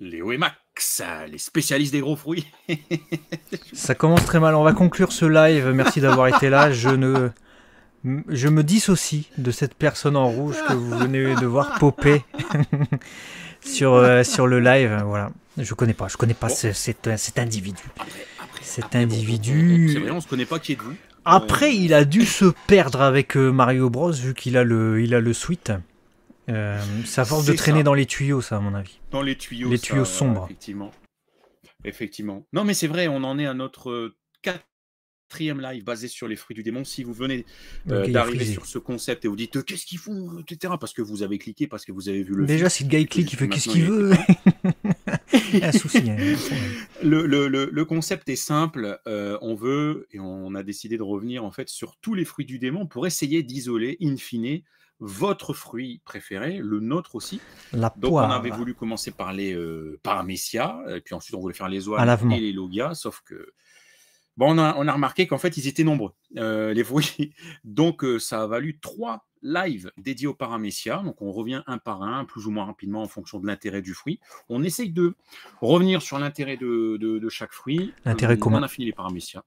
Léo et Max, euh, les spécialistes des gros fruits. Ça commence très mal. On va conclure ce live. Merci d'avoir été là. Je ne, je me dissocie de cette personne en rouge que vous venez de voir popper sur, euh, sur le live. Voilà. Je connais pas. Je connais pas cet, individu. cet individu. on se connaît pas qui est vous. Après, il a dû se perdre avec euh, Mario Bros vu qu'il a le, il a le suite. Euh, ça force de traîner dans les tuyaux, ça, à mon avis. Dans les tuyaux. Les tuyaux sombres. Effectivement. Effectivement. Non, mais c'est vrai, on en est à notre euh, quatrième live basé sur les fruits du démon. Si vous venez euh, d'arriver sur ce concept et vous dites qu'est-ce qu'ils font, parce que vous avez cliqué, parce que vous avez vu le. Déjà, si le gars clique, il fait qu'est-ce qu'il veut. un souci. Hein, hein. le, le, le, concept est simple. on veut et on a décidé de revenir en fait sur tous les fruits du démon pour essayer d'isoler, in fine, votre fruit préféré, le nôtre aussi. La Donc on avait voulu commencer par les euh, et euh, puis ensuite on voulait faire les oies et les logias, sauf que bon, on a, remarqué qu'en fait ils étaient nombreux euh, les fruits. Donc euh, ça a valu trois lives dédiés aux paramessia. Donc on revient un par un, plus ou moins rapidement en fonction de l'intérêt du fruit. On essaye de revenir sur l'intérêt de, chaque fruit. L'intérêt commun. On a fini les paramessia.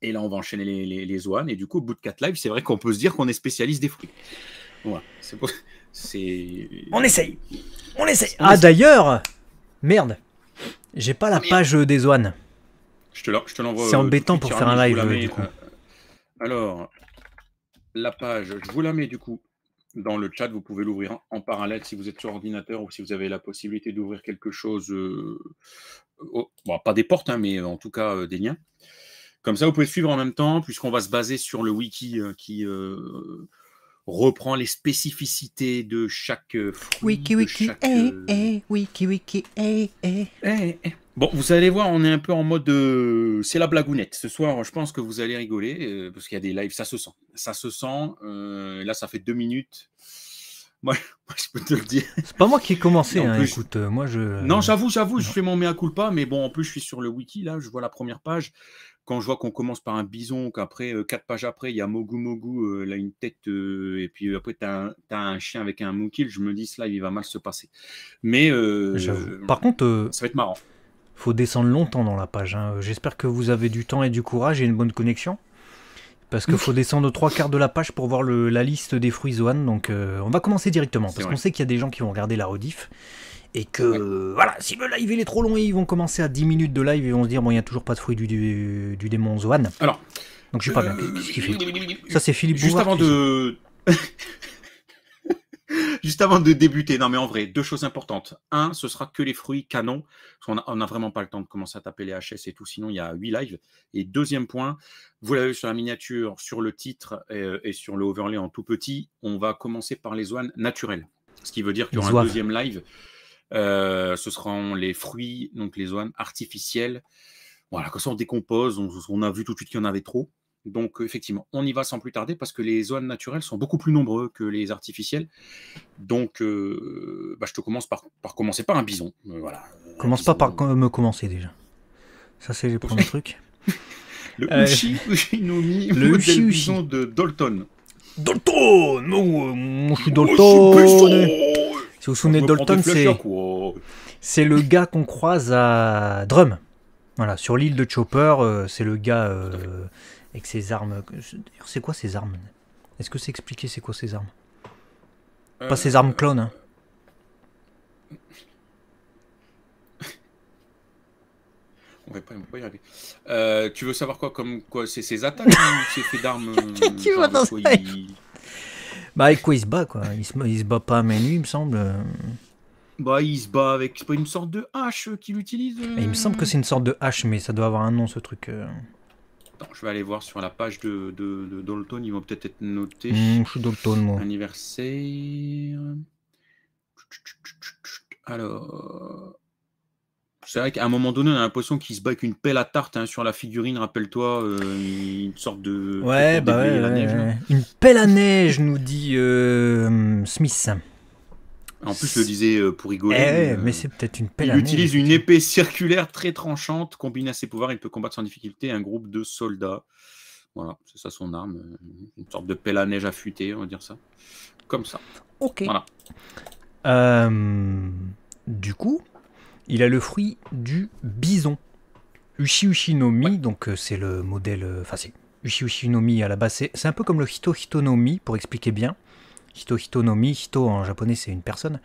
Et là, on va enchaîner les, les, oines. Et du coup, au bout de 4 lives, c'est vrai qu'on peut se dire qu'on est spécialiste des fruits. On essaye On essaye Ah d'ailleurs Merde J'ai pas la page euh, des Oanes. Je te l'envoie. C'est euh, embêtant pour faire un live euh, alors, la page, je vous la mets du coup dans le chat. Vous pouvez l'ouvrir en parallèle si vous êtes sur ordinateur ou si vous avez la possibilité d'ouvrir quelque chose. bon, pas des portes, hein, mais en tout cas des liens. Comme ça, vous pouvez suivre en même temps, puisqu'on va se baser sur le wiki qui reprend les spécificités de chaque euh, fruit. Wiki, wiki, chaque... Eh, Hey wiki, wiki, eh, eh. Bon, vous allez voir, on est un peu en mode. Euh, c'est la blagounette. Ce soir, je pense que vous allez rigoler euh, parce qu'il y a des lives, ça se sent. Ça se sent. là, ça fait deux minutes. Moi, je peux te le dire. C'est pas moi qui ai commencé, hein, plus, écoute. Moi, je... Non, j'avoue, j'avoue, je fais mon mea culpa, mais bon, en plus, je suis sur le wiki, là, je vois la première page quand je vois qu'on commence par un bison, qu'après, euh, quatre pages après, il y a Mogu Mogu, euh, là, une tête, euh, et puis après, tu as, un chien avec un moukil je me dis, cela, il va mal se passer. Mais. Par contre. ça va être marrant. faut descendre longtemps dans la page. Hein. J'espère que vous avez du temps et du courage et une bonne connexion. Parce qu'il faut descendre trois quarts de la page pour voir la liste des fruits Zoan. Donc, on va commencer directement, parce qu'on sait qu'il y a des gens qui vont regarder la rediff et que, voilà, si le live est trop long, ils vont commencer à 10 minutes de live et vont se dire, bon, il n'y a toujours pas de fruits du, démon Zoan. Alors. Donc je suis pas bien. Euh, euh, Ça, c'est Philippe Juste avant de. Juste avant de débuter, non mais en vrai, deux choses importantes. Un, ce sera que les fruits canon, On qu'on n'a vraiment pas le temps de commencer à taper les HS et tout, sinon il y a huit lives. Et deuxième point, vous l'avez sur la miniature, sur le titre euh, et, sur le overlay en tout petit, on va commencer par les Zoans naturels. Ce qui veut dire qu'il y aura un deuxième live euh, ce seront les fruits, donc les zones artificielles. Voilà, comme ça on décompose, on, a vu tout de suite qu'il y en avait trop. Donc effectivement, on y va sans plus tarder parce que les zones naturelles sont beaucoup plus nombreux que les artificielles. Donc euh, bah, je te commence par, par, commencer par un bison. Euh, voilà. Commence pas par me commencer déjà. Ça c'est le premier truc. le Ushi le bison de Dalton. Dalton, non, je suis Dalton vous Dalton, euh, c'est le gars qu'on croise à Drum. Voilà, sur l'île de Chopper, euh, c'est le gars euh, avec ses armes. D'ailleurs, c'est quoi ses armes Est-ce que c'est expliqué c'est quoi ses armes Pas ses armes clones. Hein. On va pas, y tu veux savoir quoi comme quoi c'est ses attaques ou ses faits d'armes tu vois dans bah, avec quoi il se bat, quoi il se, bat pas à lui il me semble. Bah, il se bat avec. une sorte de hache euh, qu'il utilise euh? Il me semble que c'est une sorte de hache, mais ça doit avoir un nom, ce truc. Euh. Attends, je vais aller voir sur la page de, de, de Dalton, ils vont peut-être être notés. Mmh, je suis Dalton, moi. Anniversaire. Alors. C'est vrai qu'à un moment donné, on a l'impression qu'il se bat avec une pelle à tarte hein, sur la figurine, rappelle-toi, euh, une sorte de. Ouais, bah Une pelle à neige, nous dit euh, Smith. En plus, je le disais euh, pour rigoler. Eh mais c'est peut-être une pelle à neige. utilise une épée circulaire très tranchante. combinée à ses pouvoirs, il peut combattre sans difficulté un groupe de soldats. Voilà, c'est ça son arme. Une sorte de pelle à neige affûtée, on va dire ça. Comme ça. Ok. Voilà. du coup, il a le fruit du bison. Ushi no Mi, donc euh, c'est le modèle. Euh, enfin, c'est Ushi à la base. C'est un peu comme le Hito Hito pour expliquer bien. Hito Hito Hito en japonais c'est une personne.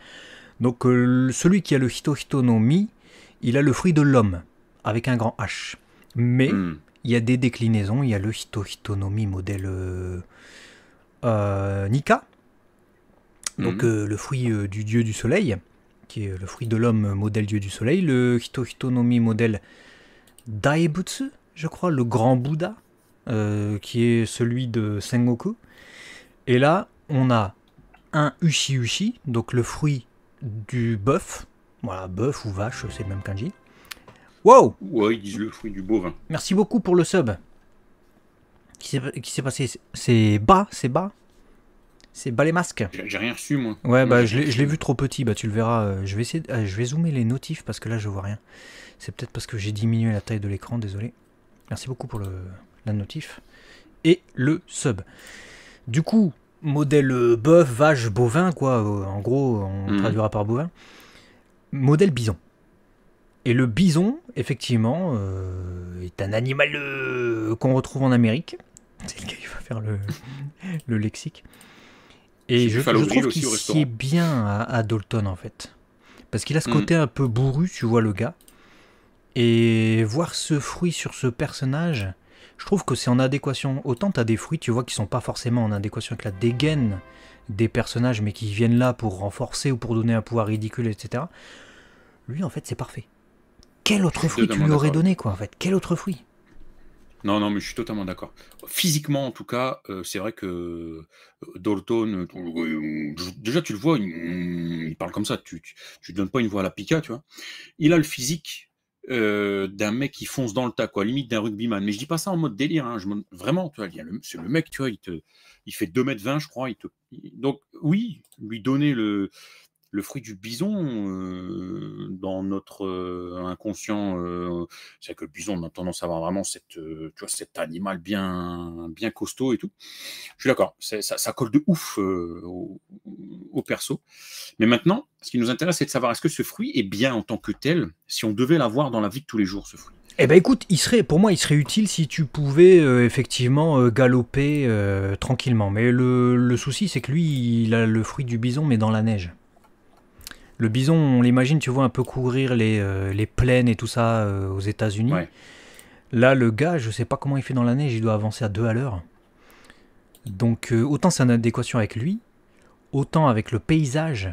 Donc euh, celui qui a le Hito Hito no il a le fruit de l'homme, avec un grand H. Mais hmm. il y a des déclinaisons. Il y a le Hito Hito modèle Nika, donc hmm. le fruit du dieu du soleil qui est le fruit de l'homme, modèle dieu du soleil, le no Mi, modèle Daibutsu, je crois, le grand Bouddha, euh, qui est celui de Sengoku. Et là, on a un Ushi Ushi, donc le fruit du bœuf, voilà, bœuf ou vache, c'est le même kanji. Wow ils disent le fruit du bovin. Merci beaucoup pour le sub. Qui s'est passé C'est bas, c'est bas c'est bas masque J'ai rien reçu, moi. Ouais, bah je l'ai vu trop petit, bah tu le verras. Euh, je vais essayer, ah, je vais zoomer les notifs parce que là je vois rien. C'est peut-être parce que j'ai diminué la taille de l'écran, désolé. Merci beaucoup pour le, la notif. Et le sub. Du coup, modèle euh, bœuf, vache, bovin, quoi. Euh, en gros, on mhm. traduira par bovin. Modèle bison. Et le bison, effectivement, est un animal qu'on retrouve en Amérique. C'est le cas va faire le, le lexique. Et je, trouve qu'il est bien à, Dalton en fait. Parce qu'il a ce hmm. côté un peu bourru, tu vois, le gars. Et voir ce fruit sur ce personnage, je trouve que c'est en adéquation. Autant t'as des fruits, tu vois, qui sont pas forcément en adéquation avec la dégaine des personnages, mais qui viennent là pour renforcer ou pour donner un pouvoir ridicule, etc. Lui, en fait, c'est parfait. Quel autre fruit tu lui aurais donné, quoi, en fait Quel autre fruit non, non, mais je suis totalement d'accord. Physiquement, en tout cas, euh, c'est vrai que euh, Dalton, euh, déjà tu le vois, il, parle comme ça, tu ne donnes pas une voix à la pica, tu vois. Il a le physique d'un mec qui fonce dans le tas, quoi, limite d'un rugbyman. Mais je dis pas ça en mode délire, hein. vraiment, tu vois, c'est le mec, tu vois, il, fait 2m20, je crois. Donc oui, lui donner le, le fruit du bison euh, dans notre euh, inconscient. Euh, c'est que le bison, on a tendance à avoir vraiment cette, tu vois, cet animal bien, bien costaud et tout. Je suis d'accord, ça, colle de ouf au, perso. Mais maintenant, ce qui nous intéresse, c'est de savoir est-ce que ce fruit est bien en tant que tel, si on devait l'avoir dans la vie de tous les jours, ce fruit. Eh ben écoute, il serait, pour moi, il serait utile si tu pouvais effectivement galoper tranquillement. Mais le souci, c'est que lui, il a le fruit du bison, mais dans la neige. Le bison, on l'imagine, tu vois, un peu courir les, euh, plaines et tout ça euh, aux États-Unis. Là, le gars, je sais pas comment il fait dans l'année. neige, il doit avancer à deux à l'heure. Donc, euh, autant c'est en adéquation avec lui, autant avec le paysage,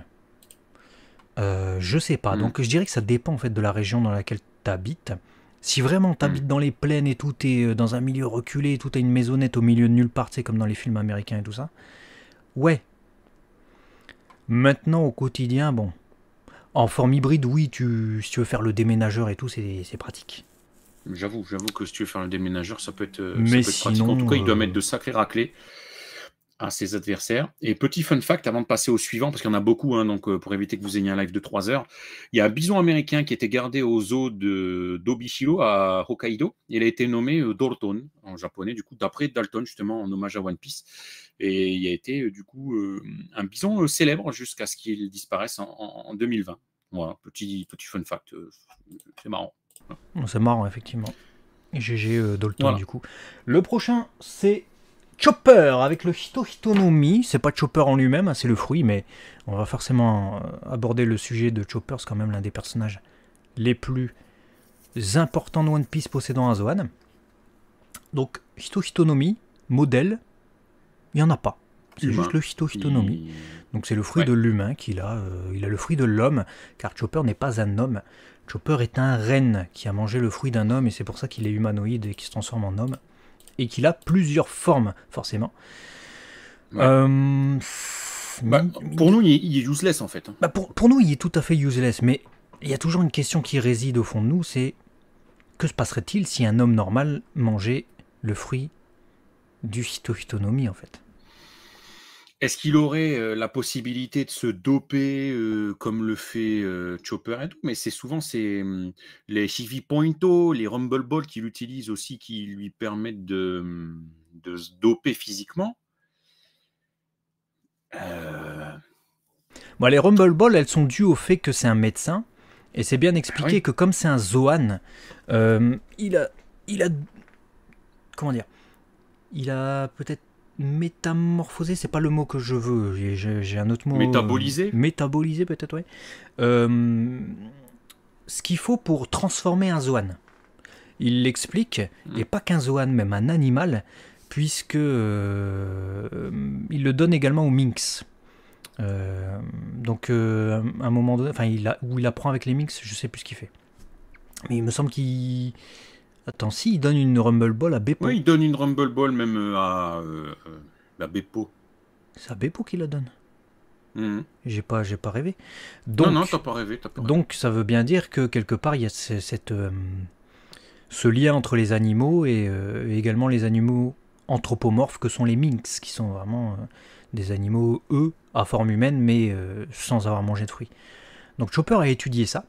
je sais pas. Mm. Donc, je dirais que ça dépend en fait de la région dans laquelle tu habites. Si vraiment tu habites mm. dans les plaines et tout, est dans un milieu reculé, tout est une maisonnette au milieu de nulle part, c'est comme dans les films américains et tout ça. Ouais, Maintenant, au quotidien, bon, en forme hybride, oui, tu, si tu veux faire le déménageur et tout, c'est pratique. J'avoue, j'avoue que si tu veux faire le déménageur, ça peut être, pratique. En tout cas, il doit euh, mettre de sacrés raclés à ses adversaires. Et petit fun fact avant de passer au suivant, parce qu'il y en a beaucoup, hein, donc euh, pour éviter que vous ayez un live de 3 heures, il y a un bison américain qui était gardé au zoo de d'Obishiro à Hokkaido. Il a été nommé euh, Dalton en japonais, du coup, d'après Dalton, justement, en hommage à One Piece. Et il a été, du coup, un bison célèbre jusqu'à ce qu'il disparaisse en 2020 petit, petit fun fact. Euh, c'est marrant. C'est marrant, effectivement. GG euh, Dolton du coup. Le prochain, c'est Chopper avec le Hitohitonomi. C'est pas Chopper en lui-même, hein, c'est le fruit, mais on va forcément euh, aborder le sujet de Chopper. C'est quand même l'un des personnages les plus importants de One Piece possédant un Zoan. Donc, Hitohitonomi, modèle, il n'y en a pas. C'est eh juste ben, le Hitohitonomi. Donc c'est le fruit de l'humain qu'il a. Euh, il a le fruit de l'homme, car Chopper n'est pas un homme. Chopper est un renne qui a mangé le fruit d'un homme, et c'est pour ça qu'il est humanoïde et qu'il se transforme en homme. Et qu'il a plusieurs formes, forcément. Euh, bah, pour nous, il est, useless en fait. Hein. Bah, pour, nous, il est tout à fait useless, mais il y a toujours une question qui réside au fond de nous, c'est que se passerait-il si un homme normal mangeait le fruit du phytophytonomie, en fait est-ce qu'il aurait la possibilité de se doper comme le fait Chopper et tout Mais c'est souvent c'est, mmh, les Chivi Pointo, les Rumble Ball qu'il utilise aussi qui lui permettent de, mmh, se doper physiquement. Euh. Bon, les Rumble Ball, elles sont dues au fait que c'est un médecin. Et c'est bien ah expliqué que comme c'est un Zoan, il a, il a. Comment dire Il a peut-être métamorphosé, c'est pas le mot que je veux, j'ai un autre mot. Euh, métaboliser Métaboliser peut-être, oui. Euh, ce qu'il faut pour transformer un zoan. Il l'explique, hmm. et pas qu'un zoan, même un animal, puisque euh, il le donne également aux minx. donc un moment donné, enfin, il où il apprend avec les minx, je sais plus ce qu'il fait. Mais il me semble qu'il Attends, si, il donne une Rumble Ball à Beppo. Oui, il donne une Rumble Ball même euh, à, la euh, à Beppo. C'est à Beppo qu'il la donne. Mhm. J'ai pas, j'ai pas rêvé. non, non, t'as pas rêvé, pas rêvé. Donc, ça veut bien dire que quelque part, il y a cette, euh, ce lien entre les animaux et également les animaux anthropomorphes que sont les minx, qui sont vraiment des animaux, eux, à forme humaine, mais sans avoir mangé de fruits. Donc, Chopper a étudié ça.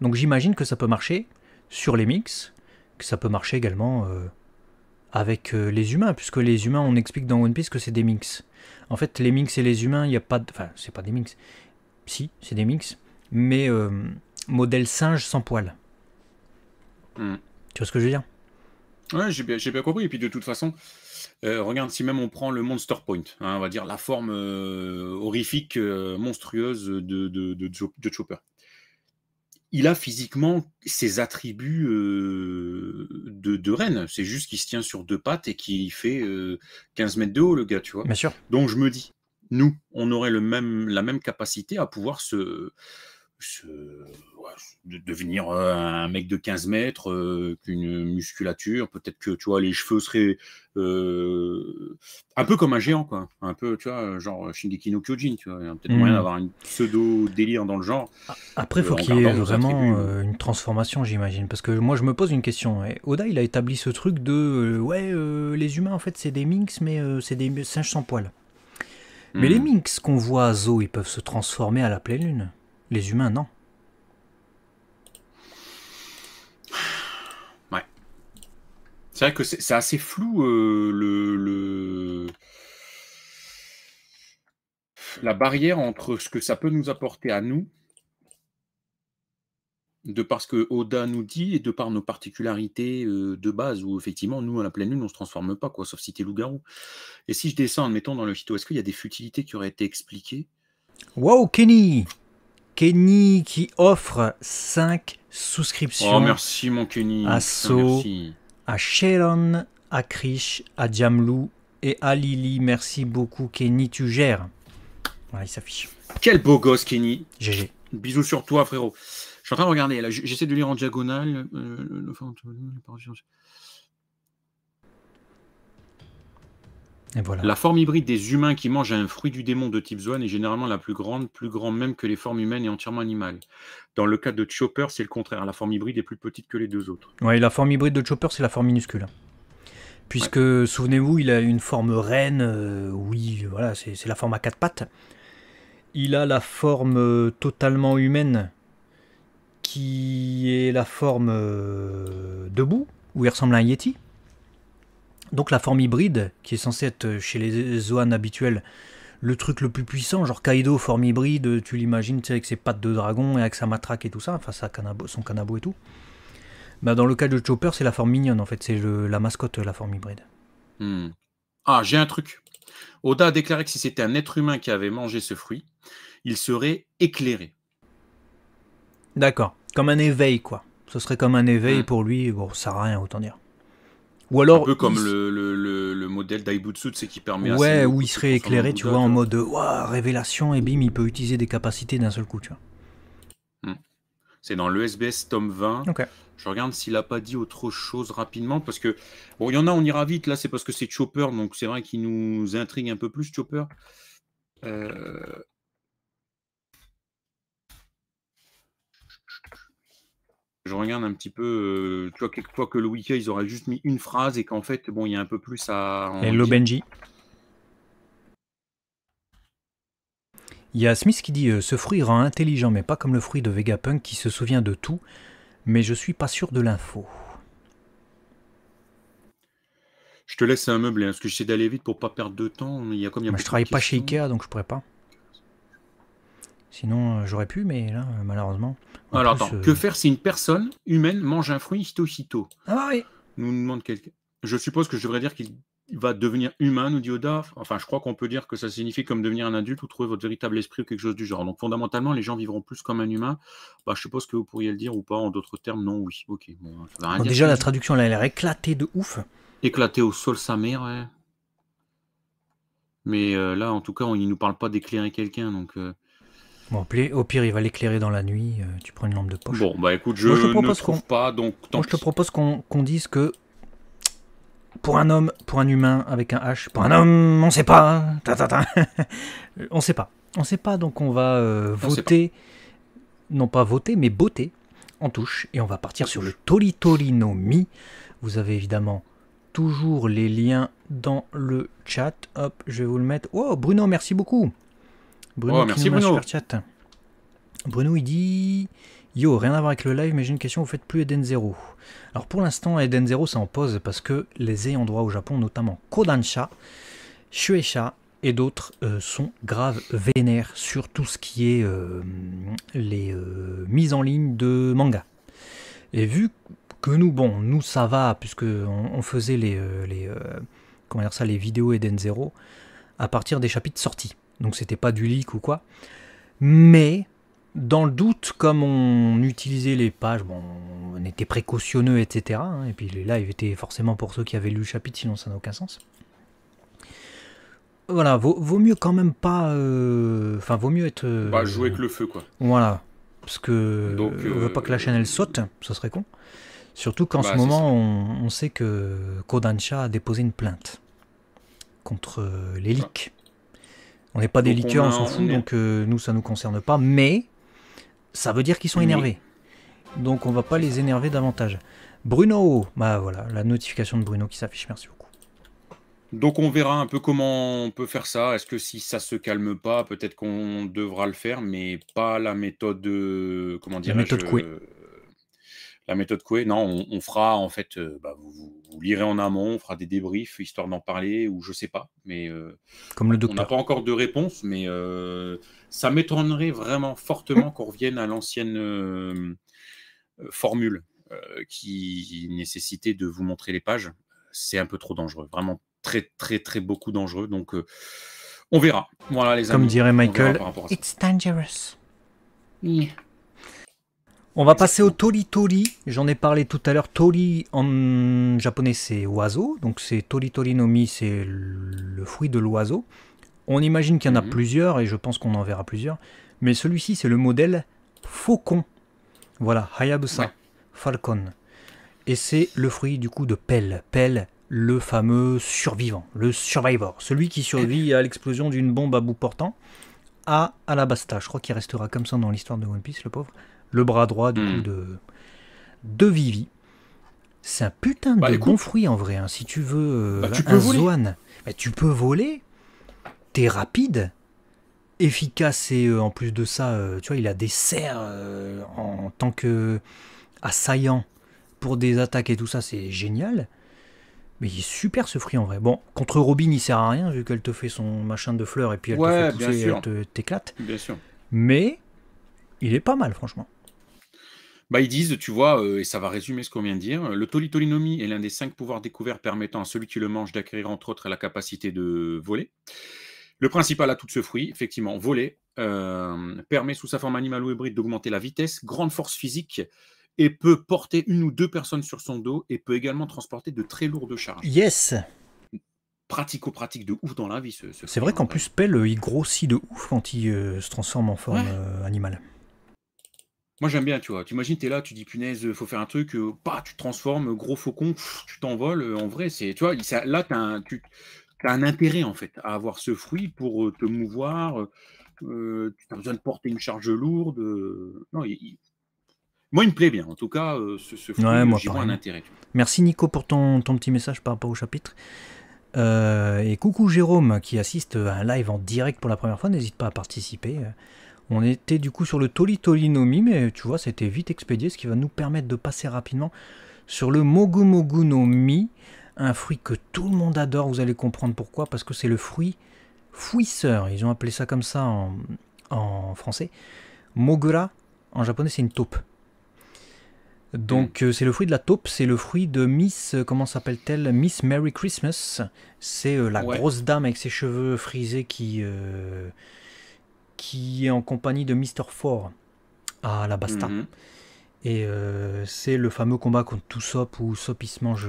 Donc, j'imagine que ça peut marcher sur les minx, ça peut marcher également euh, avec euh, les humains, puisque les humains, on explique dans One Piece que c'est des mix. En fait, les mix et les humains, il n'y a pas de... Enfin, c'est pas des mix. Si, c'est des mix, mais euh, modèle singe sans poil. Hmm. Tu vois ce que je veux dire Ouais, j'ai bien, compris. Et puis de toute façon, regarde, si même on prend le Monster Point, hein, on va dire la forme horrifique, monstrueuse de, de, Chopper il a physiquement ses attributs euh, de, de C'est juste qu'il se tient sur deux pattes et qu'il fait 15 euh, mètres de haut, le gars, tu vois. Bien sûr. Donc je me dis, nous, on aurait le même, la même capacité à pouvoir se, devenir euh, un mec de 15 mètres, euh, qu'une musculature, peut-être que tu vois, les cheveux seraient euh, un peu comme un géant, quoi. Un peu, tu vois, genre Shingeki no Kyojin, tu vois. Il y a peut-être moyen hmm. d'avoir une pseudo-délire dans le genre. Après, il faut qu'il y ait vraiment une transformation, j'imagine. Parce que moi, je me pose une question. Oda, il a établi ce truc de ouais, les humains, en fait, c'est des minx, mais c'est des singes sans poils. Mais hmm. les minx qu'on voit à Zo, ils peuvent se transformer à la pleine lune. Les humains, non. Ouais. C'est vrai que c'est assez flou euh, le, la barrière entre ce que ça peut nous apporter à nous, de parce ce que Oda nous dit et de par nos particularités euh, de base, où effectivement, nous, à la pleine lune, on ne se transforme pas, quoi, sauf si t'es loup-garou. Et si je descends, mettons dans le phyto, est-ce qu'il y a des futilités qui auraient été expliquées Wow, Kenny Kenny qui offre 5 souscriptions. Oh, merci mon Kenny. À So, à Sharon, à Krish, à Jamlou et à Lily. Merci beaucoup Kenny, tu gères. Voilà, il s'affiche. Quel beau gosse Kenny. GG. Bisous sur toi frérot. Je suis en train de regarder, j'essaie de lire en diagonale. Euh, le... La forme hybride des humains qui mangent un fruit du démon de type Zoan est généralement la plus grande, plus grande même que les formes humaines et entièrement animales. Dans le cas de Chopper, c'est le contraire. La forme hybride est plus petite que les deux autres. Oui, la forme hybride de Chopper, c'est la forme minuscule. Puisque, souvenez-vous, il a une forme reine, euh, oui, euh, voilà, c'est la forme à quatre pattes. Il a la forme euh, totalement humaine, qui est la forme debout, où il ressemble à un Yeti. Donc la forme hybride, qui est censée être chez les Zoan habituels, le truc le plus puissant, genre Kaido, forme hybride, tu l'imagines tu sais, avec ses pattes de dragon et avec sa matraque et tout ça, enfin à son canabo et tout. Bah, dans le cas de Chopper, c'est la forme mignonne en fait, c'est la mascotte, la forme hybride. Hmm. Ah, j'ai un truc. Oda a déclaré que si c'était un être humain qui avait mangé ce fruit, il serait éclairé. D'accord, comme un éveil quoi. Ce serait comme un éveil hmm. pour lui, bon, ça sert rien autant dire. Ou alors, un peu comme le, le, le, modèle d'Aibutsu, c'est qui permet. Ouais, où il serait éclairé, tu vois, en mode révélation, et bim, il peut utiliser des capacités d'un seul coup, tu vois. Hmm. C'est dans l'ESBS tome 20. Je regarde s'il n'a pas dit autre chose rapidement, parce que bon, il y en a, on ira vite. Là, c'est parce que c'est Chopper, donc c'est vrai qu'il nous intrigue un peu plus, Chopper. Euh... je regarde un petit peu, euh, tu vois, que le wiki, ils auraient juste mis une phrase et qu'en fait, bon, il y a un peu plus à. Hello Benji. Il y a Smith qui dit euh, Ce fruit rend intelligent, mais pas comme le fruit de Vegapunk qui se souvient de tout, mais je suis pas sûr de l'info. Je te laisse un meuble, hein, parce que j'essaie d'aller vite pour pas perdre de temps. Il y a je travaille pas chez Ikea, donc je pourrais pas. Sinon, euh, j'aurais pu, mais là, euh, malheureusement. Alors attends, euh, que faire si une personne humaine mange un fruit hito-hito Ah bah oui Nous demande quelqu'un. Je suppose que je devrais dire qu'il va devenir humain, nous dit Oda. Enfin, je crois qu'on peut dire que ça signifie comme devenir un adulte ou trouver votre véritable esprit ou quelque chose du genre. Donc, fondamentalement, les gens vivront plus comme un humain. Bah, je suppose que vous pourriez le dire ou pas en d'autres termes. Non, oui. Ok. déjà, la traduction, elle a éclatée de ouf. Éclatée au sol, sa mère, ouais. Mais là, en tout cas, on, il ne nous parle pas d'éclairer quelqu'un. Donc, Bon, au pire, il va l'éclairer dans la nuit. Euh, tu prends une lampe de poche. Bon, bah écoute, je, ne trouve pas, donc je te propose qu'on dise que pour un homme, pour un humain avec un H, pour un homme, on ne sait pas. On hein, ne on sait pas. On ne sait pas, donc on va euh, voter. Non pas voter, mais beauté en touche. Et on va partir sur le le mi. Vous avez évidemment toujours les liens dans le chat. Hop, je vais vous le mettre. Oh, Bruno, merci beaucoup. Bruno, oh, merci Bruno. Super chat. Bruno, il dit Yo, rien à voir avec le live, mais j'ai une question. Vous faites plus Eden Zero Alors pour l'instant, Eden Zero, ça en pause parce que les ayants droit au Japon, notamment Kodansha, Shueisha et d'autres, euh, sont graves vénères sur tout ce qui est euh, les euh, mises en ligne de manga. Et vu que nous, bon, nous ça va, puisque on, faisait les, les ça, les vidéos Eden Zero à partir des chapitres sortis. Donc c'était pas du leak ou quoi. Mais dans le doute, comme on utilisait les pages, bon, on était précautionneux, etc. Hein, et puis les lives étaient forcément pour ceux qui avaient lu le chapitre, sinon ça n'a aucun sens. Voilà, vaut, mieux quand même pas. Euh, enfin, vaut mieux être. Euh, bah, jouer avec le feu, quoi. Voilà. Parce que. on veut pas que la euh, chaîne elle saute, ce serait con. Surtout qu'en bah, ce moment, on, sait que Kodansha a déposé une plainte contre les ah. leaks. On n'est pas des liqueurs, on, s'en fout, donc euh, nous, ça ne nous concerne pas. Mais ça veut dire qu'ils sont énervés. Donc on va pas les énerver davantage. Bruno, bah voilà, la notification de Bruno qui s'affiche, merci beaucoup. Donc on verra un peu comment on peut faire ça. Est-ce que si ça se calme pas, peut-être qu'on devra le faire, mais pas la méthode, euh, comment dire, la méthode couée la méthode Coué, non, on, fera en fait, euh, bah, vous, lirez en amont, on fera des débriefs histoire d'en parler ou je sais pas, mais euh, comme le docteur. On n'a pas encore de réponse, mais euh, ça m'étonnerait vraiment fortement qu'on revienne à l'ancienne formule qui nécessitait de vous montrer les pages. C'est un peu trop dangereux, vraiment très très très beaucoup dangereux, donc on verra. Voilà les amis. Comme dirait Michael, it's dangerous. Yeah. On va passer au tori tori. J'en ai parlé tout à l'heure. Tori en japonais c'est oiseau. Donc c'est tori tori no mi, c'est le fruit de l'oiseau. On imagine qu'il y en a mhm. plusieurs et je pense qu'on en verra plusieurs. Mais celui-ci c'est le modèle faucon. Voilà, Hayabusa, Falcon. Et c'est le fruit du coup de Pelle. Pelle, le fameux survivant, le survivor. Celui qui survit à l'explosion d'une bombe à bout portant à Alabasta. Je crois qu'il restera comme ça dans l'histoire de One Piece, le pauvre le bras droit hmm. de, de Vivi. C'est un putain bah, de bon fruit en vrai, hein, si tu veux euh, bah, tu peux tu peux voler, t'es rapide, efficace et euh, en plus de ça, euh, tu vois, il a des serres en tant que assaillant pour des attaques et tout ça, c'est génial. Mais il est super ce fruit en vrai. Bon, contre Robin, il sert à rien vu qu'elle te fait son machin de fleurs et puis elle te fait pousser et elle t'éclate. Bien sûr. Mais il est pas mal, franchement bah, ils disent, tu vois, euh, et ça va résumer ce qu'on vient de dire, le Tolitolinomie est l'un des cinq pouvoirs découverts permettant à celui qui le mange d'acquérir entre autres la capacité de voler. Le principal atout de ce fruit, effectivement, voler, euh, permet sous sa forme animale ou hybride d'augmenter la vitesse, grande force physique, et peut porter une ou deux personnes sur son dos, et peut également transporter de très lourdes charges. Yes Pratico-pratique de ouf dans la vie. C'est ce, C'est vrai qu'en hein, plus, Pelle, il grossit de ouf quand il euh, se transforme en forme animale. Moi j'aime bien, tu vois. Tu tu t'es là, tu dis punaise, euh, faut faire un truc, euh, bah, tu te transformes, euh, gros faucon, tu t'envoles. en vrai, c'est, tu vois, là, t'as un, tu as un intérêt en fait à avoir ce fruit pour te mouvoir. tu as besoin de porter une charge lourde. non, il, Moi, il me plaît bien. En tout cas, ce, fruit, ouais, moi, vois un intérêt. Merci Nico pour ton, petit message par rapport au chapitre. et coucou Jérôme qui assiste à un live en direct pour la première fois, n'hésite pas à participer. On était du coup sur le Mi, mais tu vois, c'était vite expédié, ce qui va nous permettre de passer rapidement sur le mogumogunomi. Mi, un fruit que tout le monde adore, vous allez comprendre pourquoi, parce que c'est le fruit fouisseur, ils ont appelé ça comme ça en, français. Mogura, en japonais, c'est une taupe. Donc hmm. euh, c'est le fruit de la taupe, c'est le fruit de Miss, euh, comment s'appelle-t-elle Miss Merry Christmas. C'est euh, la grosse dame avec ses cheveux frisés qui qui est en compagnie de Mister Four à ah, la Basta. Mhm. Et euh, c'est le fameux combat contre toussop où Sop il se mange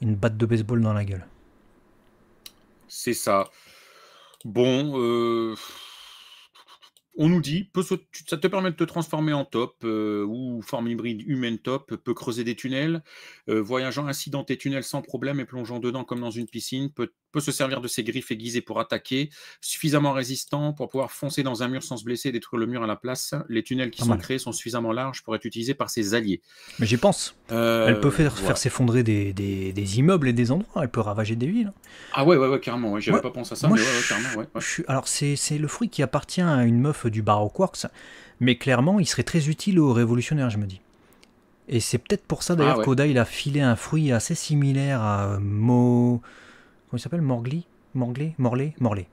une batte de baseball dans la gueule. C'est ça. Bon, euh, on nous dit, peut, ça te permet de te transformer en top euh, ou forme hybride humaine top, peut creuser des tunnels, voyageant ainsi dans tes tunnels sans problème et plongeant dedans comme dans une piscine, peut peut se servir de ses griffes aiguisées pour attaquer, suffisamment résistant pour pouvoir foncer dans un mur sans se blesser et détruire le mur à la place. Les tunnels qui sont créés sont suffisamment larges pour être utilisés par ses alliés. Mais j'y pense. Euh, elle peut faire, s'effondrer des, immeubles et des endroits, elle peut ravager des villes. Ah ouais, ouais, ouais carrément, j'avais pas pensé à ça, ouais, carrément, alors c'est le fruit qui appartient à une meuf du Baroque Works, mais clairement il serait très utile aux révolutionnaires, je me dis. Et c'est peut-être pour ça ah d'ailleurs qu'Oda il a filé un fruit assez similaire à euh, Mo comment il s'appelle Morgli Morglé Morlé Morlé.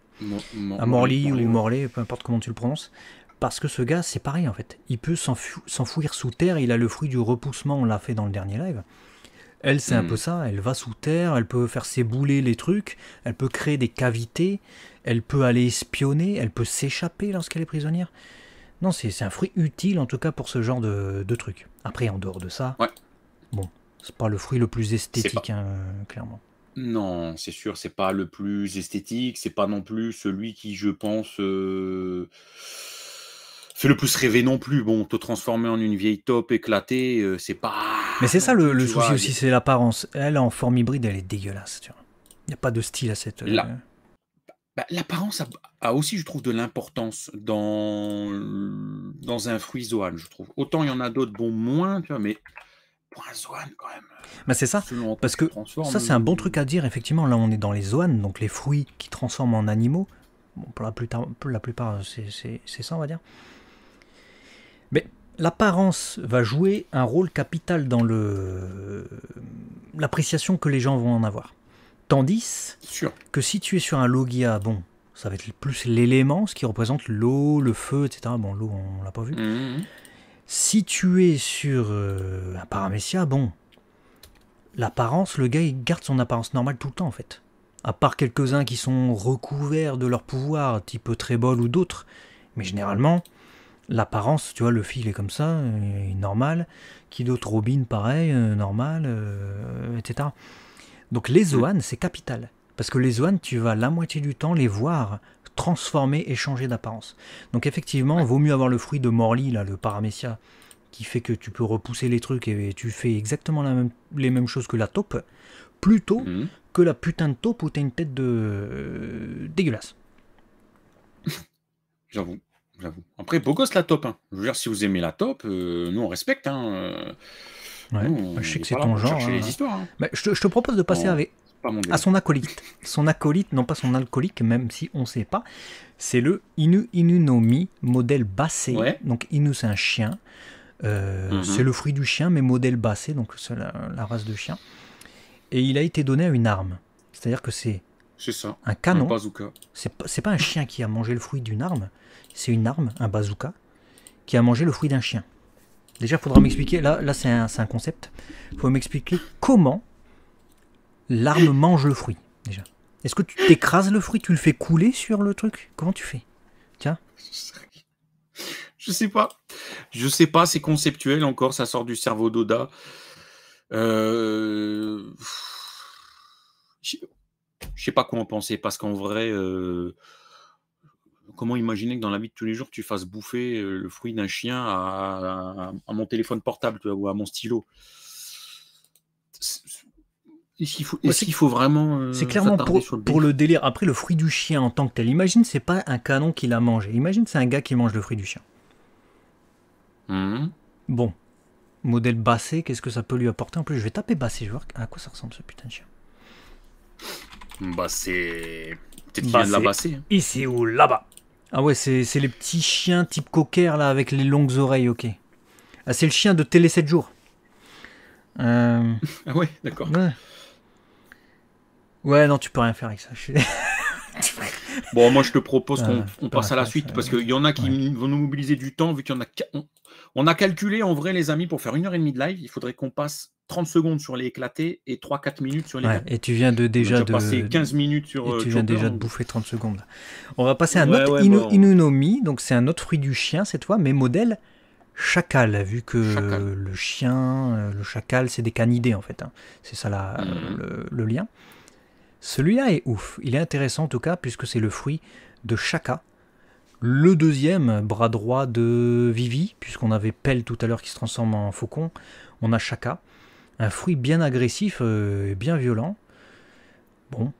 Un Morli ou Morlé, peu importe comment tu le prononces. Parce que ce gars, c'est pareil en fait. Il peut s'enfouir sous terre, il a le fruit du repoussement, on l'a fait dans le dernier live. Elle, c'est un hmm. peu ça, elle va sous terre, elle peut faire s'ébouler les trucs, elle peut créer des cavités, elle peut aller espionner, elle peut s'échapper lorsqu'elle est prisonnière. Non, c'est un fruit utile en tout cas pour ce genre de, trucs. truc. Après, en dehors de ça, bon, c'est pas le fruit le plus esthétique, hein, clairement. Non, c'est sûr, c'est pas le plus esthétique, c'est pas non plus celui qui, je pense, euh, fait le plus rêver non plus. Bon, te transformer en une vieille top éclatée, euh, c'est pas. Mais c'est ça le, souci aussi, c'est l'apparence. Elle en forme hybride, elle est dégueulasse. Il n'y a pas de style à cette. Euh, bah, l'apparence a, aussi, je trouve, de l'importance dans, dans un fruit zoan, je trouve. Autant il y en a d'autres, bon, moins, tu vois, mais point quand même. Bah, c'est ça, parce que ça c'est un bon truc à dire, effectivement, là on est dans les zones, donc les fruits qui transforment en animaux. Bon, pour la plupart, la plupart c'est ça on va dire. Mais l'apparence va jouer un rôle capital dans le l'appréciation que les gens vont en avoir. Tandis que si tu es sur un logia, bon, ça va être plus l'élément, ce qui représente l'eau, le feu, etc. Bon, l'eau, on l'a pas vu. Mmh, mmh. Si tu es sur euh, un paramécia, bon, l'apparence, le gars il garde son apparence normale tout le temps en fait. À part quelques-uns qui sont recouverts de leur pouvoir, type Trébol ou d'autres. Mais généralement, l'apparence, tu vois, le fil est comme ça, euh, normal. Qui d'autre Robin, pareil, euh, normal, etc. Donc les hmm. Zoan, c'est capital. Parce que les Zoan, tu vas la moitié du temps les voir transformer et changer d'apparence. Donc effectivement, vaut mieux avoir le fruit de Morly, là, le paramécia, qui fait que tu peux repousser les trucs et tu fais exactement les mêmes choses que la taupe, plutôt mhm. que la putain de taupe où t'as une tête de... Euh, dégueulasse. J'avoue, j'avoue. Après, beau gosse la taupe. Hein. Je veux dire, si vous aimez la taupe, euh, nous on respecte. Hein, euh. Ouais. je sais que c'est ton genre. Hein. Les histoires, bah, je, te, propose de passer avec, à son acolyte. Son acolyte, non pas son alcoolique, même si on ne sait pas, c'est le Inu Inunomi, modèle bassé. Donc Inu, c'est un chien. Euh, mhm. C'est le fruit du chien, mais modèle bassé, donc c'est la, race de chien. Et il a été donné à une arme. C'est-à-dire que c'est un canon. C'est pas, un chien qui a mangé le fruit d'une arme, c'est une arme, un bazooka, qui a mangé le fruit d'un chien. Déjà, il faudra m'expliquer, là, là c'est un, un, concept, il faut m'expliquer comment l'arme mange le fruit, déjà. Est-ce que tu t'écrases le fruit Tu le fais couler sur le truc Comment tu fais Tiens. Je sais pas. Je sais pas, c'est conceptuel encore, ça sort du cerveau d'Oda. Euh... Je sais pas quoi en penser, parce qu'en vrai, euh, comment imaginer que dans la vie de tous les jours, tu fasses bouffer euh, le fruit d'un chien à... mon téléphone portable ou à mon stylo est-ce qu'il faut, vraiment. Euh, c'est clairement pour, le délire. Après, le fruit du chien en tant que tel, imagine, c'est pas un canon qui l'a mangé. Imagine, c'est un gars qui mange le fruit du chien. Hmm. Bon. Modèle bassé, qu'est-ce que ça peut lui apporter En plus, je vais taper bassé, je vais voir à quoi ça ressemble ce putain de chien. Bassé. Peut-être qu'il bassé. Ici hein. ou là-bas. Ah ouais, c'est les petits chiens type cocker là avec les longues oreilles, ok. Ah, c'est le chien de Télé 7 jours. Euh. Ah ouais, d'accord. Ouais. Ouais, non, tu peux rien faire avec ça. bon, moi je te propose qu'on passe à la suite parce qu'il y en a qui vont nous mobiliser du temps vu qu'il y en a. On, a calculé en vrai, les amis, pour faire une heure et demie de live, il faudrait qu'on passe 30 secondes sur les éclatés et 3-4 minutes sur les. et tu viens de déjà de passer 15 minutes sur. Et euh, tu viens déjà de bouffer 30 secondes. On va passer à un autre inunomi, donc c'est un autre fruit du chien cette fois, mais modèle chacal, vu que le chien, euh, le chacal, c'est des canidés en fait. Hein. C'est ça la, mm. le, lien. Celui-là est ouf. Il est intéressant en tout cas puisque c'est le fruit de Chaka. Le deuxième, bras droit de Vivi, puisqu'on avait Pelle tout à l'heure qui se transforme en faucon. On a Chaka. Un fruit bien agressif euh, et bien violent. Bon.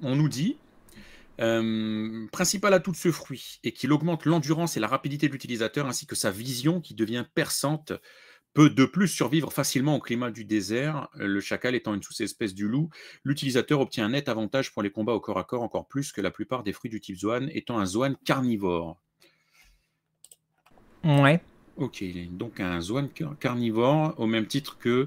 On nous dit, euh, principal atout de ce fruit est qu'il augmente l'endurance et la rapidité de l'utilisateur ainsi que sa vision qui devient perçante peut de plus survivre facilement au climat du désert, euh, le chacal étant une sous-espèce du loup, l'utilisateur obtient un net avantage pour les combats au corps à corps encore plus que la plupart des fruits du type zoan, étant un zoan carnivore. Ouais. Ok, donc un zouane carnivore, au même titre que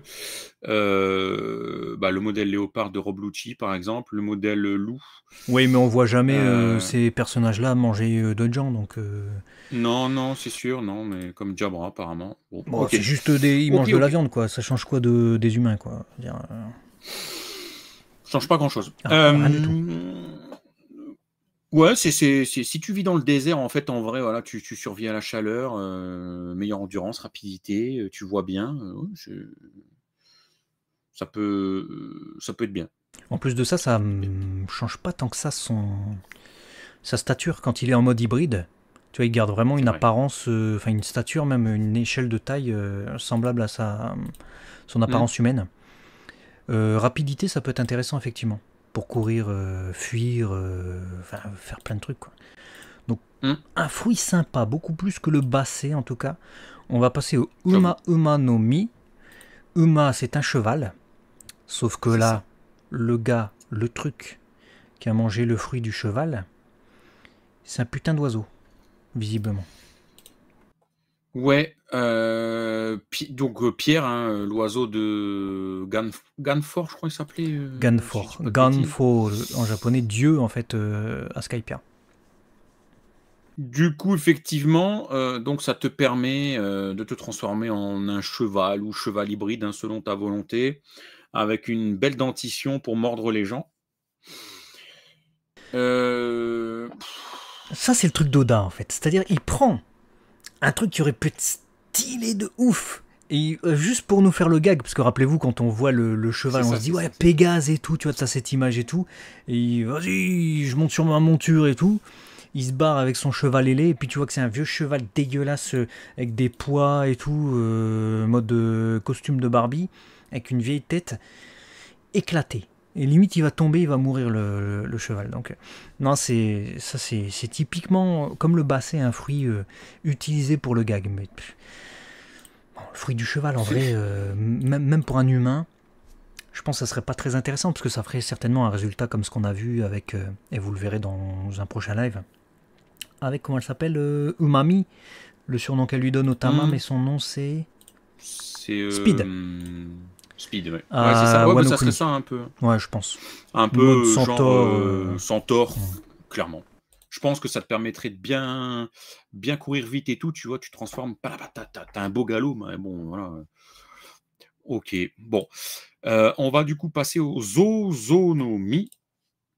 euh, bah, le modèle léopard de Roblucci, par exemple, le modèle loup. Oui, mais on voit jamais euh, euh. ces personnages-là manger d'autres gens, donc... Non, non, c'est sûr, non, mais comme Jabra, apparemment. Bon, c'est juste des... Ils mangent de la viande, quoi, ça change quoi de... des humains, quoi ne change pas grand chose. Ah, euh, Ouais, c'est, si tu vis dans le désert, en fait, en vrai, voilà, tu, tu survis à la chaleur, euh, meilleure endurance, rapidité, euh, tu vois bien. Euh, ça, peut, ça peut être bien. En plus de ça, ça ne change pas tant que ça son... sa stature quand il est en mode hybride. Tu vois, il garde vraiment une apparence, enfin une stature, même une échelle de taille semblable à sa, son mmh. apparence humaine. rapidité, ça peut être intéressant, effectivement pour courir, euh, fuir, euh, faire plein de trucs. Donc hmm. un fruit sympa, beaucoup plus que le basset, en tout cas. On va passer au Uma Uma no Mi. Uma, c'est un cheval. Sauf que là, le gars, le truc qui a mangé le fruit du cheval, c'est un putain d'oiseau, visiblement. Ouais, euh, donc euh, Pierre, hein, euh, l'oiseau de Ganfor, je crois qu'il s'appelait. Ganfor, Ganfor en japonais, Dieu en fait à skypia Du coup, effectivement, donc ça te permet de te transformer en un cheval ou cheval hybride hein, selon ta volonté, avec une belle dentition pour mordre les gens. Ça, c'est le truc d'Oda en fait, c'est-à-dire il prend un truc qui aurait pu être stylé de ouf. Et euh, juste pour nous faire le gag, parce que rappelez-vous, quand on voit le, cheval, on se dit, ouais, Pégase et tout, tu vois, ça cette image et tout. Et vas-y, je monte sur ma monture et tout. Il se barre avec son cheval ailé, et puis tu vois que c'est un vieux cheval dégueulasse, euh, avec des poids et tout, euh, mode costume de Barbie, avec une vieille tête éclatée. Et limite, il va tomber, il va mourir le, cheval. Donc, non, c'est ça, c'est typiquement comme le basset, un fruit euh, utilisé pour le gag. Mais le fruit du cheval, en vrai, euh, même pour un humain, je pense que ça serait pas très intéressant parce que ça ferait certainement un résultat comme ce qu'on a vu avec, euh, et vous le verrez dans un prochain live, avec comment elle s'appelle, Umami, le surnom qu'elle lui donne au Tama, hmm. mais son nom c'est Speed. Speed, ça. serait ça un peu. Ouais, je pense. Un peu euh, euh, centaure, clairement. Je pense que ça te permettrait de bien, bien courir vite et tout. Tu vois, tu transformes. T'as un beau galop, mais bon, voilà. Ok, bon. Euh, on va du coup passer aux zoonomies.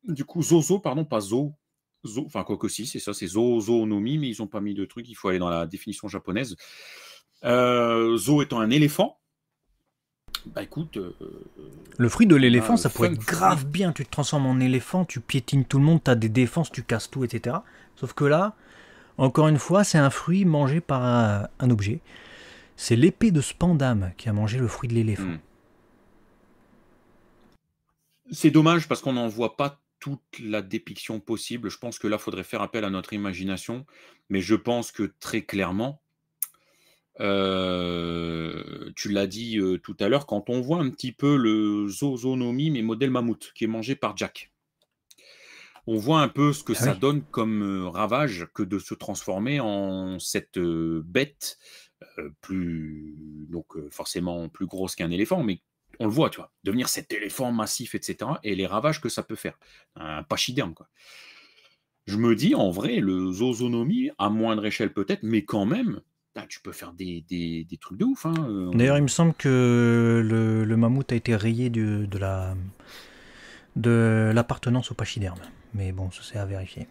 Du coup, zozo, pardon, pas zo. zo enfin, quoi que si, c'est ça, c'est zoonomie, mais ils n'ont pas mis de trucs il faut aller dans la définition japonaise. Euh, zo étant un éléphant, bah écoute. Euh, euh, le fruit de l'éléphant, ça pourrait être grave bien. Tu te transformes en éléphant, tu piétines tout le monde, tu as des défenses, tu casses tout, etc. Sauf que là, encore une fois, c'est un fruit mangé par un, objet. C'est l'épée de Spandam qui a mangé le fruit de l'éléphant. Hmm. C'est dommage parce qu'on n'en voit pas toute la dépiction possible. Je pense que là, il faudrait faire appel à notre imagination. Mais je pense que très clairement, tu l'as dit tout à l'heure, quand on voit un petit peu le zoonomie, mais modèle mammouth, qui est mangé par Jack, on voit un peu ce que ah ça donne comme ravage que de se transformer en cette bête plus, donc forcément plus grosse qu'un éléphant, mais on le voit, tu vois, devenir cet éléphant massif, etc., et les ravages que ça peut faire. Un pachyderme, quoi. Je me dis, en vrai, le zoonomie, à moindre échelle peut-être, mais quand même, bah, tu peux faire des, trucs de ouf. Hein, euh, D'ailleurs, il me semble que le, mammouth a été rayé de la de l'appartenance au pachyderme. Mais bon, ça c'est à vérifier.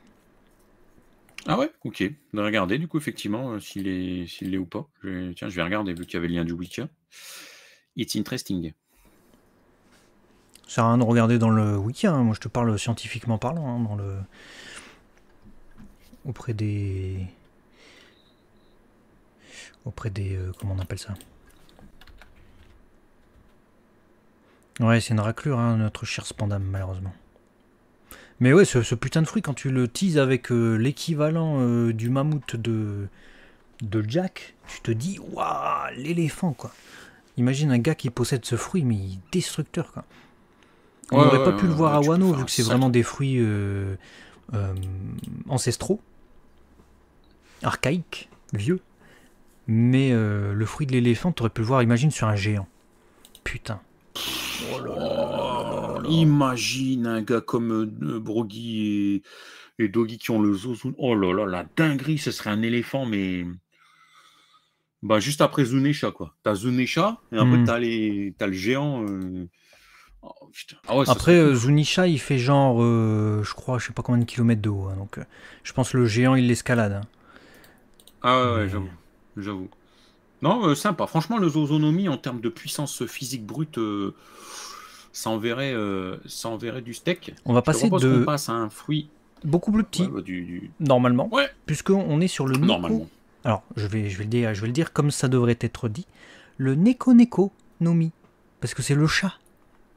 Ah ouais, ok. Regardez du coup effectivement euh, s'il est est ou pas. Tiens, je vais regarder vu qu'il y avait le lien du wiki. It's interesting. Ça sert à rien de regarder dans le wiki. Hein. Moi, je te parle scientifiquement parlant, hein, dans le auprès des auprès des... Euh, comment on appelle ça Ouais, c'est une raclure, hein, notre cher Spandam, malheureusement. Mais ouais, ce, putain de fruit, quand tu le teases avec euh, l'équivalent euh, du mammouth de, de Jack, tu te dis, waouh, l'éléphant, quoi. Imagine un gars qui possède ce fruit, mais il est destructeur, quoi. On n'aurait pas pu le voir à Wano, vu que c'est vraiment des fruits ancestraux, archaïques, vieux. Mais euh, le fruit de l'éléphant, t'aurais pu le voir, imagine, sur un géant. Putain. Oh là là imagine un gars comme euh, Brogui et, et Doggy qui ont le zozoun. Oh là là, la dinguerie, ce serait un éléphant, mais. Bah, juste après Zunisha, quoi. T'as Zunisha, et après, hmm. t'as, le géant. Euh. Oh, ah après, Zunisha, il fait genre, je crois, je sais pas combien de kilomètres de haut. Hein, donc, je pense le géant, il l'escalade. Hein. Ah ouais, j'avoue. Non, euh, sympa. Franchement, le Zozonomie, en termes de puissance physique brute, euh, euh, ça, enverrait, du steak. On va passer de. On à un fruit beaucoup plus petit, bah, normalement, ouais. puisqu'on est sur le Normalement. Alors, je vais, je, vais le dire, je vais le dire comme ça devrait être dit. Le Neko Neko Nomi. Parce que c'est le chat.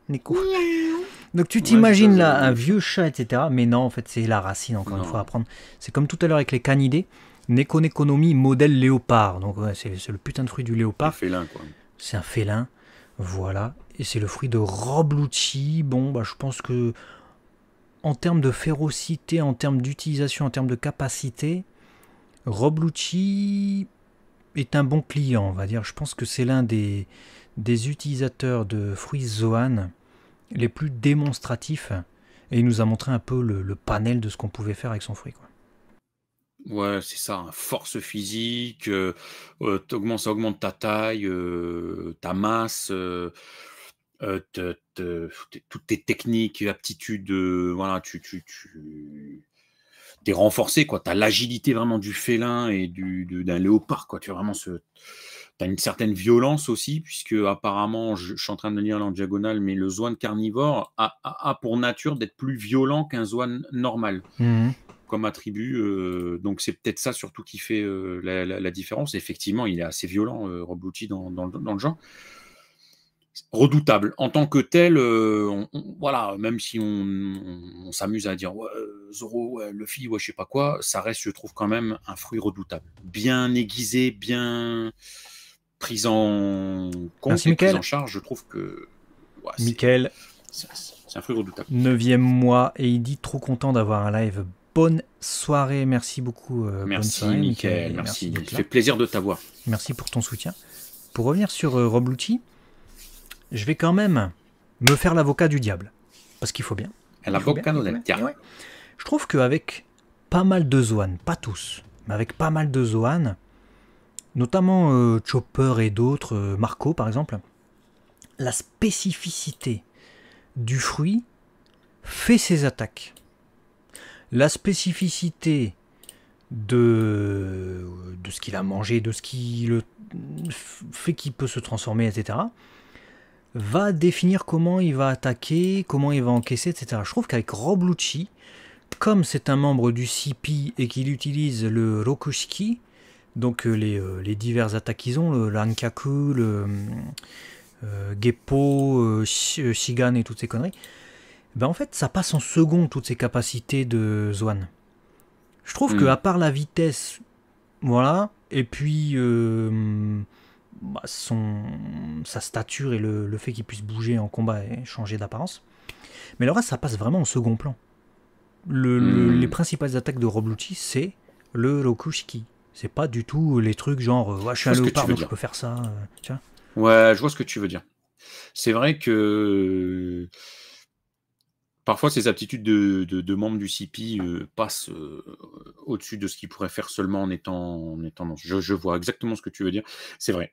Neko. Donc tu t'imagines là un vieux chat, etc. Mais non, en fait, c'est la racine, encore une fois, à prendre. C'est comme tout à l'heure avec les canidés. Neko modèle léopard. Donc c'est le putain de fruit du léopard. C'est un félin, quoi. C'est un félin, voilà. Et c'est le fruit de Roblucci. Bon, bah, je pense que en termes de férocité, en termes d'utilisation, en termes de capacité, Roblucci est un bon client, on va dire. Je pense que c'est l'un des, des utilisateurs de fruits Zoan les plus démonstratifs. Et il nous a montré un peu le, panel de ce qu'on pouvait faire avec son fruit. Ouais, c'est ça, hein. force physique, euh, euh, ça augmente ta taille, euh, ta masse, toutes tes techniques, aptitudes, voilà, tu, tu, tu renforcé, quoi. as l'agilité vraiment du félin et du, d'un léopard, quoi. Tu as vraiment ce, t'as une certaine violence aussi, puisque apparemment, je, suis en train de lire en diagonale, mais le zoan carnivore a, pour nature d'être plus violent qu'un zoan normal. Mmh comme attribut. Euh, donc c'est peut-être ça surtout qui fait euh, la, différence. Effectivement, il est assez violent, euh, dans, le genre. Redoutable. En tant que tel, euh, voilà, même si on, s'amuse à dire Zoro, ouais, Luffy, ouais, je sais pas quoi, ça reste, je trouve, quand même un fruit redoutable. Bien aiguisé, bien pris en compte, pris en charge, je trouve que. Ouais, C'est un fruit redoutable. Neuvième mois, et il dit trop content d'avoir un live bonne soirée. Merci beaucoup. Euh, merci, soirée, Merci. merci fait plaisir de t'avoir. Merci pour ton soutien. Pour revenir sur euh, Rob Roblouti, je vais quand même me faire l'avocat du diable. Parce qu'il faut bien. L'avocat du diable. Je trouve qu'avec pas mal de Zoan, pas tous, mais avec pas mal de Zoan, notamment euh, Chopper et d'autres, Marco par exemple, la spécificité du fruit fait ses attaques la spécificité de, de ce qu'il a mangé, de ce qui le fait qu'il peut se transformer, etc., va définir comment il va attaquer, comment il va encaisser, etc. Je trouve qu'avec Robluchi, comme c'est un membre du CP et qu'il utilise le Rokushiki, donc euh, les, euh, les diverses attaques qu'ils ont, le Lankaku, le euh, Geppo, Shigan et toutes ces conneries, ben, en fait, ça passe en second toutes ces capacités de Zwan. Je trouve qu'à que hmm. à part la vitesse, voilà, et puis euh, bah, son, sa stature et le, fait qu'il puisse bouger en combat et changer d'apparence, mais le reste, ça passe vraiment en second plan. Hmm. les principales attaques de roblouti c'est le Rokushiki. C'est pas du tout les trucs genre euh, je suis un léopard, je peux faire ça. Euh, ouais, je vois ce que tu veux dire. C'est vrai que parfois ces aptitudes de, de, membres du CPI euh, passent euh, au-dessus de ce qu'ils pourraient faire seulement en étant, en étant je, vois exactement ce que tu veux dire. C'est vrai.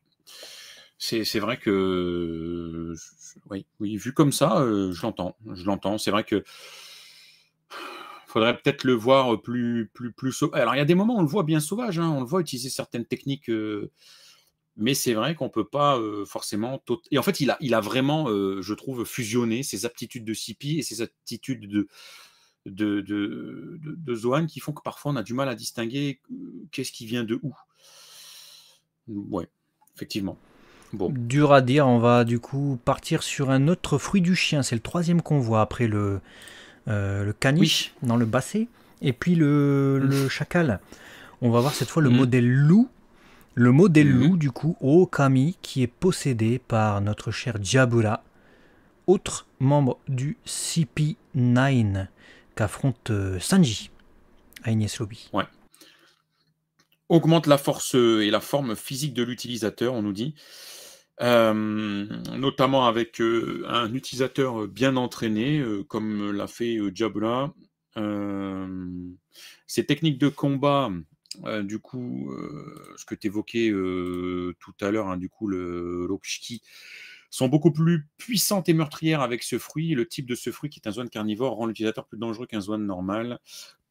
C'est vrai que euh, oui, vu comme ça, je l'entends. Je l'entends. C'est vrai que faudrait peut-être le voir plus plus plus. Alors il y a des moments où on le voit bien sauvage. Hein. on le voit utiliser certaines techniques mais c'est vrai qu'on ne peut pas forcément. Et en fait, il a, il a vraiment, je trouve, fusionné ses aptitudes de Sipi et ses aptitudes de, de, de, qui font que parfois on a du mal à distinguer qu'est-ce qui vient de où. Ouais, effectivement. Bon. Dur à dire, on va du coup partir sur un autre fruit du chien. C'est le troisième qu'on voit après le, le caniche dans le basset et puis le, chacal. On va voir cette fois le mmh. modèle loup le modèle mhm. loup, du coup, Okami, qui est possédé par notre cher Diabula, autre membre du CP9 qu'affronte euh, Sanji à Ignace Lobby. Ouais. Augmente la force euh, et la forme physique de l'utilisateur, on nous dit. Euh, notamment avec un utilisateur bien entraîné, comme l'a fait Diabula. ces techniques de combat euh, du coup, euh, ce que tu évoquais euh, tout à l'heure, hein, du coup, le l'okshki, sont beaucoup plus puissantes et meurtrières avec ce fruit. Le type de ce fruit, qui est un zone carnivore, rend l'utilisateur plus dangereux qu'un zone normal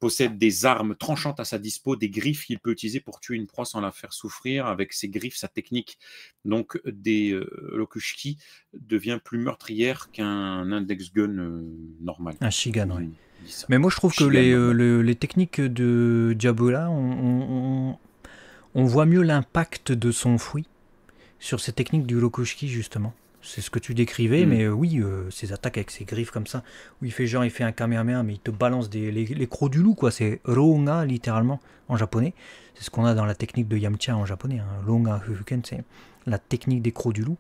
possède des armes tranchantes à sa dispo, des griffes qu'il peut utiliser pour tuer une proie sans la faire souffrir. Avec ses griffes, sa technique, donc des euh, lokushki devient plus meurtrière qu'un index gun euh, normal. Un shigan, oui. Mais moi, je trouve que euh, les, techniques de Diabola, on, on, voit mieux l'impact de son fruit sur ces techniques du lokushki justement. C'est ce que tu décrivais, mm. mais euh, oui, euh, ces attaques avec ses griffes comme ça, où il fait genre, il fait un kamehameha, mais il te balance des, les, crocs du loup, quoi. C'est Ronga, littéralement, en japonais. C'est ce qu'on a dans la technique de Yamcha en japonais. Hein. Ronga c'est la technique des crocs du loup.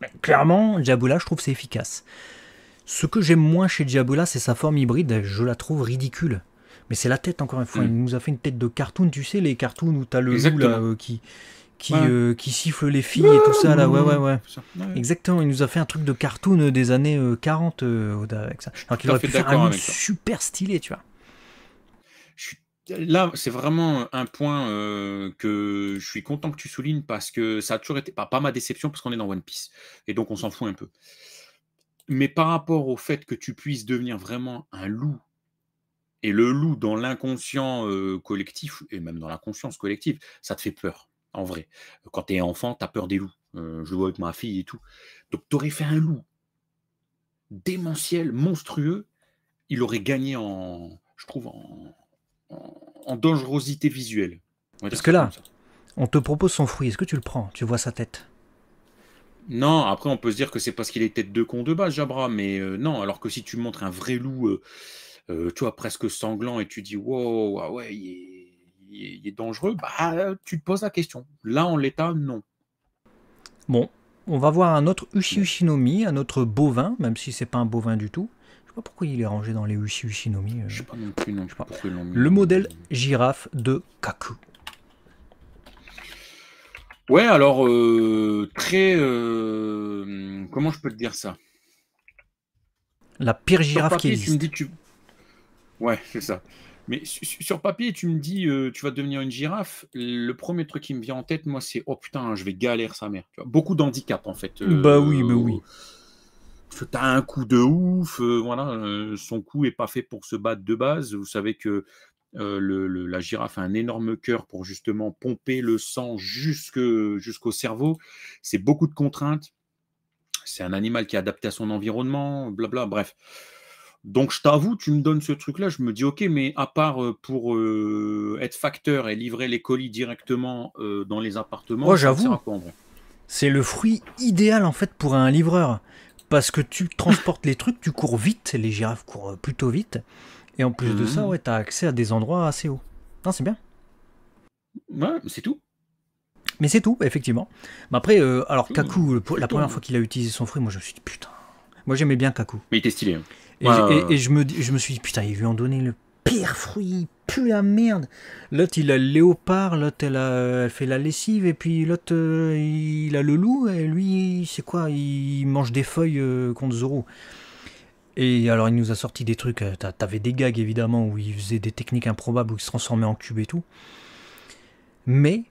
Mais clairement, Diabola, je trouve c'est efficace. Ce que j'aime moins chez Diabola, c'est sa forme hybride. Je la trouve ridicule. Mais c'est la tête, encore une fois. Mm. Il nous a fait une tête de cartoon, tu sais, les cartoons où t'as le loup euh, qui, qui, euh, qui siffle les filles et tout ça là ouais ouais ouais. exactement il nous a fait un truc de cartoon euh, des années 40 euh, avec ça alors qu'il aurait pu faire un super stylé tu vois là c'est vraiment un point que je suis content que tu soulignes parce que ça a toujours été pas, pas ma déception parce qu'on est dans One Piece et donc on s'en fout un peu mais par rapport au fait que tu puisses devenir vraiment un loup et le loup dans l'inconscient collectif et même dans la conscience collective ça te fait peur en vrai. Quand t'es enfant, t'as peur des loups. Euh, je le vois avec ma fille et tout. Donc, t'aurais fait un loup démentiel, monstrueux. Il aurait gagné en, je trouve, en, en, dangerosité visuelle. Parce que là, on te propose son fruit. Est-ce que tu le prends Tu vois sa tête non, après on peut se dire que c'est parce qu'il est tête de con de base, Jabra, mais euh, non, alors que si tu montres un vrai loup, euh, tu vois, presque sanglant, et tu dis, wow, ah ouais, il est, il est dangereux, bah, euh, tu te poses la question. Là, en l'état, non. Bon, on va voir un autre Ushi un autre bovin, même si c'est pas un bovin du tout. Je sais pas pourquoi il est rangé dans les uchi euh. Je sais pas non plus, Le modèle girafe de Kaku. Ouais, alors euh, très. comment je peux te dire ça La pire girafe qui existe. Ouais, c'est ça. Mais sur papier, tu me dis, euh, tu vas devenir une girafe. Le premier truc qui me vient en tête, moi, c'est oh putain, je vais galérer sa mère. Tu beaucoup d'handicap en fait. Euh, bah oui, mais bah oui. T'as un coup de ouf, euh, voilà, son coup est pas fait pour se battre de base. Vous savez que la girafe a un énorme cœur pour justement pomper le sang jusqu'au cerveau. C'est beaucoup de contraintes. C'est un animal qui est adapté à son environnement, blabla. Bref, donc je t'avoue, tu me donnes ce truc-là, je me dis ok, mais à part euh, pour euh, être facteur et livrer les colis directement euh, dans les appartements, c'est le fruit idéal en fait pour un livreur, parce que tu transportes les trucs, tu cours vite, les girafes courent plutôt vite, et en plus de ça, mhm. ouais, as accès à des endroits assez hauts. Non, c'est bien. Ouais, c'est tout. Mais c'est tout, effectivement. Mais après, alors Kaku, la première hein. fois qu'il a utilisé son fruit, moi je me suis dit putain. Moi j'aimais bien Kaku. Mais il était stylé. Hein. Et, je, me, je me suis dit, putain, ils lui ont donné le pire fruit, pue la merde. L'autre, il a le léopard, l'autre, elle, fait la lessive, et puis l'autre, euh, il a le loup, et lui, c'est quoi Il mange des feuilles euh, contre Zoro. Et alors, il nous a sorti des trucs. Euh, t'avais des gags, évidemment, où il faisait des techniques improbables, où il se transformait en cube et tout. Mais.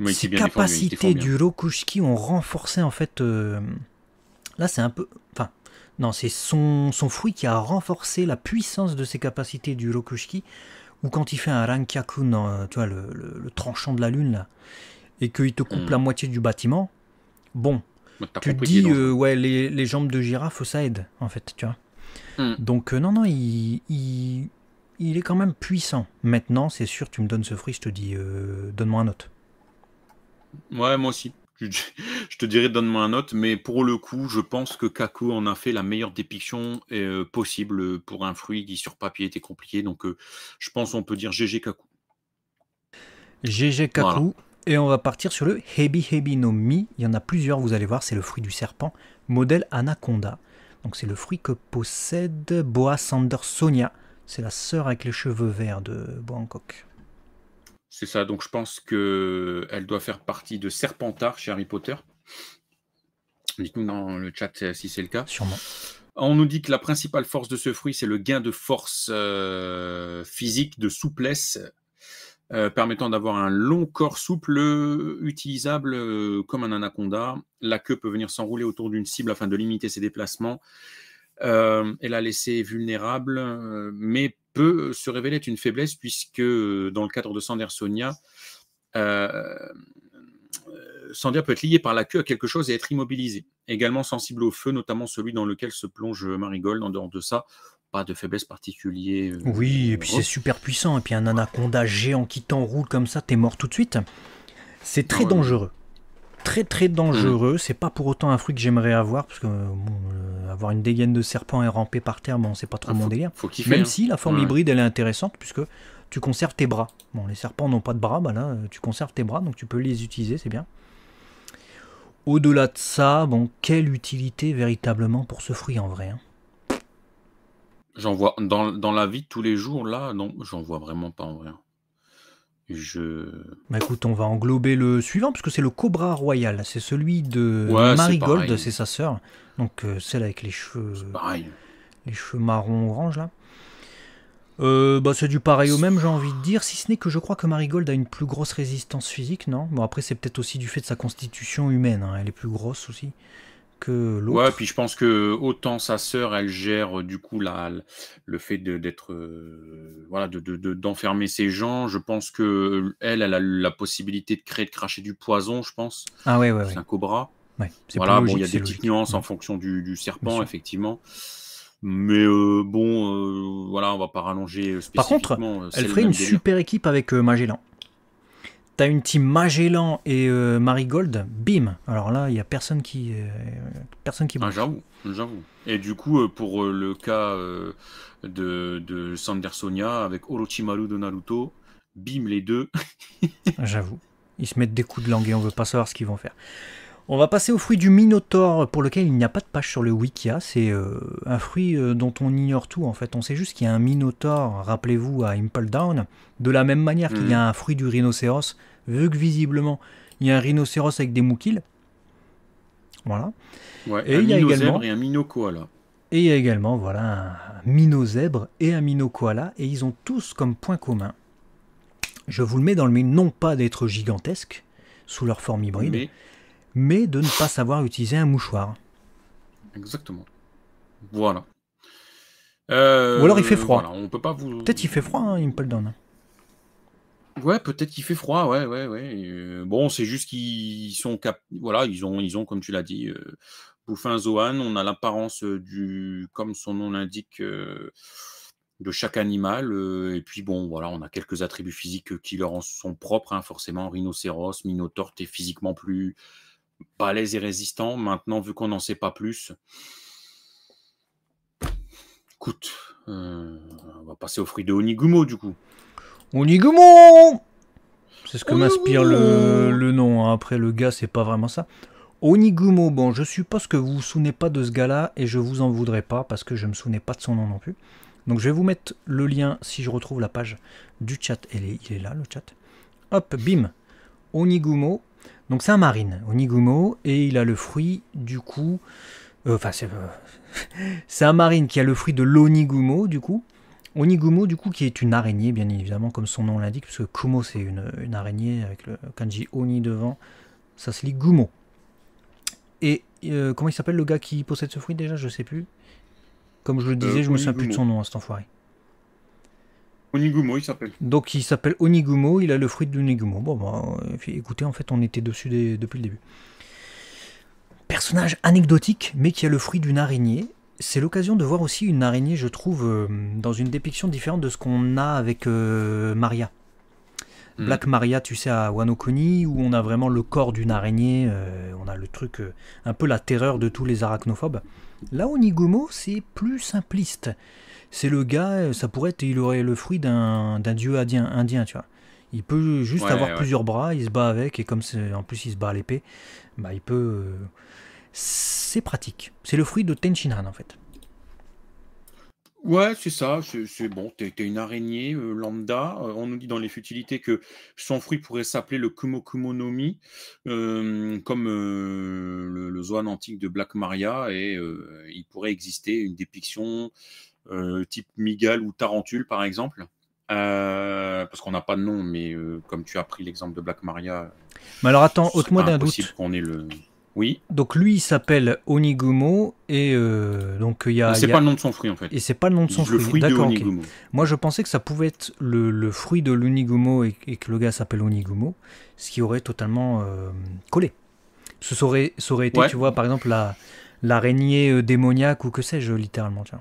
Oui, capacités du Rokushiki ont renforcé, en fait. là, c'est un peu. Enfin, non, c'est son, fruit qui a renforcé la puissance de ses capacités du Rokushiki, ou quand il fait un Rankyaku, euh, tu vois, le, le, tranchant de la lune, là, et qu'il te coupe hmm. la moitié du bâtiment, bon, bah, tu te dis, euh, ouais, les, jambes de girafe, ça aide, en fait, tu vois. Hmm. Donc, euh, non, non, il, est quand même puissant. Maintenant, c'est sûr, tu me donnes ce fruit, je te dis, donne-moi un autre. Ouais, moi aussi. je te dirais donne-moi un note, mais pour le coup, je pense que Kaku en a fait la meilleure dépiction euh, possible pour un fruit qui sur papier était compliqué. Donc euh, je pense on peut dire GG Kaku. GG Kaku. Et on va partir sur le Hebi Hebi no Mi. Il y en a plusieurs, vous allez voir, c'est le fruit du serpent, modèle Anaconda. Donc c'est le fruit que possède Boa Sandersonia. C'est la sœur avec les cheveux verts de Boa Hancock. C'est ça, donc je pense qu'elle doit faire partie de Serpentard chez Harry Potter. Dites-nous dans le chat euh, si c'est le cas. Sûrement. On nous dit que la principale force de ce fruit, c'est le gain de force euh, physique, de souplesse, euh, permettant d'avoir un long corps souple, utilisable comme un anaconda. La queue peut venir s'enrouler autour d'une cible afin de limiter ses déplacements et la laisser vulnérable, mais peut euh, se révéler être une faiblesse puisque euh, dans le cadre de Sandersonia, euh, euh Sandia peut être lié par la queue à quelque chose et être immobilisé. Également sensible au feu, notamment celui dans lequel se plonge Marigold. En dehors de ça, pas de faiblesse particulière. oui, et puis c'est super puissant. Et puis un anaconda géant qui t'enroule comme ça, t'es mort tout de suite. C'est très dangereux très très dangereux. Mm. C'est pas pour autant un fruit que j'aimerais avoir, parce que euh, euh, avoir une dégaine de serpents et ramper par terre, bon, c'est pas trop ah, mon délire. Même hein. si la forme hybride elle est intéressante, puisque tu conserves tes bras. Bon, les serpents n'ont pas de bras, bah là, euh, tu conserves tes bras, donc tu peux les utiliser, c'est bien. Au-delà de ça, bon, quelle utilité véritablement pour ce fruit en vrai hein J'en vois dans, dans, la vie tous les jours, là, non, j'en vois vraiment pas en vrai. Hein. Je. Bah écoute, on va englober le suivant, puisque c'est le Cobra Royal. C'est celui de Marigold, c'est sa sœur. Donc euh, celle avec les cheveux. Les cheveux marron-orange, là. Euh, bah, c'est du pareil au même, j'ai envie de dire, si ce n'est que je crois que Marigold a une plus grosse résistance physique, non Bon, après, c'est peut-être aussi du fait de sa constitution humaine, hein. elle est plus grosse aussi que Ouais, puis je pense que autant sa sœur, elle gère euh, du coup le fait d'être euh, voilà d'enfermer de, de, ces gens. Je pense que euh, elle, elle a la possibilité de créer de cracher du poison, je pense. Ah ouais, C'est un cobra. Ouais, voilà, il y a des petites nuances en fonction du, serpent, effectivement. Mais bon, voilà, on va pas rallonger. Spécifiquement, Par contre, elle ferait une super équipe avec Magellan. T'as une team Magellan et Marie euh, Marigold, bim. Alors là, il n'y a personne qui, euh, personne qui ah, j'avoue, j'avoue. Et du coup, euh, pour le cas de, de Sandersonia avec Orochimaru de Naruto, bim les deux. j'avoue. Ils se mettent des coups de langue et on veut pas savoir ce qu'ils vont faire. On va passer au fruit du Minotaure, pour lequel il n'y a pas de page sur le Wikia. C'est euh, un fruit euh, dont on ignore tout en fait. On sait juste qu'il y a un Minotaure, rappelez-vous, à Impel Down, de la même manière qu'il y a mm. un fruit du rhinocéros, vu que visiblement il y a un rhinocéros avec des mouquilles. Voilà. et il y a également et un Minocoala. Et il y a également voilà un minozèbre et un Minocoala, et ils ont tous comme point commun. Je vous le mets dans le menu non pas d'être gigantesques sous leur forme hybride, mais de ne pas savoir utiliser un mouchoir. Exactement. Voilà. Euh, Ou alors il fait froid. on peut pas vous. Peut-être il fait froid, hein, Ouais, peut-être qu'il fait froid, ouais, ouais, ouais. Euh, bon, c'est juste qu'ils sont cap... voilà, ils ont, ils ont, comme tu l'as dit, euh, Bouffin Zoan. On a l'apparence du, comme son nom l'indique, de chaque animal. et puis bon, voilà, on a quelques attributs physiques qui leur sont propres, hein, forcément. Rhinocéros, Minotaure, t'es physiquement plus, balèze et résistant. Maintenant, vu qu'on n'en sait pas plus, écoute, euh, on va passer au fruit de Onigumo du coup. Onigumo C'est ce que m'inspire le, nom. Hein. Après, le gars, c'est pas vraiment ça. Onigumo, bon, je suppose que vous vous souvenez pas de ce gars-là et je vous en voudrais pas parce que je me souvenais pas de son nom non plus. Donc je vais vous mettre le lien si je retrouve la page du chat. Il est, il est là, le chat. Hop, bim. Onigumo, donc c'est un marine, Onigumo, et il a le fruit du coup... Euh, enfin, euh, c'est un marine qui a le fruit de l'Onigumo du coup. Onigumo du coup qui est une araignée, bien évidemment, comme son nom l'indique, puisque Kumo c'est une, araignée avec le kanji Oni devant. Ça se lit Gumo. Et euh, comment il s'appelle le gars qui possède ce fruit déjà Je sais plus. Comme je le disais, je me souviens plus de son nom à hein, cet enfoiré. Onigumo, il s'appelle. Donc il s'appelle Onigumo, il a le fruit de Bon, ben, euh, écoutez, en fait, on était dessus depuis le début. Personnage anecdotique, mais qui a le fruit d'une araignée. C'est l'occasion de voir aussi une araignée, je trouve, euh, dans une dépiction différente de ce qu'on a avec euh, Maria. Hmm. Black Maria, tu sais, à Wano où on a vraiment le corps d'une araignée, on a le truc, un peu la terreur de tous les arachnophobes. Là, Onigumo, c'est plus simpliste c'est le gars, euh, ça pourrait être, il aurait le fruit d'un dieu indien, indien, tu vois. Il peut juste avoir plusieurs bras, il se bat avec, et comme en plus il se bat à l'épée, bah il peut. Euh, c'est pratique. C'est le fruit de Tenshinhan en fait. Ouais, c'est ça, c'est bon, t'es une araignée euh, lambda. on nous dit dans les futilités que son fruit pourrait s'appeler le Kumokumonomi, comme le, le, Zoan antique de Black Maria, et il pourrait exister une dépiction euh, type Migal ou tarantule par exemple. Euh, parce qu'on n'a pas de nom, mais euh, comme tu as pris l'exemple de Black Maria. Mais alors attends, ôte-moi d'un doute. on est le. Oui. Donc lui, il s'appelle Onigumo et donc il y a. C'est pas le nom de son fruit en fait. Et c'est pas le nom de son le fruit. D'accord. Moi, je pensais que ça pouvait être le, fruit de l'Onigumo et, que le gars s'appelle Onigumo, ce qui aurait totalement collé. Ce serait, ça aurait été, tu vois, par exemple la l'araignée démoniaque ou que sais-je, littéralement. Tiens.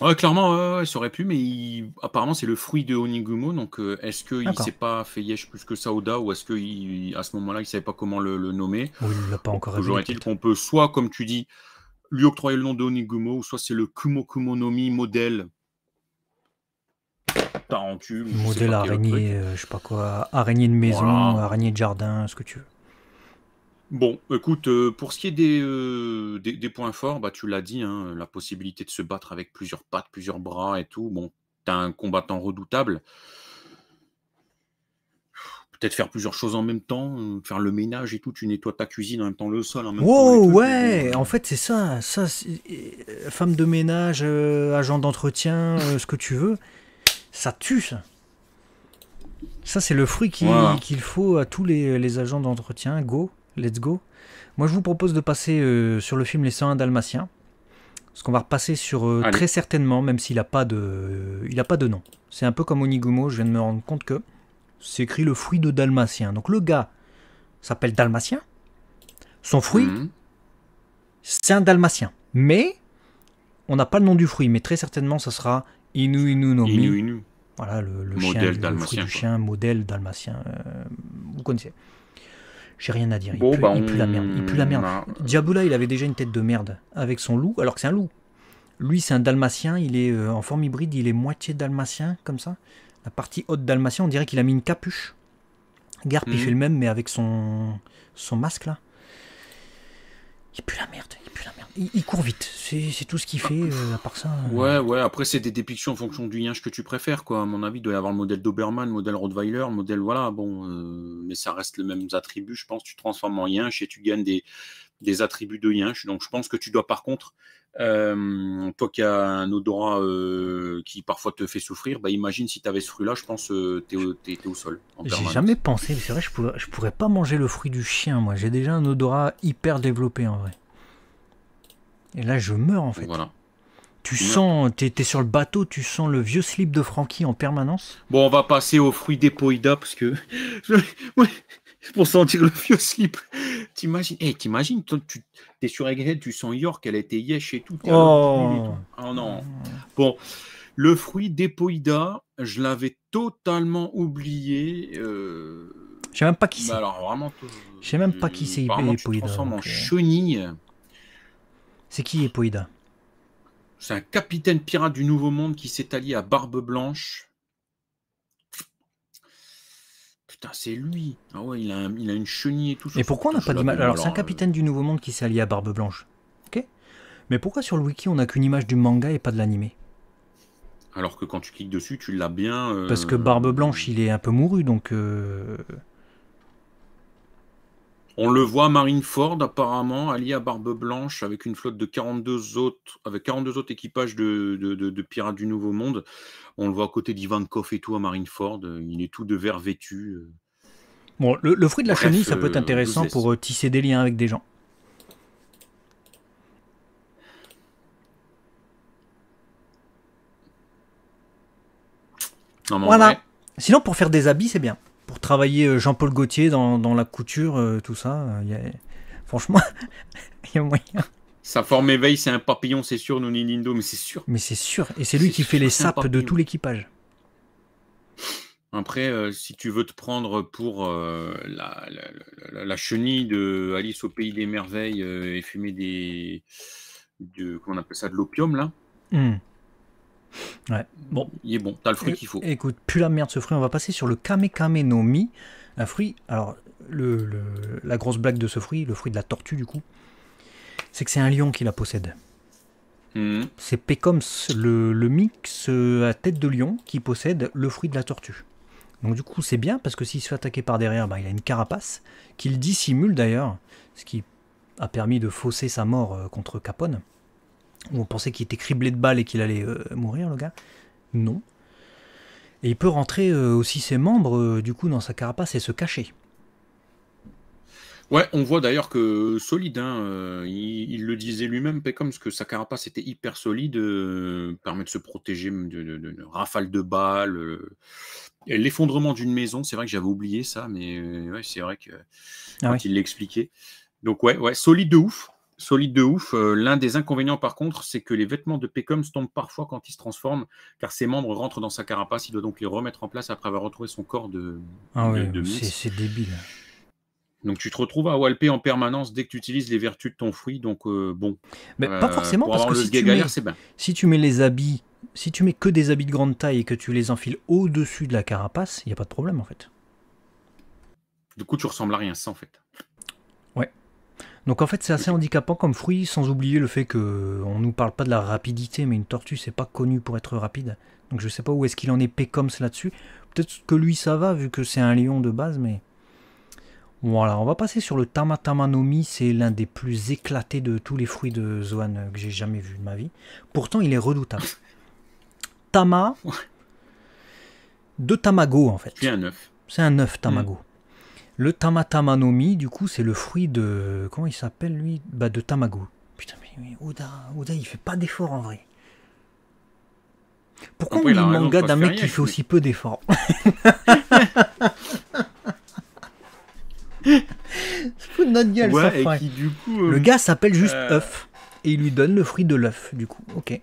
Ouais, clairement, il ouais, ça aurait pu, mais apparemment, c'est le fruit de Onigumo. Donc, euh, est-ce qu'il ne s'est pas fait yesh plus que Saouda, ou est-ce qu'à ce moment-là, il ne savait pas comment le, nommer Ou il l'a pas encore Toujours est-il qu'on peut soit, comme tu dis, lui octroyer le nom de Onigumo, ou soit c'est le Kumokumonomi modèle. Modèle araignée, euh, je sais pas quoi. Araignée de maison, araignée de jardin, ce que tu veux. Bon, écoute, euh, pour ce qui est euh, des, des, points forts, bah, tu l'as dit, hein, la possibilité de se battre avec plusieurs pattes, plusieurs bras et tout. Bon, t'as un combattant redoutable. Peut-être faire plusieurs choses en même temps, euh, faire le ménage et tout, tu nettoies ta cuisine en même temps, le sol en même temps. ouais, en fait c'est ça, ça femme de ménage, agent d'entretien, ce que tu veux, ça tue ça. Ça c'est le fruit qu'il faut à tous les agents d'entretien, go let's go. Moi, je vous propose de passer euh, sur le film Les 101 Dalmatiens. Parce qu'on va repasser sur euh, très certainement, même s'il n'a pas, de, il pas de nom. C'est un peu comme Onigumo, je viens de me rendre compte que c'est écrit le fruit de Dalmatien. Donc le gars s'appelle Dalmatien. Son fruit, mhm. c'est un Dalmatien. Mais on n'a pas le nom du fruit, mais très certainement, ça sera Inu Inu no Mi. Inu, inu. Voilà, le, le fruit du chien, modèle dalmatien. Euh, vous connaissez. J'ai rien à dire. Il, pue, bah, la merde. Il la merde. il avait déjà une tête de merde avec son loup, alors que c'est un loup. Lui, c'est un dalmatien. Il est euh, en forme hybride. Il est moitié dalmatien, comme ça. La partie haute dalmatien, on dirait qu'il a mis une capuche. Garp, il hmm. fait le même, mais avec son, son masque là. Il pue la merde. Il pue la merde il, court vite. C'est tout ce qu'il fait, euh, à part ça. Euh. Ouais, ouais. Après, c'est des dépictions en fonction du lien que tu préfères, quoi. À mon avis, il doit y avoir le modèle Doberman, modèle Rottweiler, modèle, voilà, bon. Euh, mais ça reste les mêmes attributs, je pense. Tu transformes en lien et tu gagnes des, attributs de yinche. Donc je pense que tu dois par contre, toi qui as un odorat qui parfois te fait souffrir, bah imagine si tu avais ce fruit-là, je pense euh, t'es au, au, sol. J'ai jamais pensé, c'est vrai, je pourrais, je pourrais pas manger le fruit du chien, moi. J'ai déjà un odorat hyper développé en vrai. Et là, je meurs en fait. Voilà. Tu sens, tu es sur le bateau, tu sens le vieux slip de Franky en permanence. Bon, on va passer fruit des d'Epoida parce que. pour sentir le vieux slip. T'imagines, Eh, t'imagines, tu es sur Egghead, tu sens York, elle était yesh et tout. Oh. oh. non. Bon, le fruit d'Epoida, je l'avais totalement oublié. Euh... Je sais même pas qui bah c'est. Bah alors vraiment. Je sais même pas qui euh, c'est. Il tu en euh, chenille. C'est qui Poïda C'est un capitaine pirate du Nouveau Monde qui s'est allié à Barbe Blanche. Putain, c'est lui. Ah ouais, il a, une chenille et tout. Mais pourquoi on n'a pas d'image Alors, c'est un euh, capitaine du Nouveau Monde qui s'est allié à Barbe Blanche. Ok Mais pourquoi sur le wiki on n'a qu'une image du manga et pas de l'animé Alors que quand tu cliques dessus, tu l'as bien. Euh, Parce que Barbe Blanche, euh, il est un peu mouru, donc. On le voit à Marineford, apparemment, allié à Barbe Blanche, avec une flotte de 42 autres, avec 42 autres équipages de, pirates du Nouveau Monde. On le voit à côté Koff et tout à Marineford. Il est tout de vert vêtu. Euh. Bon, le, fruit de la chenille, ça peut être euh, intéressant pour euh, tisser des liens avec des gens. voilà. Sinon, pour faire des habits, c'est bien travailler euh, Jean-Paul Gaultier dans, la couture, euh, tout ça. Euh, franchement, il y a moyen. Sa forme éveille, c'est un papillon, c'est sûr, non Nindo, mais c'est sûr. Mais c'est sûr, et c'est lui qui fait les sapes de tout l'équipage. Après, si tu veux te prendre pour la, chenille de Alice au pays des merveilles et fumer des, de, appelle ça, de l'opium là. Hmm. Ouais. Bon. Il est bon, t'as le fruit qu'il faut. Écoute, plus la merde ce fruit, on va passer sur le Kamekame no Mi. Un fruit, alors le, la grosse blague de ce fruit, le fruit de la tortue du coup, c'est que c'est un lion qui la possède. Hmm. C'est Pekoms le, le mix euh, à tête de lion, qui possède le fruit de la tortue. Donc du coup c'est bien parce que s'il se fait attaquer par derrière, bah, il a une carapace qu'il dissimule d'ailleurs, ce qui a permis de fausser sa mort euh, contre Capone on pensait qu'il était criblé de balles et qu'il allait euh, mourir, le gars. Non. Et il peut rentrer euh, aussi ses membres, euh, du coup, dans sa carapace et se cacher. Ouais, on voit d'ailleurs que solide, hein, il, le disait lui-même, Pécom, que sa carapace était hyper solide, permet de se protéger de, rafale de, rafales de balles, l'effondrement d'une maison, c'est vrai que j'avais oublié ça, mais c'est vrai que ah quand l'expliquait. Donc ouais, ouais, solide de ouf, solide de ouf. Euh, l'un des inconvénients, par contre, c'est que les vêtements de Peckham tombent parfois quand il se transforme, car ses membres rentrent dans sa carapace. Il doit donc les remettre en place après avoir retrouvé son corps de. Ah c'est débile. Donc tu te retrouves à Walpé en permanence dès que tu utilises les vertus de ton fruit. Donc euh, bon. Mais pas euh, forcément parce que si tu, mets, les habits, si tu mets que des habits de grande taille et que tu les enfiles au-dessus de la carapace, il n'y a pas de problème en fait. Du coup, tu ressembles à rien, ça en fait. Donc en fait, c'est assez handicapant comme fruit, sans oublier le fait que on nous parle pas de la rapidité, mais une tortue, c'est pas connu pour être rapide. Donc je sais pas où est-ce qu'il en est Pécoms là-dessus. Peut-être que lui, ça va, vu que c'est un lion de base, mais... Voilà, on va passer sur le Tamatama c'est l'un des plus éclatés de tous les fruits de Zoan que j'ai jamais vu de ma vie. Pourtant, il est redoutable. Tama... De Tamago, en fait. C'est un œuf. C'est un œuf, Tamago. Mm. Le tamatamanomi, du coup, c'est le fruit de. Comment il s'appelle lui Bah, de tamago. Putain, mais, Oda, Oda, il fait pas d'efforts en vrai. Pourquoi on lit le manga d'un mec qui fait aussi peu d'efforts de notre gueule, Le euh, gars s'appelle juste œuf euh, et il lui donne le fruit de l'œuf, du coup. Ok.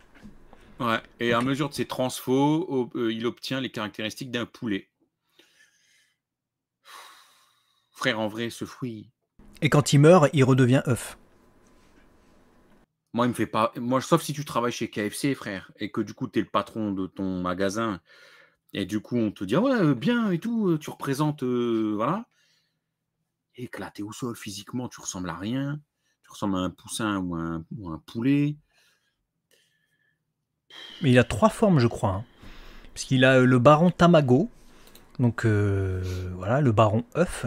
Ouais, et à mesure de ses transfos, euh, il obtient les caractéristiques d'un poulet frère en vrai, ce fruit. Et quand il meurt, il redevient œuf. Moi, il me fait pas. Moi, sauf si tu travailles chez KFC, frère, et que du coup, tu es le patron de ton magasin, et du coup, on te dit, ah ouais, euh, bien et tout, euh, tu représentes. Euh, voilà. Éclaté au sol, physiquement, tu ressembles à rien. Tu ressembles à un poussin ou un, un poulet. Mais il a trois formes, je crois. Hein. Parce qu'il a le baron Tamago, donc euh, voilà, le baron œuf,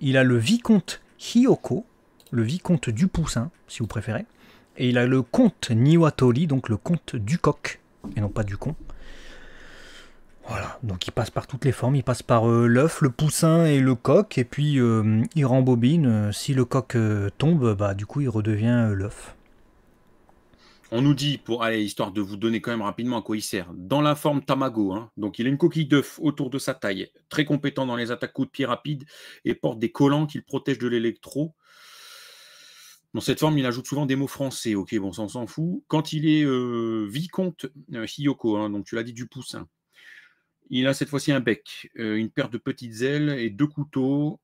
Il a le vicomte Hiyoko, le vicomte du Poussin, si vous préférez. Et il a le comte Niwatoli, donc le comte du coq, et non pas du con. Voilà, donc il passe par toutes les formes, il passe par euh, l'œuf, le poussin et le coq, et puis euh, il rembobine, si le coq tombe, bah du coup il redevient l'œuf on nous dit, pour aller, histoire de vous donner quand même rapidement à quoi il sert, dans la forme Tamago, hein. donc il a une coquille d'œuf autour de sa taille, très compétent dans les attaques coups de pied rapides et porte des collants qu'il protège de l'électro. Dans cette forme, il ajoute souvent des mots français, ok, bon, ça s'en fout. Quand il est euh, vicomte, euh, Hiyoko, hein, donc tu l'as dit du poussin, il a cette fois-ci un bec, euh, une paire de petites ailes et deux couteaux,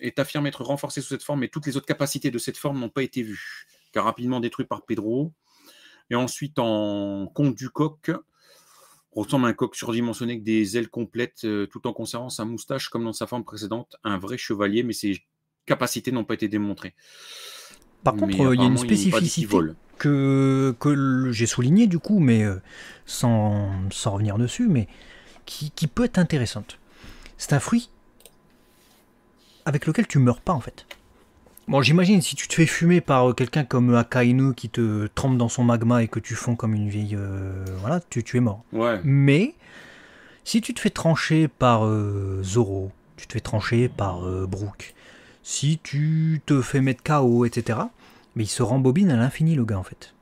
est affirmé être renforcé sous cette forme, mais toutes les autres capacités de cette forme n'ont pas été vues qui rapidement détruit par Pedro. Et ensuite, en compte du coq, ressemble à un coq surdimensionné avec des ailes complètes, euh, tout en conservant sa moustache comme dans sa forme précédente, un vrai chevalier, mais ses capacités n'ont pas été démontrées. Par contre, euh, il y a une spécificité que, que j'ai soulignée du coup, mais euh, sans, revenir dessus, mais qui, qui peut être intéressante. C'est un fruit avec lequel tu meurs pas en fait. Bon, j'imagine si tu te fais fumer par euh, quelqu'un comme euh, Akainu qui te trempe dans son magma et que tu fonds comme une vieille. Euh, voilà, tu, es mort. Ouais. Mais si tu te fais trancher par Zoro, tu te fais trancher par Brook, si tu te fais mettre KO, etc., mais il se rembobine à l'infini, le gars, en fait.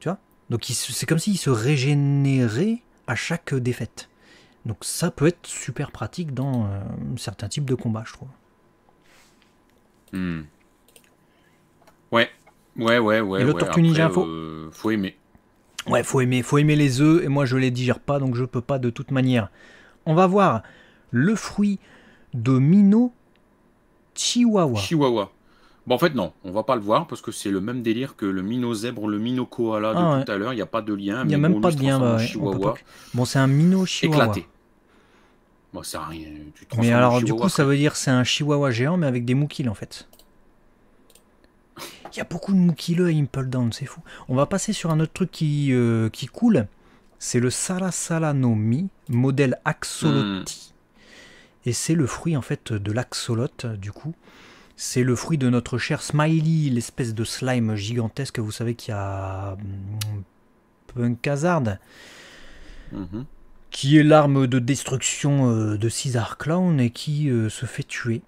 Tu vois Donc c'est comme s'il se régénérait à chaque défaite. Donc ça peut être super pratique dans certains types de combats, je trouve. Hmm. Ouais. Ouais, ouais, ouais. Et le ouais. Euh, faut... aimer. Ouais, faut aimer. Faut aimer les œufs. Et moi, je les digère pas, donc je peux pas de toute manière. On va voir le fruit de Mino Chihuahua. Chihuahua. Bon, en fait, non, on va pas le voir parce que c'est le même délire que le Mino Zèbre, le Mino Koala de ah, tout à l'heure. Il n'y a pas de lien. Il n'y a même pas de lien. Bon, c'est un Mino Chihuahua. Éclaté. Bon, bah, ça rien. mais alors, du coup, ça veut dire c'est un chihuahua géant, mais avec des moukils, en fait. Il y a beaucoup de moukileux à Impel Down, c'est fou. On va passer sur un autre truc qui, euh, qui coule. C'est le Salasalanomi, modèle axolotti. Hmm. Et c'est le fruit en fait de l'axolote, du coup. C'est le fruit de notre cher Smiley, l'espèce de slime gigantesque, vous savez, qu'il y a. Hmm, un Hazard. Mhm qui est l'arme de destruction euh, de Caesar Clown et qui euh, se fait tuer.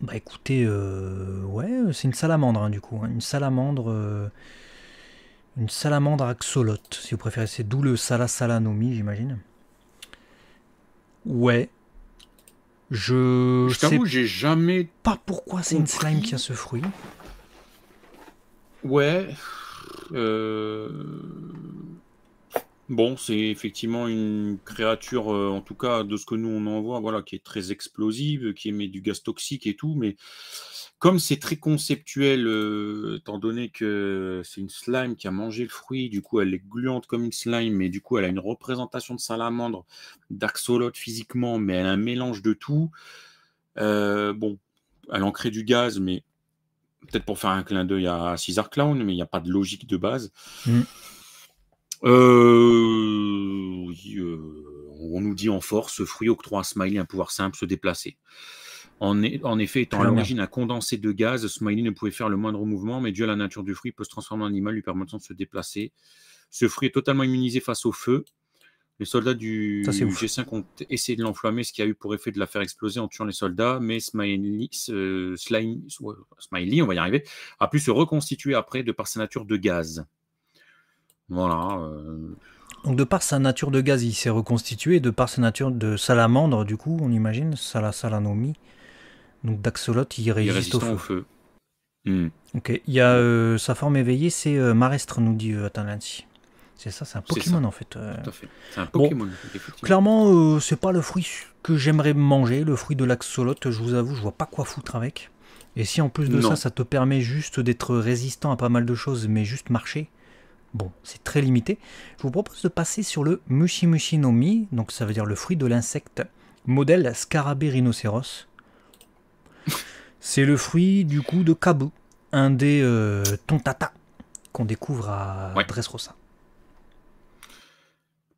Bah écoutez, euh, ouais, c'est une salamandre hein, du coup, hein. une salamandre une salamandre axolote, si vous préférez. C'est d'où le salasalanomie j'imagine. Ouais. Je. Je t'avoue, j'ai jamais. Pas pourquoi c'est une slime qui a ce fruit. Ouais. Euh... Bon, c'est effectivement une créature, euh, en tout cas de ce que nous on en voit, voilà, qui est très explosive, qui émet du gaz toxique et tout, mais comme c'est très conceptuel, euh, étant donné que c'est une slime qui a mangé le fruit, du coup elle est gluante comme une slime, mais du coup elle a une représentation de salamandre, d'axolote physiquement, mais elle a un mélange de tout. Euh, bon, elle en crée du gaz, mais peut-être pour faire un clin d'œil à Caesar Clown, mais il n'y a pas de logique de base. Mm. Euh, euh, on nous dit en force, ce fruit octroie à smiley un pouvoir simple, se déplacer. En, effet, étant à l'origine un condensé de gaz, Smiley ne pouvait faire le moindre mouvement, mais dû à la nature du fruit, peut se transformer en animal lui permettant de se déplacer. Ce fruit est totalement immunisé face au feu. Les soldats du G5 ont essayé de l'enflammer, ce qui a eu pour effet de la faire exploser en tuant les soldats, mais Smiley, euh, Smiley on va y arriver, a pu se reconstituer après de par sa nature de gaz. Voilà. Euh. Donc de par sa nature de gaz, il s'est reconstitué, de par sa nature de salamandre, du coup, on imagine, sala Donc d'axolote, il, résiste au feu. Au feu. Hmm. Ok, il y a euh, sa forme éveillée, c'est euh, Marestre, nous dit Atalanti. C'est ça, c'est un Pokémon en fait. Tout fait. C'est un Pokémon. Bon, clairement, c'est pas le fruit que j'aimerais manger, le fruit de l'axolote. Je vous avoue, je vois pas quoi foutre avec. Et si en plus de ça, ça te permet juste d'être résistant à pas mal de choses, mais juste marcher, Bon, c'est très limité. Je vous propose de passer sur le Mushimushinomi, donc ça veut dire le fruit de l'insecte, modèle scarabée rhinocéros. C'est le fruit du coup de Kabu, un des euh, Tontata qu'on découvre à Dressrosa.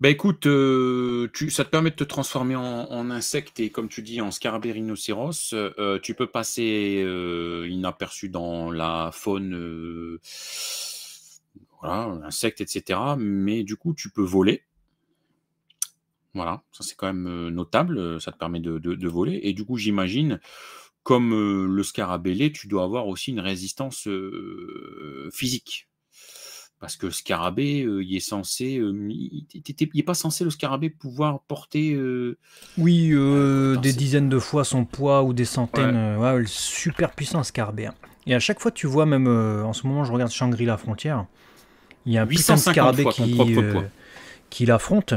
Ben écoute, euh, ça te permet de te transformer en, insecte et comme tu dis en scarabée rhinocéros. Euh, tu peux passer inaperçu dans la faune insectes, etc. Mais du coup, tu peux voler. Voilà, ça c'est quand même euh, notable, euh, ça te permet de, voler. Et du coup, j'imagine, comme euh, le scarabée, tu dois avoir aussi une résistance physique. Parce que le scarabée, il est censé, il n'est pas censé le scarabée pouvoir porter. oui, des dizaines de fois son poids ou des centaines. Ouais. super puissant scarabée. Hein. Et à chaque fois, tu vois, même en ce moment, je regarde Shangri-La Frontière. Il y a un putain de scarabée euh, qui, l'affronte.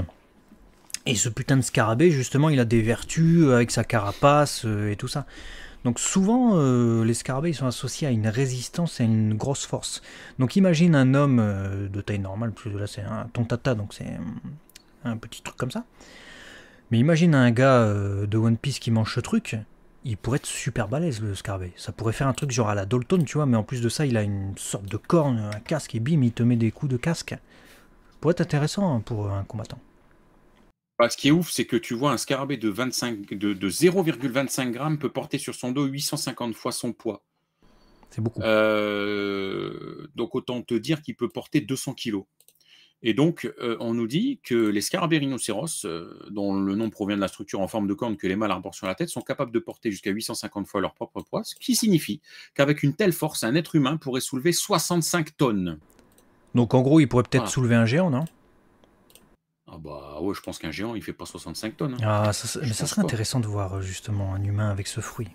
Et ce putain de scarabée, justement, il a des vertus euh, avec sa carapace euh, et tout ça. Donc souvent, les scarabées sont associés à une résistance et à une grosse force. Donc imagine un homme de taille normale, plus là c'est un tontata, donc c'est un, petit truc comme ça. Mais imagine un gars de One Piece qui mange ce truc, il pourrait être super balèze le Scarabée. Ça pourrait faire un truc genre à la Dalton, tu vois, mais en plus de ça, il a une sorte de corne, un casque, et bim, il te met des coups de casque. Ça pourrait être intéressant hein, pour un combattant. Bah, ce qui est ouf, c'est que tu vois un Scarabée de, 0,25 grammes peut porter sur son dos 850 fois son poids. C'est beaucoup. Euh, donc autant te dire qu'il peut porter 200 kilos. Et donc, euh, on nous dit que les scarabérinocéros, euh, dont le nom provient de la structure en forme de corne que les mâles arborent sur la tête, sont capables de porter jusqu'à 850 fois leur propre poids, ce qui signifie qu'avec une telle force, un être humain pourrait soulever 65 tonnes. Donc, en gros, il pourrait peut-être ah. soulever un géant, non ah bah ouais, je pense qu'un géant, il fait pas 65 tonnes. Hein. Ah, mais ça serait intéressant de voir euh, justement un humain avec ce fruit.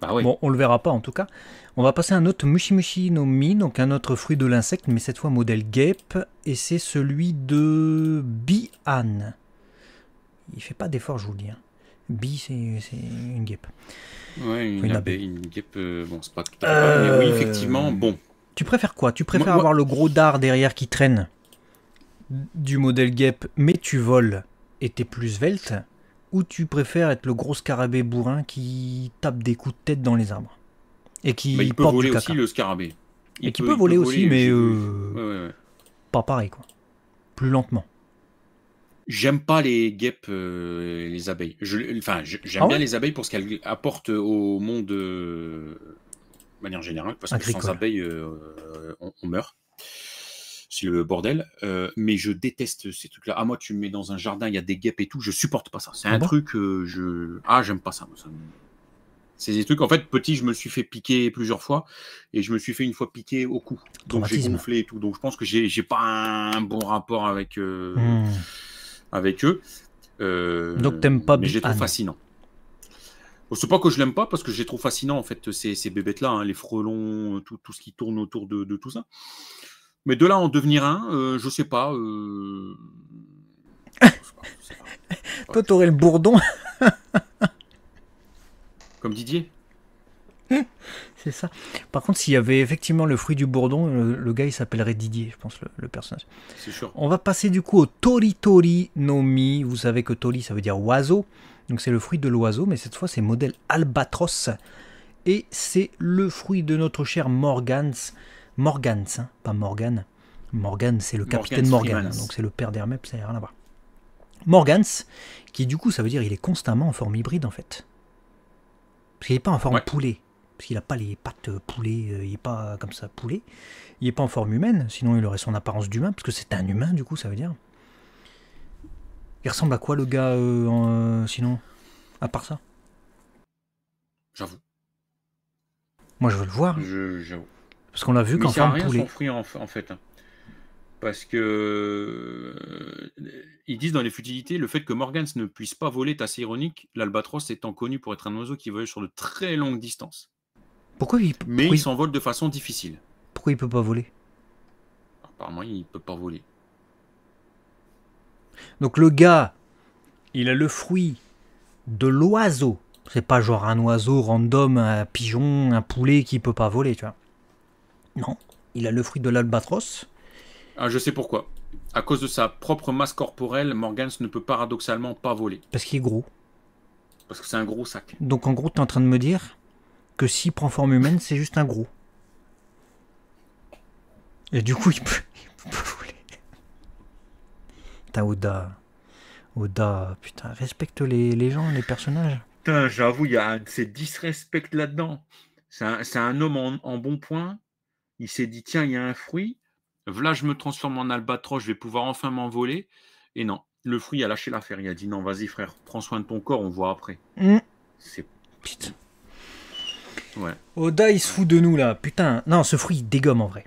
Bah bon, on le verra pas en tout cas. On va passer à un autre Mushimushi no Mi, donc un autre fruit de l'insecte, mais cette fois modèle guêpe, et c'est celui de Bihan. Il fait pas d'effort, je vous le dis. Hein. Bi, c'est une guêpe. Ouais, une, euh, bon, c'est pas tout à mais oui, euh, effectivement, bon. Tu préfères quoi Tu préfères avoir le gros dard derrière qui traîne du modèle guêpe, mais tu voles et t'es plus velte ou tu préfères être le gros scarabée bourrin qui tape des coups de tête dans les arbres et qui bah, peut voler aussi le scarabée. et qui peut, voler, aussi, mais euh, pas pareil quoi, plus lentement. J'aime pas les guêpes, euh, les abeilles. Je, enfin, j'aime ah bien les abeilles pour ce qu'elles apportent au monde euh, de manière générale, parce que sans abeilles, on meurt c'est le bordel. Euh, mais je déteste ces trucs-là. Ah, moi, tu me mets dans un jardin, il y a des guêpes et tout, je supporte pas ça. C'est ah un truc, que euh, je. Ah, j'aime pas ça. C'est des trucs. En fait, petit, je me suis fait piquer plusieurs fois et je me suis fait une fois piquer au cou. Donc j'ai gonflé et tout. Donc je pense que j'ai pas un bon rapport avec, euh, hmm. avec eux. Donc t'aimes pas Mais j'ai trop fascinant. C'est pas que je l'aime pas parce que j'ai trop fascinant en fait ces, ces bébêtes là, hein, les frelons, tout, tout, ce qui tourne autour de, de tout ça. Mais de là en devenir un, euh, je sais pas. Euh, sais pas, le bourdon. Comme Didier. C'est ça. Par contre, s'il y avait effectivement le fruit du bourdon, euh, le, gars il s'appellerait Didier, je pense, le, personnage. C'est sûr. On va passer du coup au Tori Tori Nomi. Vous savez que Tori ça veut dire oiseau. Donc c'est le fruit de l'oiseau, mais cette fois c'est modèle albatros. Et c'est le fruit de notre cher Morgans Morgans, hein, pas Morgan. Morgan, c'est le capitaine Morgan, hein, donc c'est le père d'Hermep, ça n'a rien à voir. Morgans, qui du coup, ça veut dire il est constamment en forme hybride en fait. Parce qu'il n'est pas en forme poulet, parce qu'il n'a pas les pattes euh, poulet, euh, il n'est pas comme ça poulet. Il n'est pas en forme humaine, sinon il aurait son apparence d'humain, parce que c'est un humain du coup, ça veut dire. Il ressemble à quoi le gars euh, sinon À part ça J'avoue. Moi je veux le voir. J'avoue. Parce qu'on l'a vu qu'en C'est de son Fruit, en, fait. Hein. Parce que euh, ils disent dans les futilités le fait que Morgans ne puisse pas voler est assez ironique, l'albatros étant connu pour être un oiseau qui vole sur de très longues distances. Pourquoi il Mais il s'envole de façon difficile. Pourquoi il peut pas voler Apparemment, il peut pas voler. Donc le gars, il a le fruit de l'oiseau. C'est pas genre un oiseau random, un pigeon, un poulet qui peut pas voler, tu vois. Non, il a le fruit de l'albatros. Ah, je sais pourquoi. À cause de sa propre masse corporelle, Morgans ne peut paradoxalement pas voler. Parce qu'il est gros. Parce que c'est un gros sac. Donc en gros, tu es en train de me dire que s'il prend forme humaine, c'est juste un gros. Et du coup, il peut, voler. T'as Oda. putain, respecte les, gens, les personnages. Putain, j'avoue, il y a ces disrespects là-dedans. C'est un, homme en bon point il s'est dit tiens, il y a un fruit, là je me transforme en albatros, je vais pouvoir enfin m'envoler. Et non, le fruit a lâché l'affaire. Il a dit non, vas-y frère, prends soin de ton corps, on voit après. Mm. C'est. Putain. Ouais. Oda, il se fout de nous là. Putain, non, ce fruit il dégomme en vrai.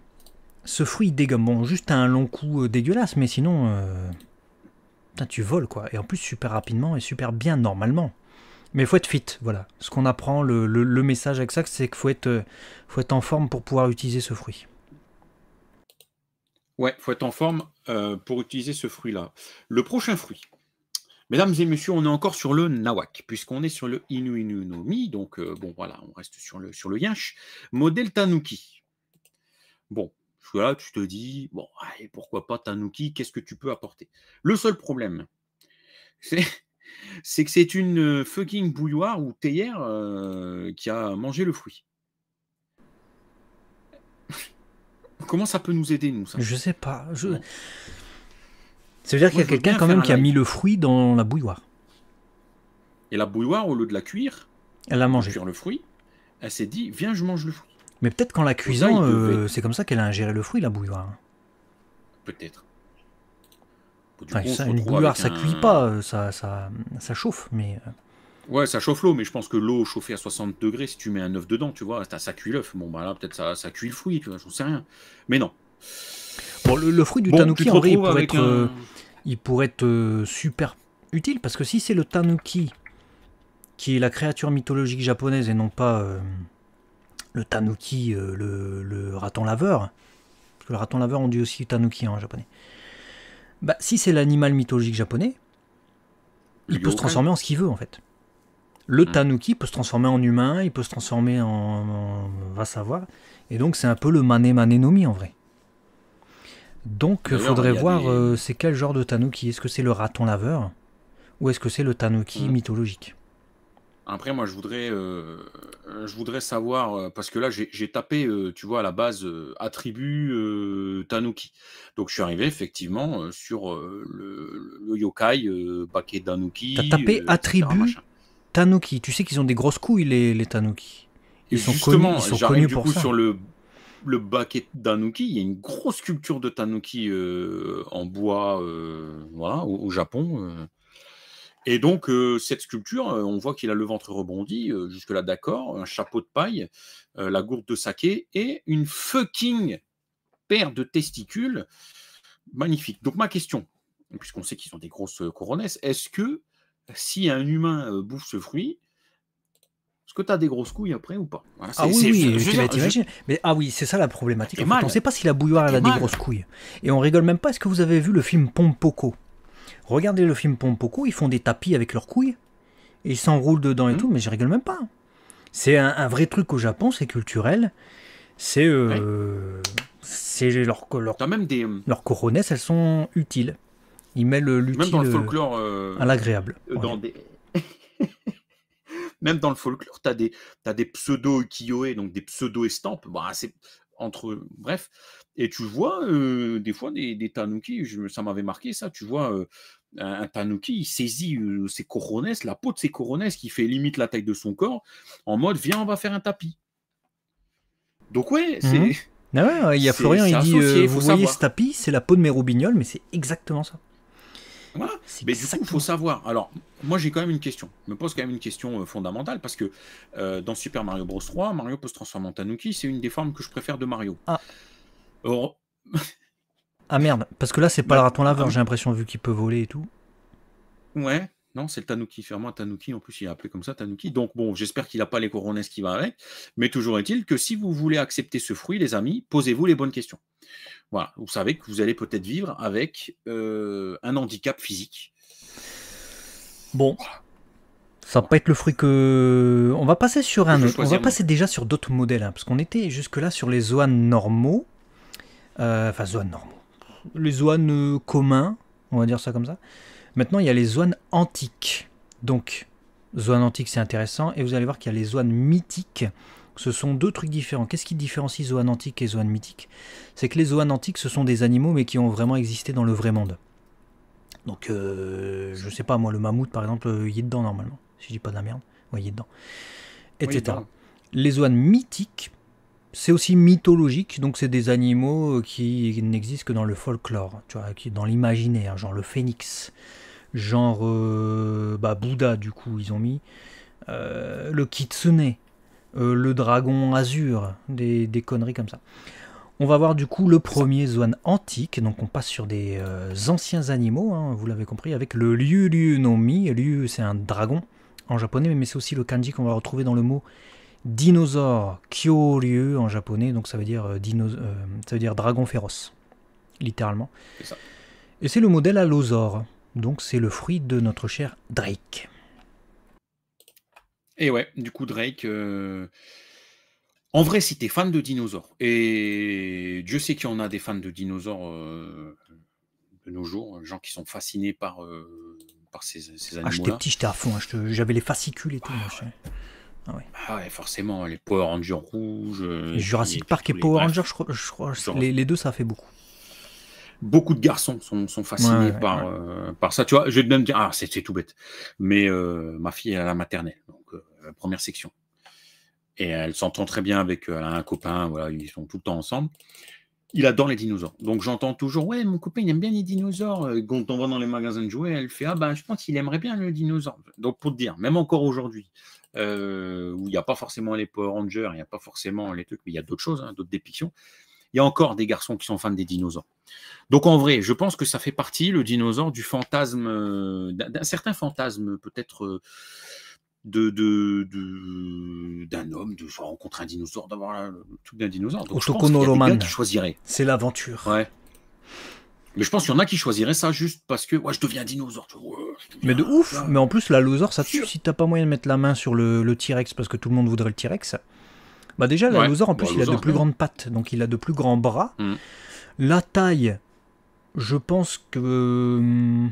Ce fruit il dégomme. Bon, juste un long coup euh, dégueulasse, mais sinon. Euh, putain, tu voles quoi. Et en plus, super rapidement et super bien normalement. Mais il faut être fit, voilà. Ce qu'on apprend, le, message avec ça, c'est qu'il faut être, euh, faut être en forme pour pouvoir utiliser ce fruit. Ouais, faut être en forme euh, pour utiliser ce fruit-là. Le prochain fruit. Mesdames et messieurs, on est encore sur le nawak, puisqu'on est sur le Inu Inu no donc euh, bon voilà, on reste sur le, sur le Modèle Tanuki. Bon, là, tu te dis, bon, allez, pourquoi pas Tanuki, qu'est-ce que tu peux apporter Le seul problème, c'est c'est que c'est une fucking bouilloire ou théière qui a mangé le fruit. Comment ça peut nous aider, nous ça Je sais pas. Je... Ça veut dire qu'il y a quelqu'un quand même qui a mis le fruit dans la bouilloire. Et la bouilloire, au lieu de la cuire, elle a mangé. le fruit, elle s'est dit Viens, je mange le fruit. Mais peut-être qu'en la cuisant, euh, c'est comme ça qu'elle a ingéré le fruit, la bouilloire. Peut-être enfin, une bouilloire, ça cuit pas, euh, ça, ça, chauffe, mais. Euh. Ouais, ça chauffe l'eau, mais je pense que l'eau chauffée à 60 degrés, si tu mets un œuf dedans, tu vois, ça, cuit l'œuf. Bon, bah là, peut-être ça, ça cuit le fruit, tu vois, sais rien. Mais non. Bon, le, fruit du tanuki, en euh, il pourrait être, super utile, parce que si c'est le tanuki qui est la créature mythologique japonaise et non pas le tanuki, le, le, raton laveur, parce que le raton laveur, on dit aussi tanuki hein, en japonais. Bah, si c'est l'animal mythologique japonais, il, peut se transformer en ce qu'il veut en fait. Le hmm. tanuki peut se transformer en humain, il peut se transformer en, va savoir. Et donc c'est un peu le mané mané nomi en vrai. Donc il faudrait voir euh, c'est quel genre de tanuki. Est-ce que c'est le raton laveur ou est-ce que c'est le tanuki hmm. mythologique après, moi, je voudrais, euh, je voudrais savoir, euh, parce que là, j'ai tapé, euh, tu vois, à la base, attribut Tanuki. Donc, je suis arrivé effectivement sur le, yokai paquet Tanuki. T'as tapé attribut Tanuki. Tu sais qu'ils ont des grosses couilles, les, les Tanuki. Ils sont justement, connus, ils sont connus du coup sur le, le baquet Tanuki. Il y a une grosse sculpture de Tanuki en bois voilà, au, au Japon. Et donc, euh, cette sculpture, euh, on voit qu'il a le ventre rebondi, euh, jusque-là d'accord, un chapeau de paille, la gourde de saké et une fucking paire de testicules magnifique. Donc, ma question, puisqu'on sait qu'ils ont des grosses couronnes, est-ce que si un humain bouffe ce fruit, est-ce que tu as des grosses couilles après ou pas Ah oui, Mais, ah oui, c'est ça la problématique. on ne sait pas si la bouilloire a des grosses couilles. Et on rigole même pas. Est-ce que vous avez vu le film Pompoko Regardez le film Pompoko, ils font des tapis avec leurs couilles. Et ils s'enroulent dedans et hmm. tout, mais je rigole même pas. C'est un, vrai truc au Japon, c'est culturel. C'est. Euh, C'est leur, leur, leurs euh, elles sont utiles. Ils mettent l'utile dans le euh, folklore, euh, à l'agréable. même dans le folklore, tu as des, des pseudo ukiyo donc des pseudo-estampes. Bah, entre bref et tu vois, des fois, des, des tanuki, ça m'avait marqué ça, tu vois, un, Tanouki, il saisit ses coronets, la peau de ses coronets qui fait limite la taille de son corps, en mode, viens, on va faire un tapis. Donc ouais, mmh c'est... Ah il y a Florian, il dit, vous voyez ce tapis, c'est la peau de mes roubignoles, mais c'est exactement ça. Voilà. Mais c'est ça qu'il faut savoir. Alors, moi, j'ai quand même une question. Je me pose quand même une question fondamentale parce que dans Super Mario Bros 3, Mario peut se transformer en Tanouki, C'est une des formes que je préfère de Mario. Ah. Oh. ah merde, parce que là, c'est pas le bah, raton laveur, ah j'ai l'impression, vu qu'il peut voler et tout. Ouais, non, c'est le Tanuki. moi, Tanuki, en plus, il est appelé comme ça, Tanuki. Donc, bon, j'espère qu'il n'a pas les couronnes qui va avec. Mais toujours est-il que si vous voulez accepter ce fruit, les amis, posez-vous les bonnes questions. Voilà, vous savez que vous allez peut-être vivre avec euh, un handicap physique. Bon. Ça va pas être le fruit que. On va passer sur un autre. On va passer déjà sur d'autres modèles. Hein, parce qu'on était jusque-là sur les zoans normaux. Euh, enfin zones normaux, les zones euh, communs, on va dire ça comme ça. Maintenant, il y a les zones antiques. Donc, zone antiques, c'est intéressant. Et vous allez voir qu'il y a les zones mythiques. Ce sont deux trucs différents. Qu'est-ce qui différencie zones antiques et zones mythiques C'est que les zones antiques, ce sont des animaux, mais qui ont vraiment existé dans le vrai monde. Donc, je euh, je sais pas, moi, le mammouth, par exemple, il est dedans, normalement. Si je dis pas de la merde, ouais, il est dedans. Etc. les zones mythiques, c'est aussi mythologique, donc c'est des animaux euh, qui n'existent que dans le folklore, tu vois, qui, dans l'imaginaire, genre le phénix, genre euh, bah, Bouddha du coup ils ont mis, euh, le kitsune, le dragon azur, des, conneries comme ça. On va voir du coup le premier zone antique, donc on passe sur des anciens animaux, hein, vous l'avez compris, avec le Liu Ryu no Mi, c'est un dragon en japonais, mais c'est aussi le kanji qu'on va retrouver dans le mot dinosaure Kyoryu en japonais, donc ça veut dire, euh, euh, dire dragon féroce, littéralement. Et c'est le modèle allosaure, donc c'est le fruit de notre cher Drake. Et ouais, du coup Drake, euh, en vrai si t'es fan de dinosaures, et Dieu sait qu'il y en a des fans de dinosaures de nos jours, gens qui sont fascinés par, ces, ah, animaux-là. j'étais petit, j'étais à fond, hein, j'avais les fascicules et tout. Ah bah forcément, les Power Rangers rouges. Euh, Jurassic Park et, Power Rangers, je crois, les, deux, ça fait beaucoup. Beaucoup de garçons sont, fascinés euh, par, ça. Tu vois, je vais même dire, ah, c'est tout bête. Mais euh, ma fille, est à la maternelle, donc la première section. Et elle s'entend très bien avec un copain, voilà, ils sont tout le temps ensemble. Il adore les dinosaures. Donc j'entends toujours, ouais, mon copain, il aime bien les dinosaures. Quand on va dans les magasins de jouets, elle fait, ah ben, je pense qu'il aimerait bien le dinosaure. Donc pour te dire, même encore aujourd'hui, euh, où il n'y a pas forcément les Power Rangers, il n'y a pas forcément les trucs, mais il y a d'autres choses, hein, d'autres dépictions. Il y a encore des garçons qui sont fans des dinosaures. Donc en vrai, je pense que ça fait partie, le dinosaure, du fantasme, euh, d'un certain fantasme peut-être euh, de, d'un homme, de rencontrer un dinosaure, d'avoir le truc d'un dinosaure. Donc, je pense qu'il y C'est l'aventure. Ouais. Mais je pense qu'il y en a qui choisiraient ça juste parce que ouais, je deviens dinosaure. mais de ouf Mais en plus, la ça tue. Si t'as pas moyen de mettre la main sur le, T-Rex parce que tout le monde voudrait le T-Rex, bah déjà, la en plus, bah, il a de plus grandes pattes, donc il a de plus grands bras. Mm. La taille, je pense que. Hmm,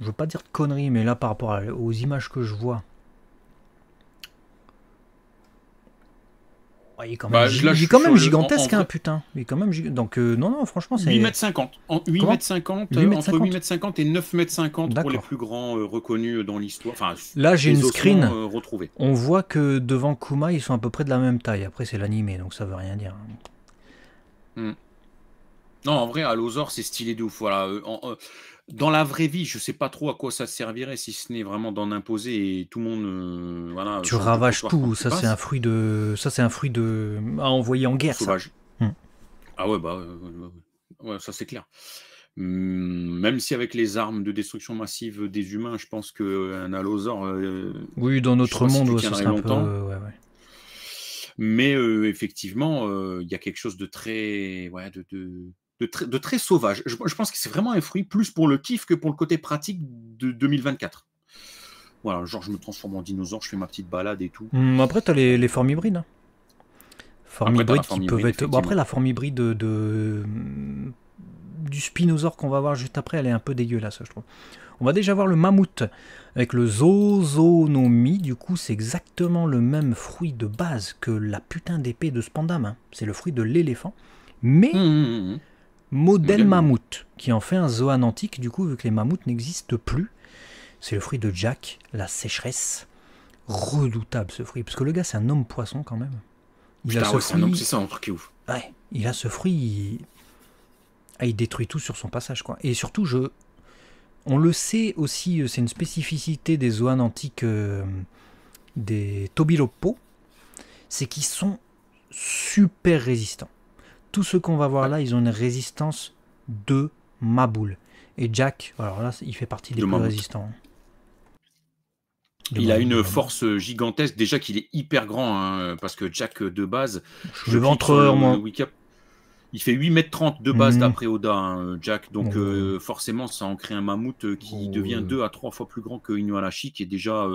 je veux pas dire de conneries, mais là, par rapport aux images que je vois, Hein, il est quand même, quand même gigantesque, putain. quand même Donc, euh, non, non, franchement, c'est. 8m50. 8 50 entre 8m50 et 9m50 pour les plus grands euh, reconnus dans l'histoire. Là, j'ai une screen. Euh, On voit que devant Kuma, ils sont à peu près de la même taille. Après, c'est l'animé, donc ça veut rien dire. Hmm. Non, en vrai, Allosaur, c'est stylé de ouf. Voilà dans la vraie vie, je ne sais pas trop à quoi ça servirait si ce n'est vraiment d'en imposer et tout le monde. Euh, voilà, tu ravages tout. Ça, c'est un fruit de. Ça, c'est un fruit de. à envoyer en guerre. Sauvage. Hmm. Ah ouais, bah. Euh, ouais, ça, c'est clair. Mmh, même si avec les armes de destruction massive des humains, je pense qu'un allosaure. Euh, oui, dans notre monde, ça serait un peu. Mais effectivement, il y a quelque chose de très. Ouais, de de, très sauvage. Je, pense que c'est vraiment un fruit plus pour le kiff que pour le côté pratique de 2024. Voilà, genre je me transforme en dinosaure, je fais ma petite balade et tout. Hmm, après, tu as les, formibrides. formes hybrides. Hein. Formes qui peuvent être. Bon, après, la formibride hmm, du spinosaure qu'on va voir juste après, elle est un peu dégueulasse, je trouve. On va déjà voir le mammouth avec le zozonomie. Du coup, c'est exactement le même fruit de base que la putain d'épée de Spandam. Hein. C'est le fruit de l'éléphant. Mais mmh, mmh, mmh, Modèle mammouth, qui en fait un zoan antique, du coup, vu que les mammouths n'existent plus. C'est le fruit de Jack, la sécheresse. Redoutable ce fruit, parce que le gars, c'est un homme poisson quand même. Il a ce fruit... Ah, il détruit tout sur son passage, quoi. Et surtout, je. On le sait aussi, euh, c'est une spécificité des Zoans antiques euh, des Tobilopo, c'est qu'ils sont super résistants tous ceux qu'on va voir là, ils ont une résistance de maboule. Et Jack, alors là, il fait partie des résistants. il a une force gigantesque. Déjà qu'il est hyper grand, hein, parce que Jack, euh, de base. Je vais euh, Il fait 8 mètres 30 de base mhm. d'après Oda, hein, Jack. Donc euh, forcément, ça en crée un mammouth qui oh, devient deux à trois fois plus grand que Inuarashi, qui est déjà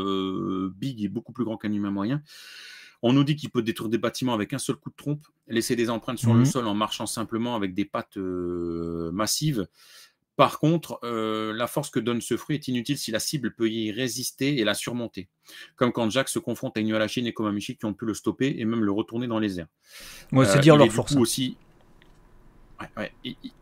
big et beaucoup plus grand qu'un humain moyen. On nous dit qu'il peut détruire des bâtiments avec un seul coup de trompe, laisser des empreintes sur le mhm. sol en marchant simplement avec des pattes euh, massives. Par contre, euh, la force que donne ce fruit est inutile si la cible peut y résister et la surmonter. Comme quand Jack se confronte à Chine et Komamichi qui ont pu le stopper et même le retourner dans les airs. c'est euh, dire leur force. Hein. Aussi...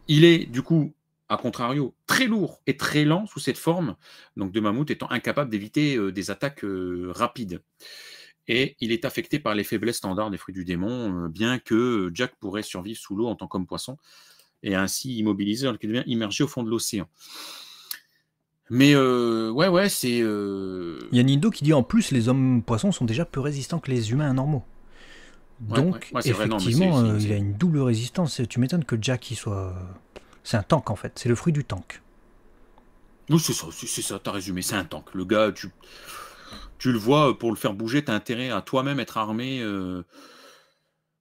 Il, est du coup à contrario, très lourd et très lent sous cette forme, donc de mammouth étant incapable d'éviter des attaques rapides et il est affecté par les faiblesses standards des fruits du démon, euh, bien que Jack pourrait survivre sous l'eau en tant qu'homme poisson, et ainsi immobilisé, alors qu'il devient immergé au fond de l'océan. Mais euh, ouais, ouais, c'est. Euh... Il y a qui dit en plus les hommes poissons sont déjà plus résistants que les humains normaux. Donc, effectivement, euh, il a une double résistance. Tu m'étonnes que Jack, il soit. C'est un tank en fait, c'est le fruit du tank. Oui, c'est ça, c'est ça, t'as résumé, c'est un tank. Le gars, tu tu le vois, euh, pour le faire bouger, tu intérêt à toi-même être armé euh,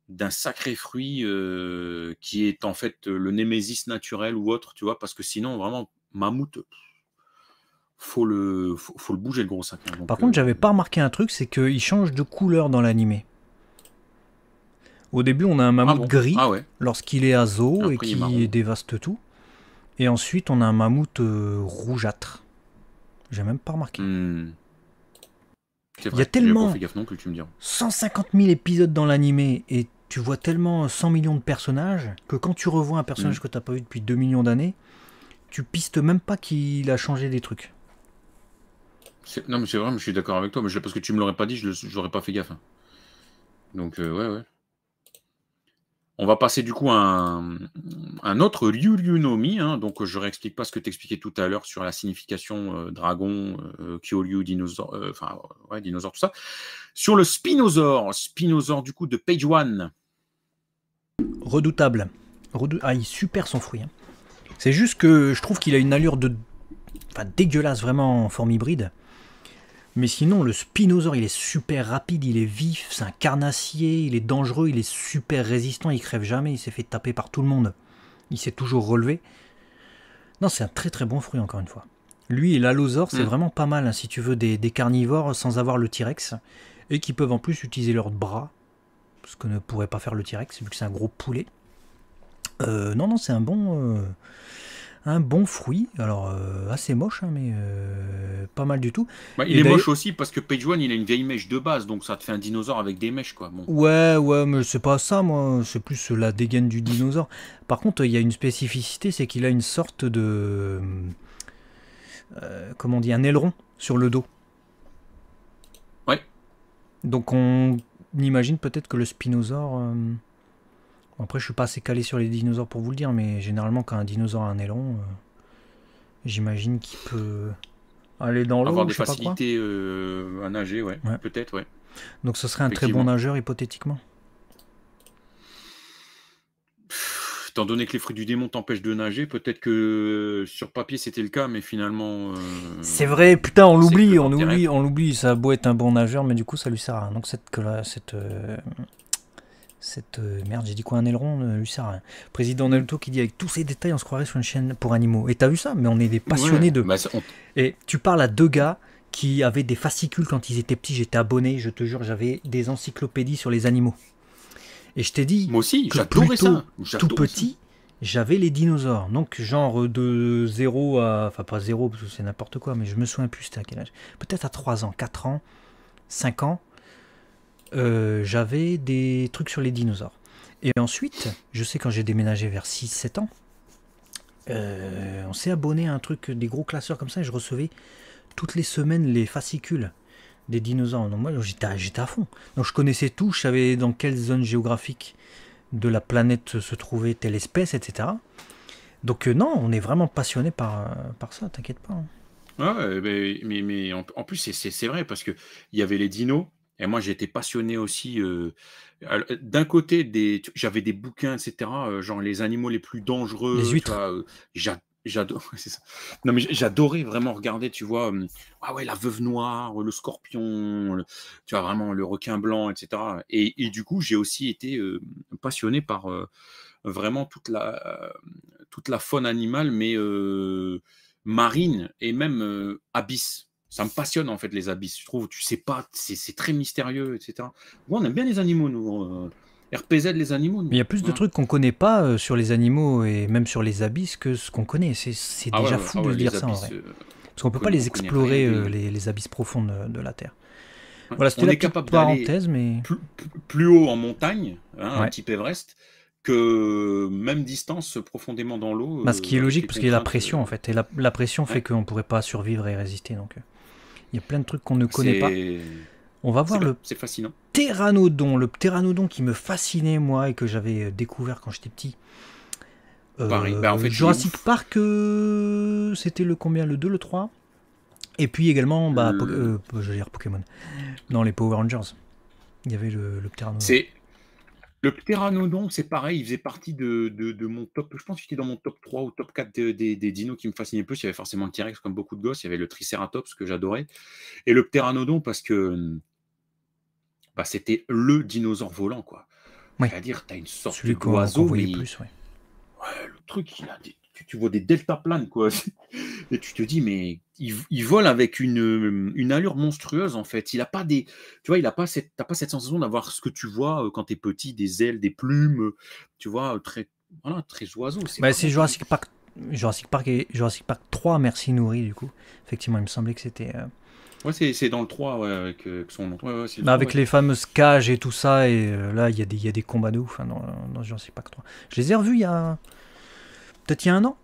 d'un sacré fruit euh, qui est en fait le némésis naturel ou autre, tu vois, parce que sinon, vraiment, mammouth, faut le, faut, le bouger le gros sac. Hein, Par contre, j'avais pas remarqué un truc, c'est qu'il change de couleur dans l'animé. Au début, on a un mammouth ah gris ah lorsqu'il est à zoo et qui dévaste tout. Et ensuite, on a un mammouth rougeâtre. J'ai même pas remarqué. Hmm. Il y a tellement que tu 150 000 épisodes dans l'animé et tu vois tellement 100 millions de personnages que quand tu revois un personnage mm. que tu pas vu depuis 2 millions d'années, tu pistes même pas qu'il a changé des trucs. Non mais c'est vrai, je suis d'accord avec toi, mais je... parce que tu me l'aurais pas dit, je n'aurais pas fait gaffe. Hein. Donc euh, ouais ouais. On va passer du coup à un, autre Ryu hein. donc, je ne réexplique pas ce que t'expliquais tout à l'heure sur la signification euh, dragon, euh, Kyoryu, dinosaure, euh, enfin, ouais, dinosaure, tout ça. Sur le Spinosaur. Spinosaur, du coup de Page One. Redoutable. ah, il super son fruit. Hein. C'est juste que je trouve qu'il a une allure de. dégueulasse vraiment en forme hybride. Mais sinon, le spinosaure, il est super rapide, il est vif, c'est un carnassier, il est dangereux, il est super résistant, il crève jamais, il s'est fait taper par tout le monde. Il s'est toujours relevé. Non, c'est un très très bon fruit, encore une fois. Lui et l'allosaure, c'est mm. vraiment pas mal, hein, si tu veux, des, carnivores sans avoir le T-Rex, et qui peuvent en plus utiliser leurs bras, ce que ne pourrait pas faire le T-Rex, vu que c'est un gros poulet. Euh, non, non, c'est un bon... Euh, un bon fruit. Alors, euh, assez moche, hein, mais euh, pas mal du tout. Bah, il est moche aussi parce que Page One, il a une vieille mèche de base, donc ça te fait un dinosaure avec des mèches, quoi. Ouais, ouais, mais c'est pas ça, moi. C'est plus la dégaine du dinosaure. Par contre, il y a une spécificité, c'est qu'il a une sorte de. Euh, comment on dit Un aileron sur le dos. Ouais. Donc, on imagine peut-être que le spinosaure. Après, je suis pas assez calé sur les dinosaures pour vous le dire, mais généralement, quand un dinosaure a un élan, euh, j'imagine qu'il peut aller dans l'eau. Avoir des euh, à nager, ouais. Peut-être, ouais. Donc, ce serait un très bon nageur, hypothétiquement. Tant donné que les fruits du démon t'empêchent de nager, peut-être que euh, sur papier c'était le cas, mais finalement. C'est vrai, putain, on l'oublie, on oublie, on l'oublie. Ça a beau être un bon nageur, mais du coup ça lui sert à rien. Donc cette, cette, cette euh, merde, j'ai dit quoi un aileron euh, rien. Président Nelto qui dit avec tous ces détails, on se croirait sur une chaîne pour animaux. Et t'as vu ça Mais on est des passionnés de. Bah, Et tu parles à deux gars qui avaient des fascicules quand ils étaient petits. J'étais abonné, je te jure, j'avais des encyclopédies sur les animaux. Et je t'ai dit. Moi aussi, j'adorais Tout petit, j'avais les dinosaures. Donc, genre de 0 à. Enfin, pas 0 parce que c'est n'importe quoi, mais je me souviens plus, c'était à quel âge Peut-être à 3 ans, 4 ans, 5 ans. Euh, j'avais des trucs sur les dinosaures. Et ensuite, je sais quand j'ai déménagé vers 6-7 ans, euh, on s'est abonné à un truc, des gros classeurs comme ça, et je recevais toutes les semaines les fascicules des dinosaures. Donc moi j'étais à, fond. Donc je connaissais tout, je savais dans quelle zone géographique de la planète se trouvait telle espèce, etc. Donc euh, non, on est vraiment passionné par, par ça, t'inquiète pas. Hein. Ouais, mais, mais, en, en plus c'est vrai parce qu'il y avait les dinos, et moi, j'étais passionné aussi. D'un côté, des, j'avais des bouquins, etc., genre les animaux les plus dangereux. Les J'adore, j'adorais vraiment regarder, tu vois, ah ouais, la veuve noire, le scorpion, tu vois, vraiment le requin blanc, etc. Et, du coup, j'ai aussi été passionné par vraiment toute la, toute la faune animale, mais marine et même abyss ça me passionne en fait les abysses. Je trouve, tu sais pas, c'est très mystérieux, etc. Moi on aime bien les animaux, nous. Euh, RPZ, les animaux. Nous. Il y a plus de trucs qu'on connaît pas euh, sur les animaux et même sur les abysses que ce qu'on connaît. C'est ah déjà fou ah de dire ça en vrai. Euh, parce qu'on peut pas les explorer, les, abysses profondes de la Terre. Voilà, c'était la est capable parenthèse, mais. Plus, haut en montagne, hein, un type Everest, que même distance profondément dans l'eau. Bah, ce qui est logique, parce qu'il y a la pression, en fait. Et la, la pression fait qu'on ne pourrait pas survivre et résister. Donc. Il y a plein de trucs qu'on ne connaît pas. On va voir le c'est fascinant. pteranodon, le pteranodon qui me fascinait moi et que j'avais euh, découvert quand j'étais petit. Euh, Paris. Bah, en fait, Jurassic Park, euh, c'était le combien Le 2, le 3 Et puis également, bah, je veux dire Pokémon. Dans les Power Rangers, il y avait le, le pteranodon. C'est le pteranodon, c'est pareil, il faisait partie de, mon top. Je pense qu'il était dans mon top 3 ou top 4 des, dinos qui me fascinaient le plus. Il y avait forcément le T-Rex, comme beaucoup de gosses. Il y avait le Triceratops, que j'adorais. Et le pteranodon, parce que hmm, bah, c'était le dinosaure volant, quoi. C'est-à-dire, tu as une sorte d'oiseau. mais... Plus, oui. le truc, il a des tu, vois des deltaplanes, quoi. Et tu te dis, mais ils il vole avec une, une, allure monstrueuse, en fait. Il a pas des. Tu vois, il a pas cette, pas cette sensation d'avoir ce que tu vois euh, quand tu es petit, des ailes, des plumes, euh, tu vois, euh, très, voilà, très oiseau. C'est bah, Jurassic Park. Jurassic Park 3, merci nourri du coup. Effectivement, il me semblait que c'était. Ouais, c'est dans le 3 ouais, avec, son... avec les fameuses cages et tout ça, et là, il y, y, a des combats de ouf hein, dans, Jurassic Park 3. Je les ai revus il y a, peut-être il y a un an,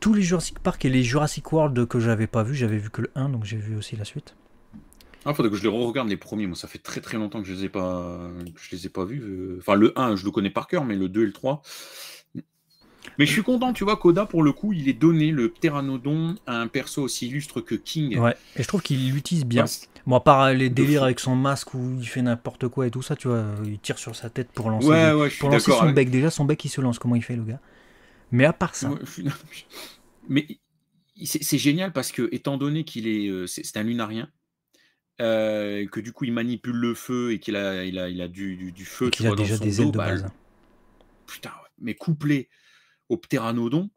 tous les Jurassic Park et les Jurassic World que j'avais pas vu, j'avais vu que le 1, donc j'ai vu aussi la suite. Ah, faudrait que je les re-regarde les premiers, moi ça fait très très longtemps que je les ai pas, je les ai pas vus. Euh, enfin le 1, je le connais par cœur, mais le 2 et le 3. Mais je suis content, tu vois, Koda, pour le coup, il est donné le pteranodon à un perso aussi illustre que King. Ouais, et je trouve qu'il l'utilise bien. Moi, à part les délires avec son masque où il fait n'importe quoi et tout ça, tu vois, il tire sur sa tête pour lancer, pour lancer son bec. Déjà, son bec, il se lance. Comment il fait, le gars mais à part ça. Mais c'est génial parce que, étant donné qu'il est. Euh, c'est un lunarien. Euh, que du coup il manipule le feu et qu'il a, il a, il du, feu. Qu'il a déjà des dos, ailes de bah, base. putain, mais couplé au pteranodon,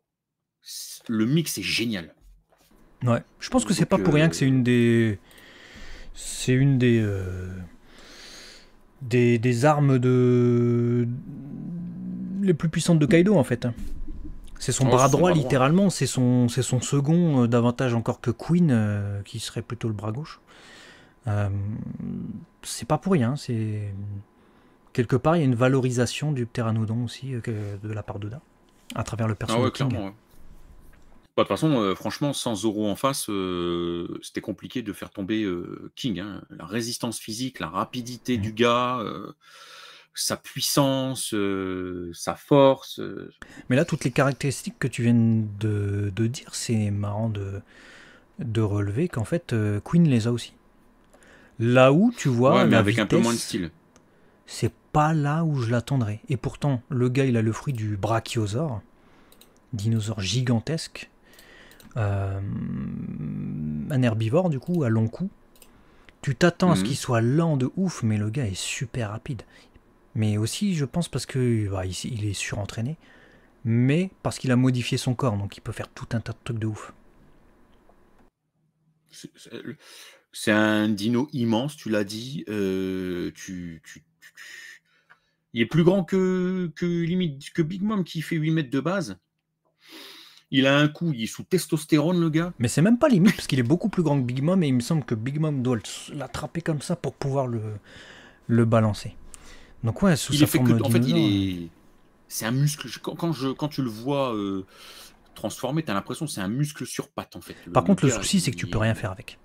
le mix est génial. Ouais, je pense que c'est pas pour rien euh, que c'est une des, c'est une des, des, des armes de les plus puissantes de Kaido en fait. C'est son, bras droit, littéralement. C'est son, c'est son second, euh, davantage encore que Queen, euh, qui serait plutôt le bras gauche. Euh, c'est pas pour rien. Hein. C'est quelque part, il y a une valorisation du pteranodon aussi de la part d'Oda à travers le ah personnage. Bah, de toute façon, franchement, sans Zoro en face, c'était compliqué de faire tomber King. Hein. La résistance physique, la rapidité du gars sa puissance, euh, sa force. Euh, mais là, toutes les caractéristiques que tu viens de, dire, c'est marrant de, de relever qu'en fait, euh, Queen les a aussi. Là où, tu vois, ouais, mais avec un peu moins de style. C'est pas là où je l'attendrais. Et pourtant, le gars, il a le fruit du brachiosaure, dinosaure gigantesque, un herbivore du coup, à long cou. Tu t'attends à ce mhm. qu'il soit lent de ouf, mais le gars est super rapide mais aussi je pense parce que bah, il, est surentraîné, mais parce qu'il a modifié son corps, donc il peut faire tout un tas de trucs de ouf. C'est un dino immense, tu l'as dit. Euh, tu, il est plus grand que, que Big Mom qui fait 8 mètres de base. Il a un coup, il est sous testostérone le gars. Mais c'est même pas limite parce qu'il est beaucoup plus grand que Big Mom et il me semble que Big Mom doit l'attraper comme ça pour pouvoir le balancer. Donc ouais, fait que, en fait, c'est un muscle. Quand, je, quand tu le vois euh, transformer, tu t'as l'impression que c'est un muscle sur patte en fait. Par contre, le souci, c'est que tu peux rien faire avec.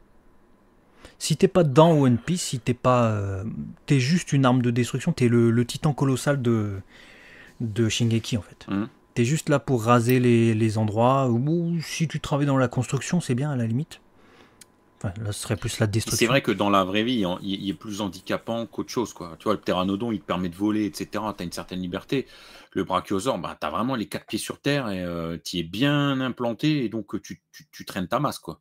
Si t'es pas dans One Piece, si t'es pas, euh, t'es juste une arme de destruction. T'es le, le titan colossal de de Shingeki en fait. Hum. T'es juste là pour raser les, les endroits. Ou si tu travailles dans la construction, c'est bien à la limite serait plus la C'est vrai que dans la vraie vie, il, est plus handicapant qu'autre chose. Quoi. Tu vois, le pteranodon, il te permet de voler, etc. Tu as une certaine liberté. Le brachiosaure, bah, tu as vraiment les quatre pieds sur terre et euh, tu es bien implanté et donc tu, tu, tu traînes ta masse. Quoi.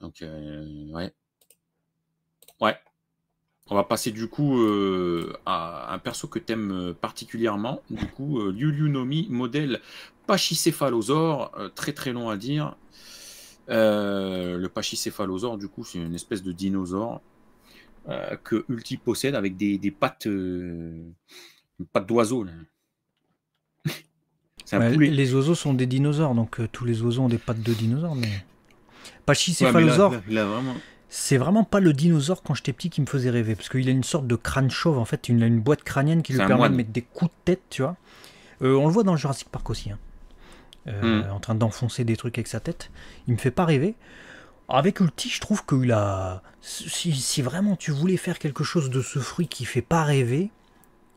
Donc, euh, ouais. Ouais. On va passer du coup euh, à un perso que t'aimes euh, particulièrement. Du coup, Nomi modèle pachycéphalosaure. très très long à dire. Euh, le pachycéphalosaure, du coup, c'est une espèce de dinosaure euh, que Ulti possède avec des, pattes, euh, d'oiseau. les oiseaux sont des dinosaures, donc tous les oiseaux ont des pattes de dinosaures. Mais pachycéphalosaure, c'est vraiment pas le dinosaure quand j'étais petit qui me faisait rêver, parce qu'il a une sorte de crâne chauve en fait, il a une boîte crânienne qui lui permet de mettre des coups de tête, tu vois. on le voit dans Jurassic Park aussi. Hein. Hmm. Euh, en train d'enfoncer des trucs avec sa tête. Il me fait pas rêver. Avec Ulti, je trouve que a. Si, vraiment tu voulais faire quelque chose de ce fruit qui fait pas rêver,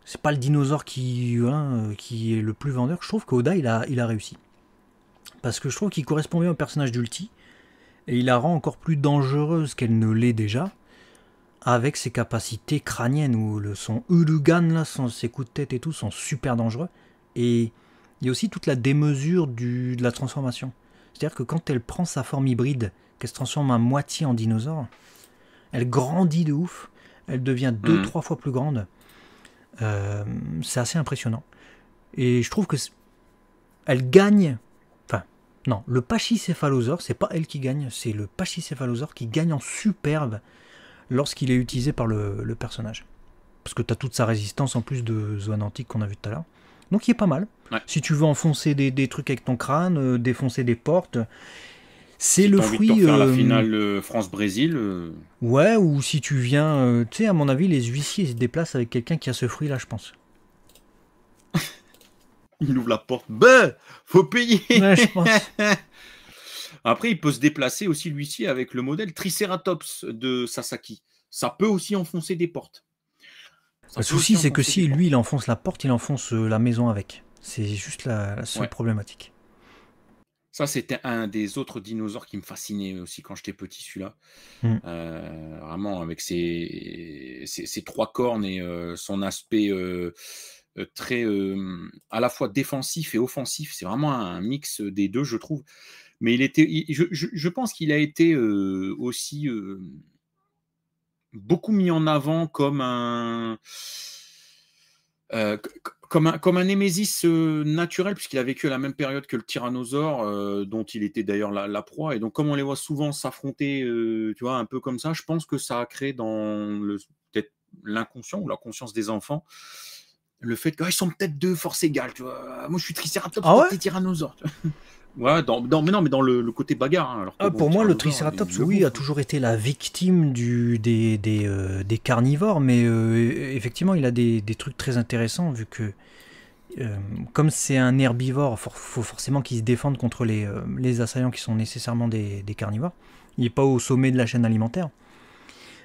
c'est pas le dinosaure qui, hein, qui est le plus vendeur. Je trouve qu'Oda, il a, il a réussi. Parce que je trouve qu'il correspond bien au personnage d'Ulti. Et il la rend encore plus dangereuse qu'elle ne l'est déjà. Avec ses capacités crâniennes, où le, son Ulugan, là, ses coups de tête et tout, sont super dangereux. Et il y a aussi toute la démesure du, de la transformation. C'est-à-dire que quand elle prend sa forme hybride, qu'elle se transforme à moitié en dinosaure, elle grandit de ouf, elle devient deux, mm. trois fois plus grande. Euh, c'est assez impressionnant. Et je trouve que elle gagne. Enfin, non, le pachycéphalosaure, c'est pas elle qui gagne, c'est le pachycéphalosaure qui gagne en superbe lorsqu'il est utilisé par le, personnage. Parce que tu as toute sa résistance en plus de Zoan Antique qu'on a vu tout à l'heure. Donc il est pas mal. Si tu veux enfoncer des, trucs avec ton crâne, euh, défoncer des portes, c'est le fruit. Envie la euh, finale euh, France-Brésil. Ouais, ou si tu viens, tu sais, à mon avis, les huissiers se déplacent avec quelqu'un qui a ce fruit-là, je pense. il ouvre la porte. Ben, faut payer. Ouais, je pense. Après, il peut se déplacer aussi l'huissier avec le modèle Triceratops de Sasaki. Ça peut aussi enfoncer des portes. Le souci, c'est que si lui, il enfonce la porte, il enfonce euh, la maison avec. C'est juste la, seule problématique. Ça, c'était un des autres dinosaures qui me fascinait aussi quand j'étais petit, celui-là. Hmm. Euh, vraiment, avec ses, ses, trois cornes et euh, son aspect très à la fois défensif et offensif. C'est vraiment un mix des deux, je trouve. Mais il était, je, je, pense qu'il a été aussi beaucoup mis en avant comme un, euh, comme comme un Némésis euh, naturel, puisqu'il a vécu à la même période que le tyrannosaure, euh, dont il était d'ailleurs la, proie. Et donc, comme on les voit souvent s'affronter, tu vois, un peu comme ça, je pense que ça a créé dans peut l'inconscient ou la conscience des enfants le fait qu'ils ah, sont peut-être deux forces égales. Tu vois. Moi, je suis triceratops, ah ouais tyrannosaure. Ouais, mais non, mais dans le, côté bagarre. Hein, ah, pour moi, le Triceratops, oui, a toujours été la victime euh, des, carnivores, mais euh, effectivement, il a des, trucs très intéressants vu que. Euh, comme c'est un herbivore, il faut, forcément qu'il se défende contre les, assaillants qui sont nécessairement des, carnivores. Il n'est pas au sommet de la chaîne alimentaire.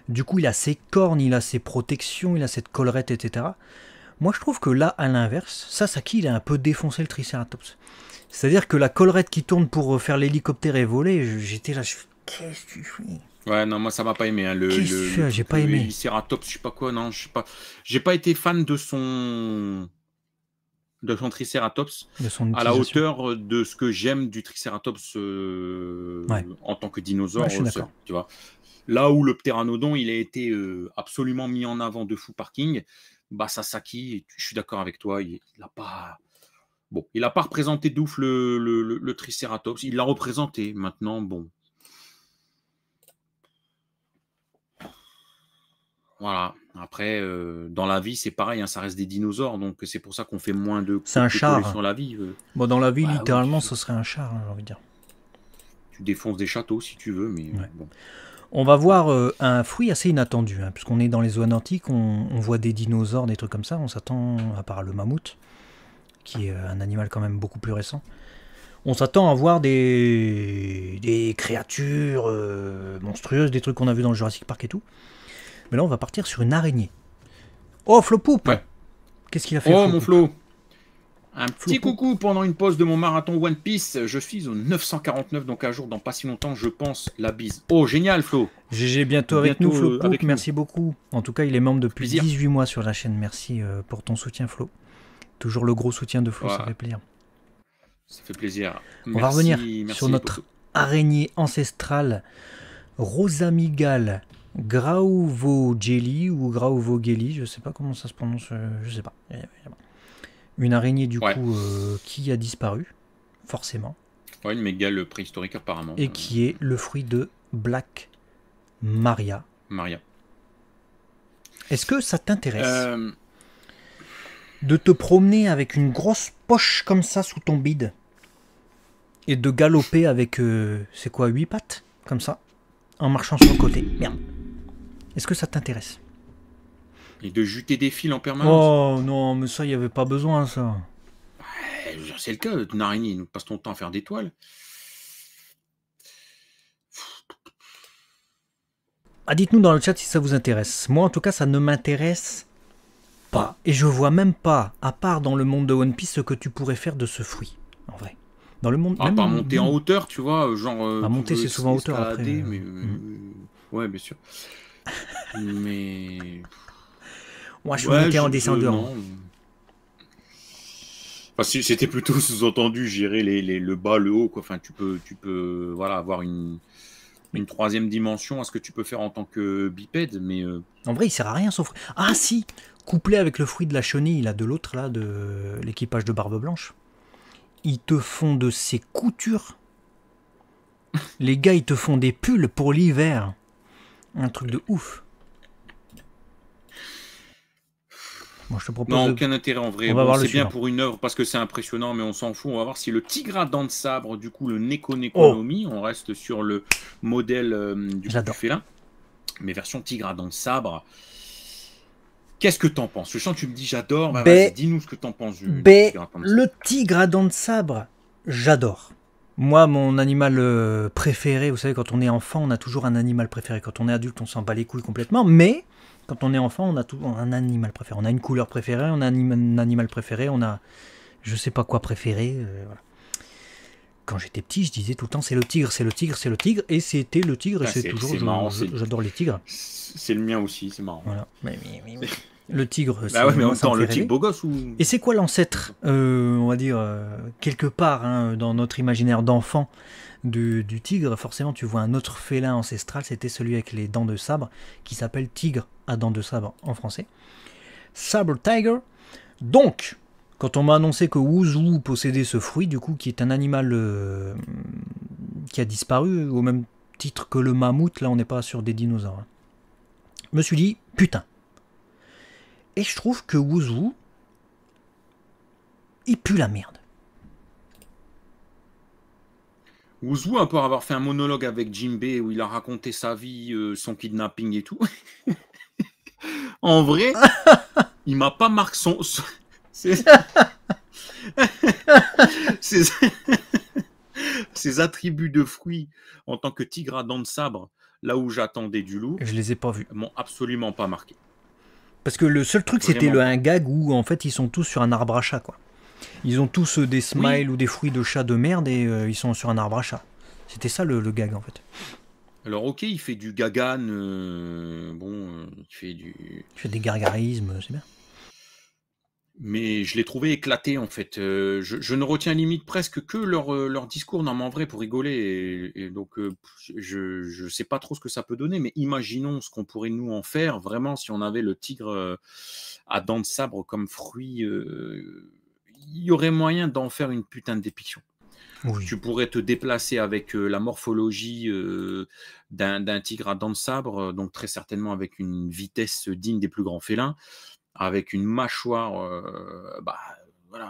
Du coup, il a ses cornes, il a ses protections, il a cette collerette, etc. Moi, je trouve que là, à l'inverse, ça, qui, il a un peu défoncé le Triceratops. C'est-à-dire que la collerette qui tourne pour euh, faire l'hélicoptère et voler, j'étais là, je suis qu'est-ce que tu fais Ouais, non, moi ça m'a pas aimé. Hein, le, qu'est-ce que J'ai pas aimé. Triceratops, je sais pas quoi, non, je sais pas. J'ai pas été fan de son de son Triceratops de à la hauteur de ce que j'aime du Triceratops euh, en tant que dinosaure. Euh, tu vois. Là où le Pteranodon, il a été absolument mis en avant de fou parking, King, ça Sasaki, je suis d'accord avec toi, il n'a pas Bon, il n'a pas représenté d'ouf le, Triceratops. Il l'a représenté. Maintenant, bon. Voilà. Après, euh, dans la vie, c'est pareil. Hein. ça reste des dinosaures. Donc, c'est pour ça qu'on fait moins de. C'est un char. Dans la vie, euh. bon, dans la vie bah, littéralement, ce serait un char, hein, j'ai envie de dire. Tu défonces des châteaux si tu veux, mais bon. On va voir euh, un fruit assez inattendu, hein, puisqu'on est dans les zones antiques, on, voit des dinosaures, des trucs comme ça, on s'attend, à part le mammouth, qui est euh, un animal quand même beaucoup plus récent, on s'attend à voir des, créatures euh, monstrueuses, des trucs qu'on a vu dans le Jurassic Park et tout. Mais là, on va partir sur une araignée. Oh, Flo Poupe Qu'est-ce qu'il a fait Oh, mon Flo un petit coucou pendant une pause de mon marathon One Piece. Je suis au 949, donc un jour dans pas si longtemps, je pense. La bise. Oh, génial, Flo. GG, bientôt, avec nous, Flo. Euh, avec merci beaucoup. En tout cas, il est membre depuis 18 mois sur la chaîne. Merci pour ton soutien, Flo. Toujours le gros soutien de Flou, ça fait plaisir. Ça fait plaisir. On va revenir sur notre araignée ancestrale, Rosamigal Grauvogeli ou Grauvogeli, je sais pas comment ça se prononce, euh, je sais pas. Une araignée du coup euh, qui a disparu, forcément. Ouais, une mégale préhistorique apparemment. Et qui est le fruit de Black Maria. Maria. Est-ce que ça t'intéresse euh, de te promener avec une grosse poche comme ça sous ton bide et de galoper avec, euh, c'est quoi, huit pattes Comme ça, en marchant sur le côté. Merde. Est-ce que ça t'intéresse Et de jeter des fils en permanence Oh non, mais ça, il n'y avait pas besoin, ça. c'est le cas, Narini, nous passons le temps à faire des toiles. Ah, dites-nous dans le chat si ça vous intéresse. Moi, en tout cas, ça ne m'intéresse pas, et je vois même pas, à part dans le monde de One Piece, ce que tu pourrais faire de ce fruit, en vrai. Dans le monde. Ah, pas monter en hauteur, tu vois, genre. à euh, bah, monter, c'est souvent hauteur après. Euh, mais, hmm. euh, Ouais, bien sûr. mais. Moi, je suis monté en descendant. Enfin, c'était plutôt sous-entendu gérer les, les, le bas, le haut. Quoi. Enfin, tu peux, tu peux voilà, avoir une, une troisième dimension à ce que tu peux faire en tant que bipède. Mais, En vrai, il sert à rien sauf. Ah si couplé avec le fruit de la chenille, a de l'autre, là, de l'équipage de Barbe Blanche, ils te font de ces coutures. Les gars, ils te font des pulls pour l'hiver. Un truc de ouf. Moi, je te propose. Non, aucun intérêt en vrai. c'est bien pour une œuvre parce que c'est impressionnant, mais on s'en fout. On va voir si le tigre à dents de sabre, du coup, le Neko Nekonomi, oh. on reste sur le modèle euh, du, du, félin, mais version tigre à dents de sabre. Qu'est-ce que t'en penses Je chant tu me dis j'adore. Bah, bah, dis-nous ce que t'en penses. Du, bah, le tigre à dents de sabre, j'adore. Moi, mon animal euh, préféré, vous savez, quand on est enfant, on a toujours un animal préféré. Quand on est adulte, on s'en bat les couilles complètement. Mais quand on est enfant, on a toujours un animal préféré. On a une couleur préférée, on a un, animal préféré, on a je sais pas quoi préféré. Euh, quand j'étais petit, je disais tout le temps c'est le tigre, c'est le tigre, c'est le tigre, et c'était le tigre, et ah, c'est toujours. J'adore les tigres. C'est le mien aussi, c'est marrant. le tigre, bah c'est. mais en le tigre beau gosse Et c'est quoi l'ancêtre, euh, on va dire, euh, quelque part, hein, dans notre imaginaire d'enfant du, du, tigre, forcément, tu vois un autre félin ancestral, c'était celui avec les dents de sabre, qui s'appelle tigre à dents de sabre en français. Sabre tiger. Donc, quand on m'a annoncé que Ouzou possédait ce fruit, du coup, qui est un animal euh, qui a disparu, au même titre que le mammouth, là on n'est pas sur des dinosaures, hein. je me suis dit, putain. Et je trouve que Ouzou, il pue la merde. Ouzou, à part avoir fait un monologue avec Jinbei où il a raconté sa vie, euh, son kidnapping et tout, en vrai, il m'a pas marqué son, ces attributs de fruits en tant que tigre à dents de sabre, là où j'attendais du loup, je les ai pas vus. M'ont absolument pas marqué. Parce que le seul truc, c'était un gag où en fait ils sont tous sur un arbre à chat quoi. Ils ont tous euh, des smiles ou des fruits de chat de merde et euh, ils sont sur un arbre à chat. C'était ça le, gag en fait. Alors ok, il fait du gagan, euh, bon, il fait du. Il fait des gargarismes, c'est bien mais je l'ai trouvé éclaté en fait. Euh, je, ne retiens limite presque que leur, euh, discours non, vrai pour rigoler. Et, donc euh, je ne sais pas trop ce que ça peut donner, mais imaginons ce qu'on pourrait nous en faire vraiment si on avait le tigre à dents de sabre comme fruit. Il y aurait moyen d'en faire une putain de dépiction. Tu pourrais te déplacer avec la morphologie d'un tigre à dents de sabre, donc très certainement avec une vitesse digne des plus grands félins avec une mâchoire, euh, bah,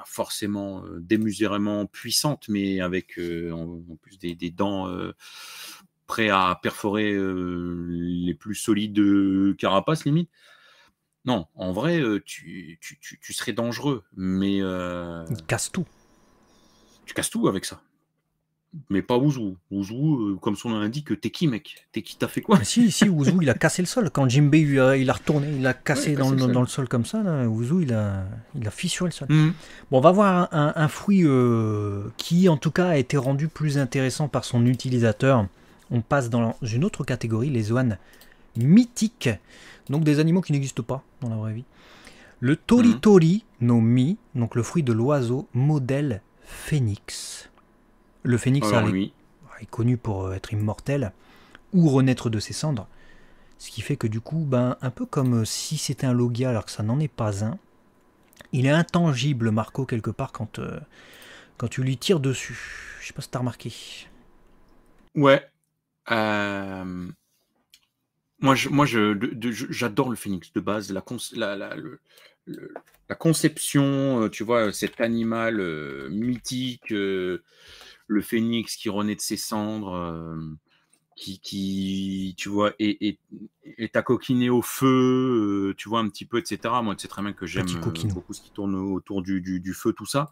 forcément euh, démesurément puissante, mais avec euh, en, plus des, dents prêtes à perforer les plus solides carapaces, limite. Non, en vrai, tu, serais dangereux, mais. Casse tout. Tu casses tout avec ça mais pas Ouzou. Ouzou, euh, comme son nom l'indique, t'es qui, mec T'es qui T'as fait quoi Si, si, Ouzou, il a cassé le sol. Quand Jimbe, il a, retourné, il a cassé, dans, le, dans, le sol comme ça, Ouzou, il a, il a fissuré le sol. Mhm. Bon, on va voir un, fruit euh, qui, en tout cas, a été rendu plus intéressant par son utilisateur. On passe dans une autre catégorie, les oannes mythiques, donc des animaux qui n'existent pas dans la vraie vie. Le Tori Tori mhm. Mi, donc le fruit de l'oiseau modèle phénix. Le phénix Est, connu pour euh, être immortel ou renaître de ses cendres. Ce qui fait que du coup, ben, un peu comme euh, si c'était un Logia alors que ça n'en est pas un, il est intangible, Marco, quelque part, quand, euh, quand tu lui tires dessus. Je sais pas si t'as remarqué. Ouais. Moi, j'adore le phénix de base, la, conception, tu vois, cet animal mythique le phénix qui renaît de ses cendres, euh, qui, tu vois, est, est, à coquiner au feu, euh, tu vois, un petit peu, etc. Moi, c'est très bien que j'aime euh, beaucoup ce qui tourne autour du, feu, tout ça.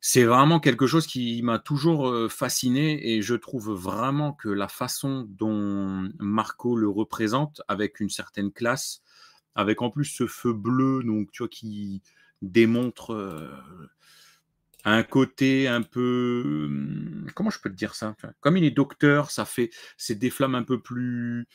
C'est vraiment quelque chose qui m'a toujours fasciné et je trouve vraiment que la façon dont Marco le représente avec une certaine classe, avec en plus ce feu bleu, donc tu vois, qui démontre un côté un peu hum, comment je peux te dire ça comme il est docteur ça fait c'est des flammes un peu plus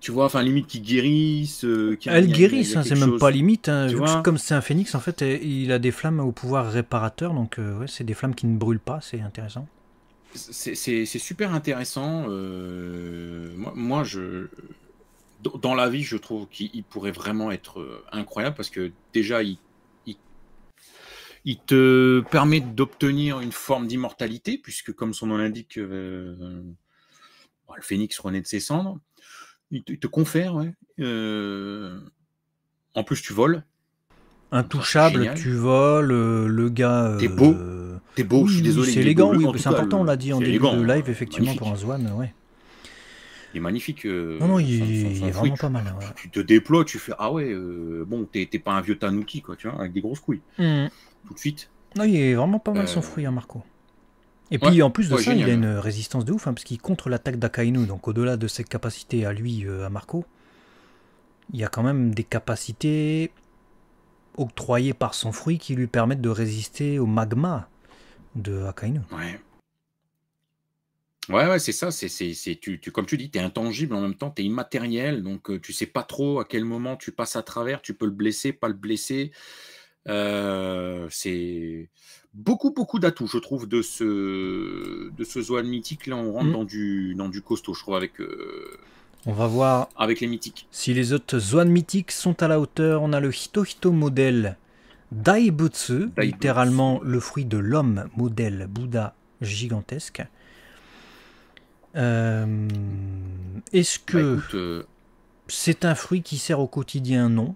tu vois enfin limite qui guérissent qui, euh, elle guérissent hein, c'est même pas limite hein. comme c'est un phénix en fait il a des flammes au pouvoir réparateur donc euh, c'est des flammes qui ne brûlent pas c'est intéressant c'est super intéressant euh, moi, moi je dans la vie, je trouve qu'il pourrait vraiment être incroyable parce que déjà, il il te permet d'obtenir une forme d'immortalité, puisque comme son nom l'indique, euh, le phénix renaît de ses cendres. Il te, confère, euh, en plus, tu voles. Intouchable, tu voles, euh, le gars. T'es beau. T'es beau, je suis désolé. C'est élégant, oui, c'est important, on l'a dit en début de live, effectivement, pour un Zwan, Il est magnifique. non, non, il, est vraiment pas mal. Tu, te déploies, tu fais Ah ouais, bon, t'es pas un vieux Tanuki, quoi, tu vois, avec des grosses couilles. Mm tout de suite. Non, il est vraiment pas mal son euh, fruit, à hein, Marco. Et puis en plus de ça, il a une résistance de ouf, hein, parce qu'il contre l'attaque d'Akainu, donc au-delà de ses capacités à lui, euh, à Marco, il y a quand même des capacités octroyées par son fruit qui lui permettent de résister au magma de Akainu. Ouais. Ouais, ouais c'est ça. C'est, c'est, tu, comme tu dis, tu es intangible en même temps, tu es immatériel, donc euh, tu sais pas trop à quel moment tu passes à travers, tu peux le blesser, pas le blesser c'est beaucoup, beaucoup d'atouts, je trouve, de ce, de ce Zoan mythique. Là, on rentre mmh. dans, du, dans du costaud, je trouve, avec. on va voir avec les mythiques. Si les autres Zoan mythiques sont à la hauteur, on a le Hitohito modèle Daibutsu, littéralement le fruit de l'homme modèle Bouddha gigantesque. Est-ce que bah, euh, c'est un fruit qui sert au quotidien Non.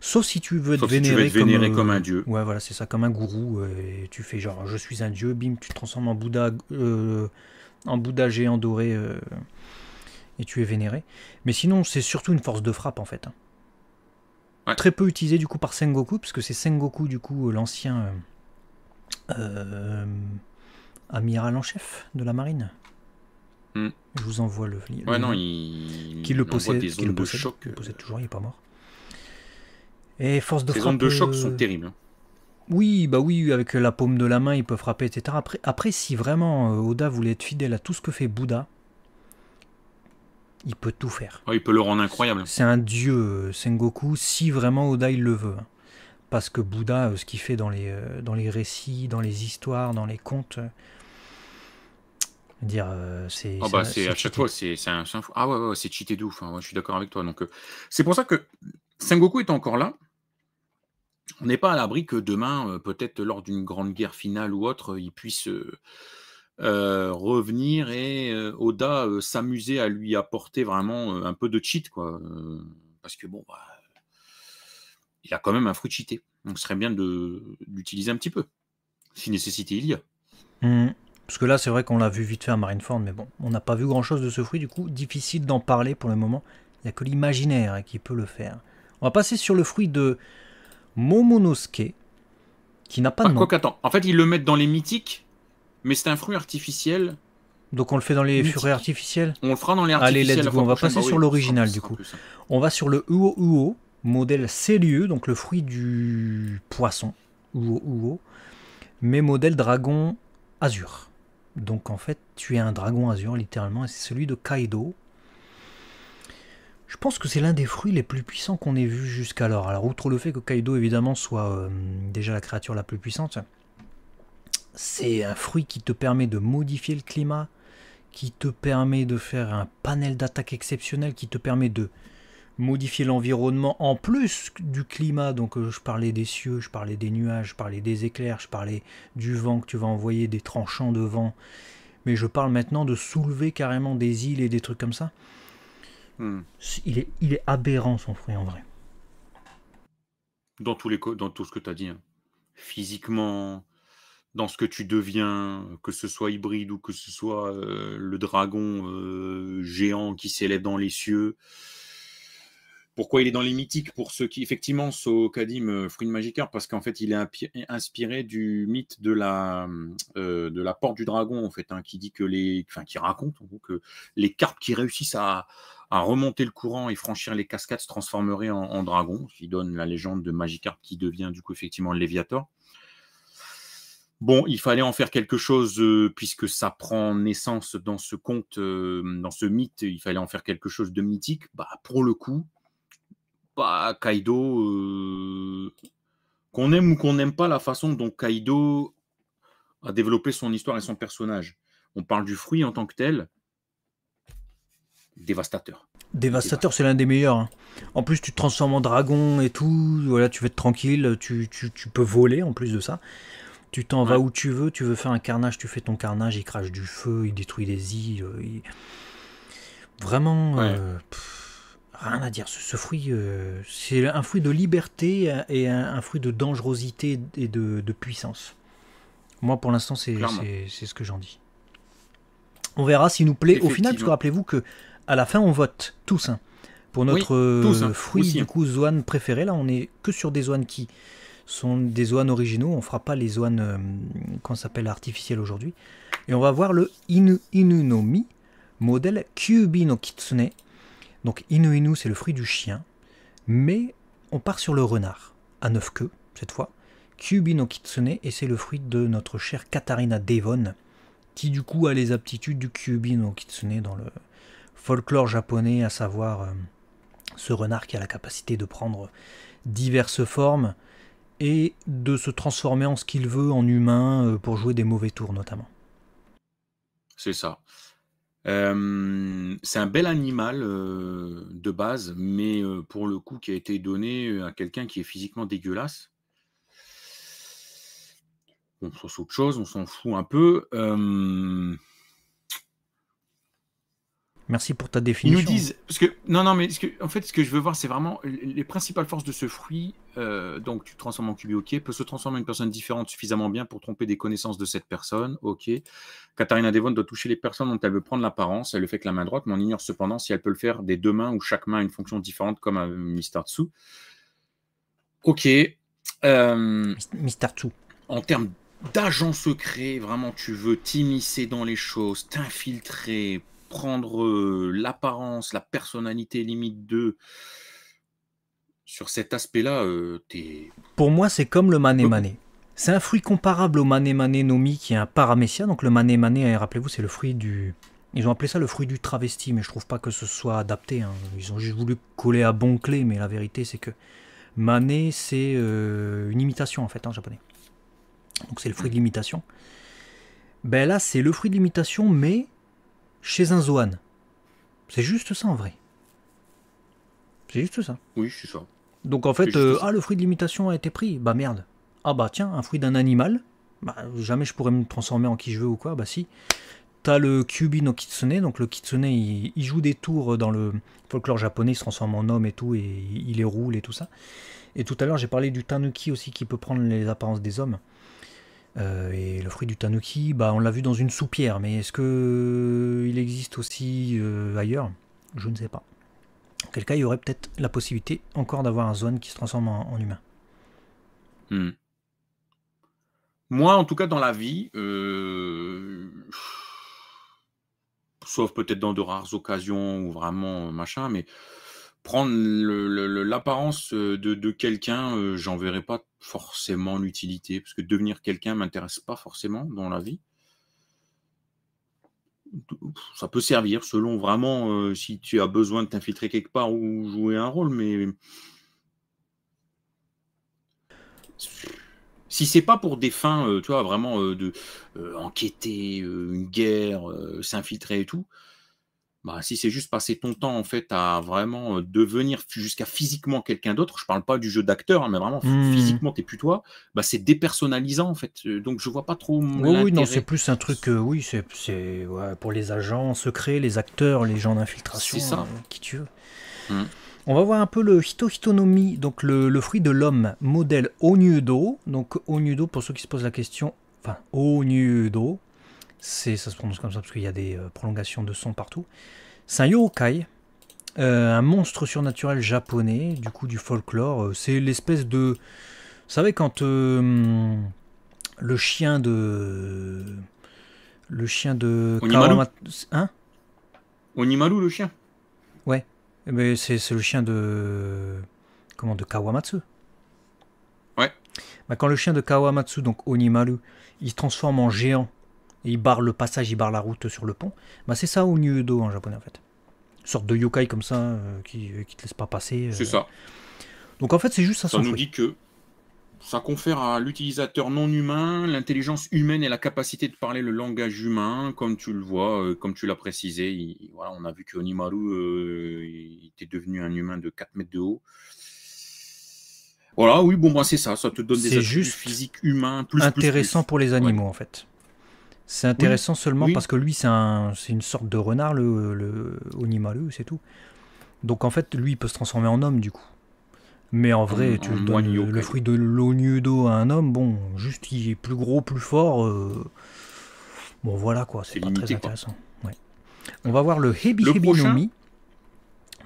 Sauf si tu veux, être vénéré comme, un dieu. Ouais, voilà, c'est ça, comme un gourou. Euh, et tu fais genre, je suis un dieu, bim, tu te transformes en Bouddha, euh, en Bouddha géant doré, euh, et tu es vénéré. Mais sinon, c'est surtout une force de frappe, en fait. Hein. Très peu utilisé du coup, par Sengoku, que c'est Sengoku, du coup, l'ancien amiral en chef de la marine. Hmm. Je vous envoie le. le ouais, Qui le possède, qui possède toujours, il est pas mort force de Les frappe. de choc sont euh, terribles. Hein. Oui, bah oui, avec la paume de la main, il peut frapper, etc. Après, après si vraiment euh, Oda voulait être fidèle à tout ce que fait Bouddha, il peut tout faire. Oh, il peut le rendre incroyable. C'est un dieu, euh, Sengoku, si vraiment Oda il le veut. Parce que Bouddha, ce qu'il fait dans les, dans les récits, dans les histoires, dans les contes, dire c'est. Ah bah, c'est à chaque fois, c'est un, Ah ouais, ouais, c'est cheaté de ouf. Hein. je suis d'accord avec toi. Donc c'est pour ça que Sengoku est encore là on n'est pas à l'abri que demain, euh, peut-être lors d'une grande guerre finale ou autre, euh, il puisse euh, revenir et Oda s'amuser à lui apporter vraiment un peu de cheat, quoi. parce que bon, bah, il a quand même un fruit cheaté. Donc ce serait bien de l'utiliser un petit peu, si nécessité il y a. Mmh. Parce que là, c'est vrai qu'on l'a vu vite fait à Marineford, mais bon, on n'a pas vu grand chose de ce fruit, du coup, difficile d'en parler pour le moment. Il n'y a que l'imaginaire hein, qui peut le faire. On va passer sur le fruit de Momonosuke, qui n'a pas de ah, nom. en fait, ils le mettent dans les mythiques, mais c'est un fruit artificiel. Donc on le fait dans les furets artificiels On le fera dans les artificiels. Allez, let's go, on va passer bah sur l'original du coup. On va sur le Uo Uo, modèle Célieux, donc le fruit du poisson, Uo Uo, mais modèle dragon azur. Donc en fait, tu es un dragon azur littéralement, et c'est celui de Kaido, je pense que c'est l'un des fruits les plus puissants qu'on ait vu jusqu'alors. Alors, outre le fait que Kaido, évidemment, soit euh, déjà la créature la plus puissante, c'est un fruit qui te permet de modifier le climat, qui te permet de faire un panel d'attaques exceptionnel, qui te permet de modifier l'environnement en plus du climat. Donc euh, je parlais des cieux, je parlais des nuages, je parlais des éclairs, je parlais du vent que tu vas envoyer, des tranchants de vent. Mais je parle maintenant de soulever carrément des îles et des trucs comme ça. Hmm. Il, est, aberrant son fruit en vrai. Dans, tous les, dans tout ce que tu as dit, hein. physiquement, dans ce que tu deviens, que ce soit hybride ou que ce soit euh, le dragon euh, géant qui s'élève dans les cieux. Pourquoi il est dans les mythiques Pour ceux qui, effectivement, sont Kadim, euh, fruit de parce qu'en fait, il est inspiré du mythe de la, porte du dragon, en fait, hein, qui dit que les, qui raconte que les carpes qui réussissent à, à remonter le courant et franchir les cascades se transformerait en, dragon, ce qui donne la légende de Magikarp qui devient du coup effectivement le Léviator. Bon, il fallait en faire quelque chose euh, puisque ça prend naissance dans ce conte, euh, dans ce mythe, il fallait en faire quelque chose de mythique. Bah, pour le coup, Kaido, euh, qu'on aime ou qu'on n'aime pas la façon dont Kaido a développé son histoire et son personnage. On parle du fruit en tant que tel, dévastateur. Dévastateur, c'est l'un des meilleurs. Hein. En plus, tu te transformes en dragon et tout. Voilà, tu vas être tranquille. Tu, peux voler en plus de ça. Tu t'en vas où tu veux. Tu veux faire un carnage, tu fais ton carnage. Il crache du feu, il détruit des îles. Euh, Vraiment, euh, rien à dire. Ce, fruit, euh, c'est un fruit de liberté et un, fruit de dangerosité et de, de puissance. Moi, pour l'instant, c'est ce que j'en dis. On verra s'il nous plaît au final, parce que rappelez-vous que à la fin, on vote tous. Hein. Pour notre euh, hein, fruit du hein. coup Zoan préféré, là, on n'est que sur des Zoan qui sont des Zoan originaux. On fera pas les Zoan euh, qu'on s'appelle artificiels aujourd'hui. Et on va voir le Inu Inu no modèle Kyubi no Kitsune. Donc Inu Inu, c'est le fruit du chien. Mais on part sur le renard, à neuf queues cette fois. Kyubi no Kitsune, et c'est le fruit de notre chère Katharina Devon, qui du coup a les aptitudes du Kyubi no Kitsune dans le, folklore japonais, à savoir euh, ce renard qui a la capacité de prendre diverses formes et de se transformer en ce qu'il veut, en humain, euh, pour jouer des mauvais tours notamment. C'est ça. Euh, c'est un bel animal de base, mais pour le coup qui a été donné à quelqu'un qui est physiquement dégueulasse. On pense autre chose, on s'en fout un peu. Merci pour ta définition. Ils nous disent parce que non non mais ce en fait ce que je veux voir c'est vraiment les principales forces de ce fruit. Euh, donc tu te transformes en cube ok peut se transformer en une personne différente suffisamment bien pour tromper des connaissances de cette personne ok. Katharina Devon doit toucher les personnes dont elle veut prendre l'apparence. Elle le fait avec la main droite mais on ignore cependant si elle peut le faire des deux mains ou chaque main a une fonction différente comme un euh, Mister Tsu. Ok. Euh, Mister Tsu. En termes d'agent secret, vraiment tu veux t'immiscer dans les choses, t'infiltrer prendre l'apparence, la personnalité limite de sur cet aspect-là, euh, t'es. Pour moi, c'est comme le mané mané. C'est un fruit comparable au mané mané nomi, qui est un paramécia. Donc le mané mané, hein, rappelez-vous, c'est le fruit du. Ils ont appelé ça le fruit du travesti, mais je trouve pas que ce soit adapté. Hein. Ils ont juste voulu coller à bon clé, mais la vérité, c'est que mané, c'est une imitation en fait en japonais. Donc c'est le fruit de l'imitation. Ben là, c'est le fruit de l'imitation, mais chez un Zoan. C'est juste ça en vrai. C'est juste ça. Oui, c'est ça. Donc en fait, euh, ah, le fruit de l'imitation a été pris. Bah merde. Ah bah tiens, un fruit d'un animal. Bah, jamais je pourrais me transformer en qui je veux ou quoi. Bah si. T'as le Kyubi no Kitsune, donc le Kitsune il, il, joue des tours dans le folklore japonais, il se transforme en homme et tout, et il les roule et tout ça. Et tout à l'heure j'ai parlé du Tanuki aussi qui peut prendre les apparences des hommes. Euh, et le fruit du tanuki, bah, on l'a vu dans une soupière, mais est-ce qu'il euh, existe aussi euh, ailleurs Je ne sais pas. En quel cas, il y aurait peut-être la possibilité encore d'avoir un zone qui se transforme en, humain. Hmm. Moi, en tout cas, dans la vie, sauf peut-être dans de rares occasions ou vraiment machin, mais prendre l'apparence euh, de, quelqu'un, euh, j'en verrais pas forcément l'utilité, parce que devenir quelqu'un m'intéresse pas forcément dans la vie. Ça peut servir selon vraiment euh, si tu as besoin de t'infiltrer quelque part ou jouer un rôle, mais si c'est pas pour des fins, tu vois, vraiment de enquêter une guerre, s'infiltrer et tout, bah, si c'est juste passer ton temps en fait à vraiment euh, devenir jusqu'à physiquement quelqu'un d'autre, je parle pas du jeu d'acteur, hein, mais vraiment mmh. physiquement, physiquement es plus toi, bah, c'est dépersonnalisant en fait. Euh, donc je vois pas trop. Oui, oui non, c'est plus un truc, euh, oui, c'est pour les agents secrets, les acteurs, les gens d'infiltration, qui tu veux. Mmh. On va voir un peu le hitohitonomi, donc le, le fruit de l'homme, modèle Onyudo. Donc Onyudo, pour ceux qui se posent la question, enfin Onyudo, ça se prononce comme ça parce qu'il y a des euh, prolongations de son partout. C'est un yokai, euh, un monstre surnaturel japonais, du coup du folklore. Euh, c'est l'espèce de... Vous savez quand hum, le chien de... Le chien de... Onimaru Hein Onimaru le chien Ouais, mais c'est le chien de... Comment De Kawamatsu Ouais. Bah, quand le chien de Kawamatsu, donc Onimaru, il se transforme en géant il barre le passage, il barre la route sur le pont. Bah, c'est ça au Onyudo en japonais en fait. Une sorte de yokai comme ça euh, qui, euh, qui te laisse pas passer. Euh. C'est ça. Donc en fait, c'est juste ça. Ça nous dit que ça confère à l'utilisateur non humain l'intelligence humaine et la capacité de parler le langage humain, comme tu le vois, comme tu l'as précisé. on a vu que Onimaru était devenu un humain de 4 mètres de haut. Voilà, oui, bon, bah, c'est ça, ça te donne des attributs physiques humains plus intéressant pour les animaux en fait. C'est intéressant seulement parce que lui, c'est une sorte de renard, le, le Onimaru, c'est tout. Donc en fait, lui, il peut se transformer en homme, du coup. Mais en vrai, tu le, donnes le, fruit de d'eau à un homme, bon, juste il est plus gros, plus fort. Euh, bon, voilà quoi, c'est pas très intéressant. On va voir le Hebi Hebi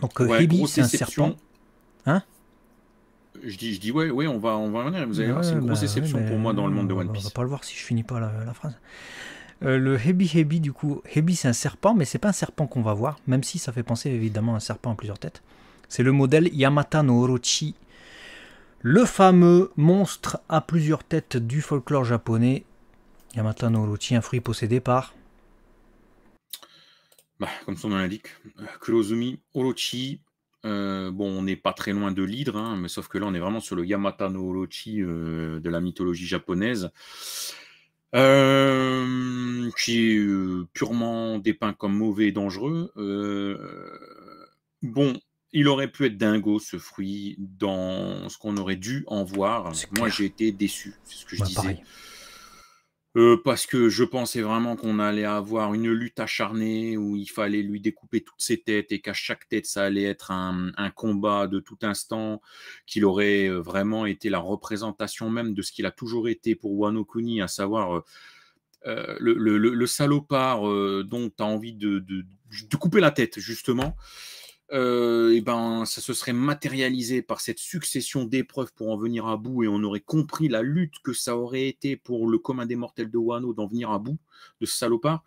Donc euh, Hebi, c'est un serpent. Hein je dis, je dis ouais, ouais, on va, on va revenir. Vous allez voir, c'est une grosse bah déception pour moi dans le monde de One Piece. On va pas le voir si je finis pas la, la phrase. Euh, le Hebi Hebi, du coup, Hebi c'est un serpent, mais c'est pas un serpent qu'on va voir, même si ça fait penser évidemment à un serpent à plusieurs têtes. C'est le modèle Yamata no Orochi, le fameux monstre à plusieurs têtes du folklore japonais. Yamata no Orochi, un fruit possédé par. Bah, comme son nom l'indique, euh, Kurozumi Orochi. Euh, bon, on n'est pas très loin de l'hydre, hein, mais sauf que là, on est vraiment sur le Yamata no Orochi de la mythologie japonaise. Euh, qui est euh, purement dépeint comme mauvais et dangereux. Euh, bon, il aurait pu être dingo ce fruit dans ce qu'on aurait dû en voir. Moi, j'ai été déçu, c'est ce que je bah, disais. Euh, parce que je pensais vraiment qu'on allait avoir une lutte acharnée où il fallait lui découper toutes ses têtes et qu'à chaque tête, ça allait être un, combat de tout instant, qu'il aurait euh, vraiment été la représentation même de ce qu'il a toujours été pour Wano Kuni, à savoir euh, le, salopard dont tu as envie de, couper la tête, justement euh, et ben, ça se serait matérialisé par cette succession d'épreuves pour en venir à bout et on aurait compris la lutte que ça aurait été pour le commun des mortels de Wano d'en venir à bout de ce salopard.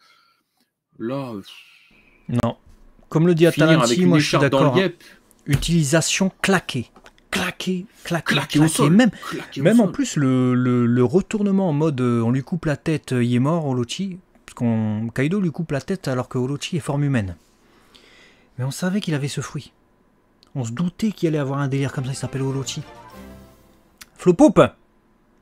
Là. Non. Comme le dit Atalanti, moi je suis d'accord. Hein. Utilisation claquée. claquée claquée. claqué, même, même en plus, le, retournement en mode euh, on lui coupe la tête, euh, il est mort, Orochi. Parce qu'on, Kaido lui coupe la tête alors que Orochi est forme humaine. Mais on savait qu'il avait ce fruit. On se doutait qu'il allait avoir un délire comme ça, il s'appelle Olochi. Flo Poupe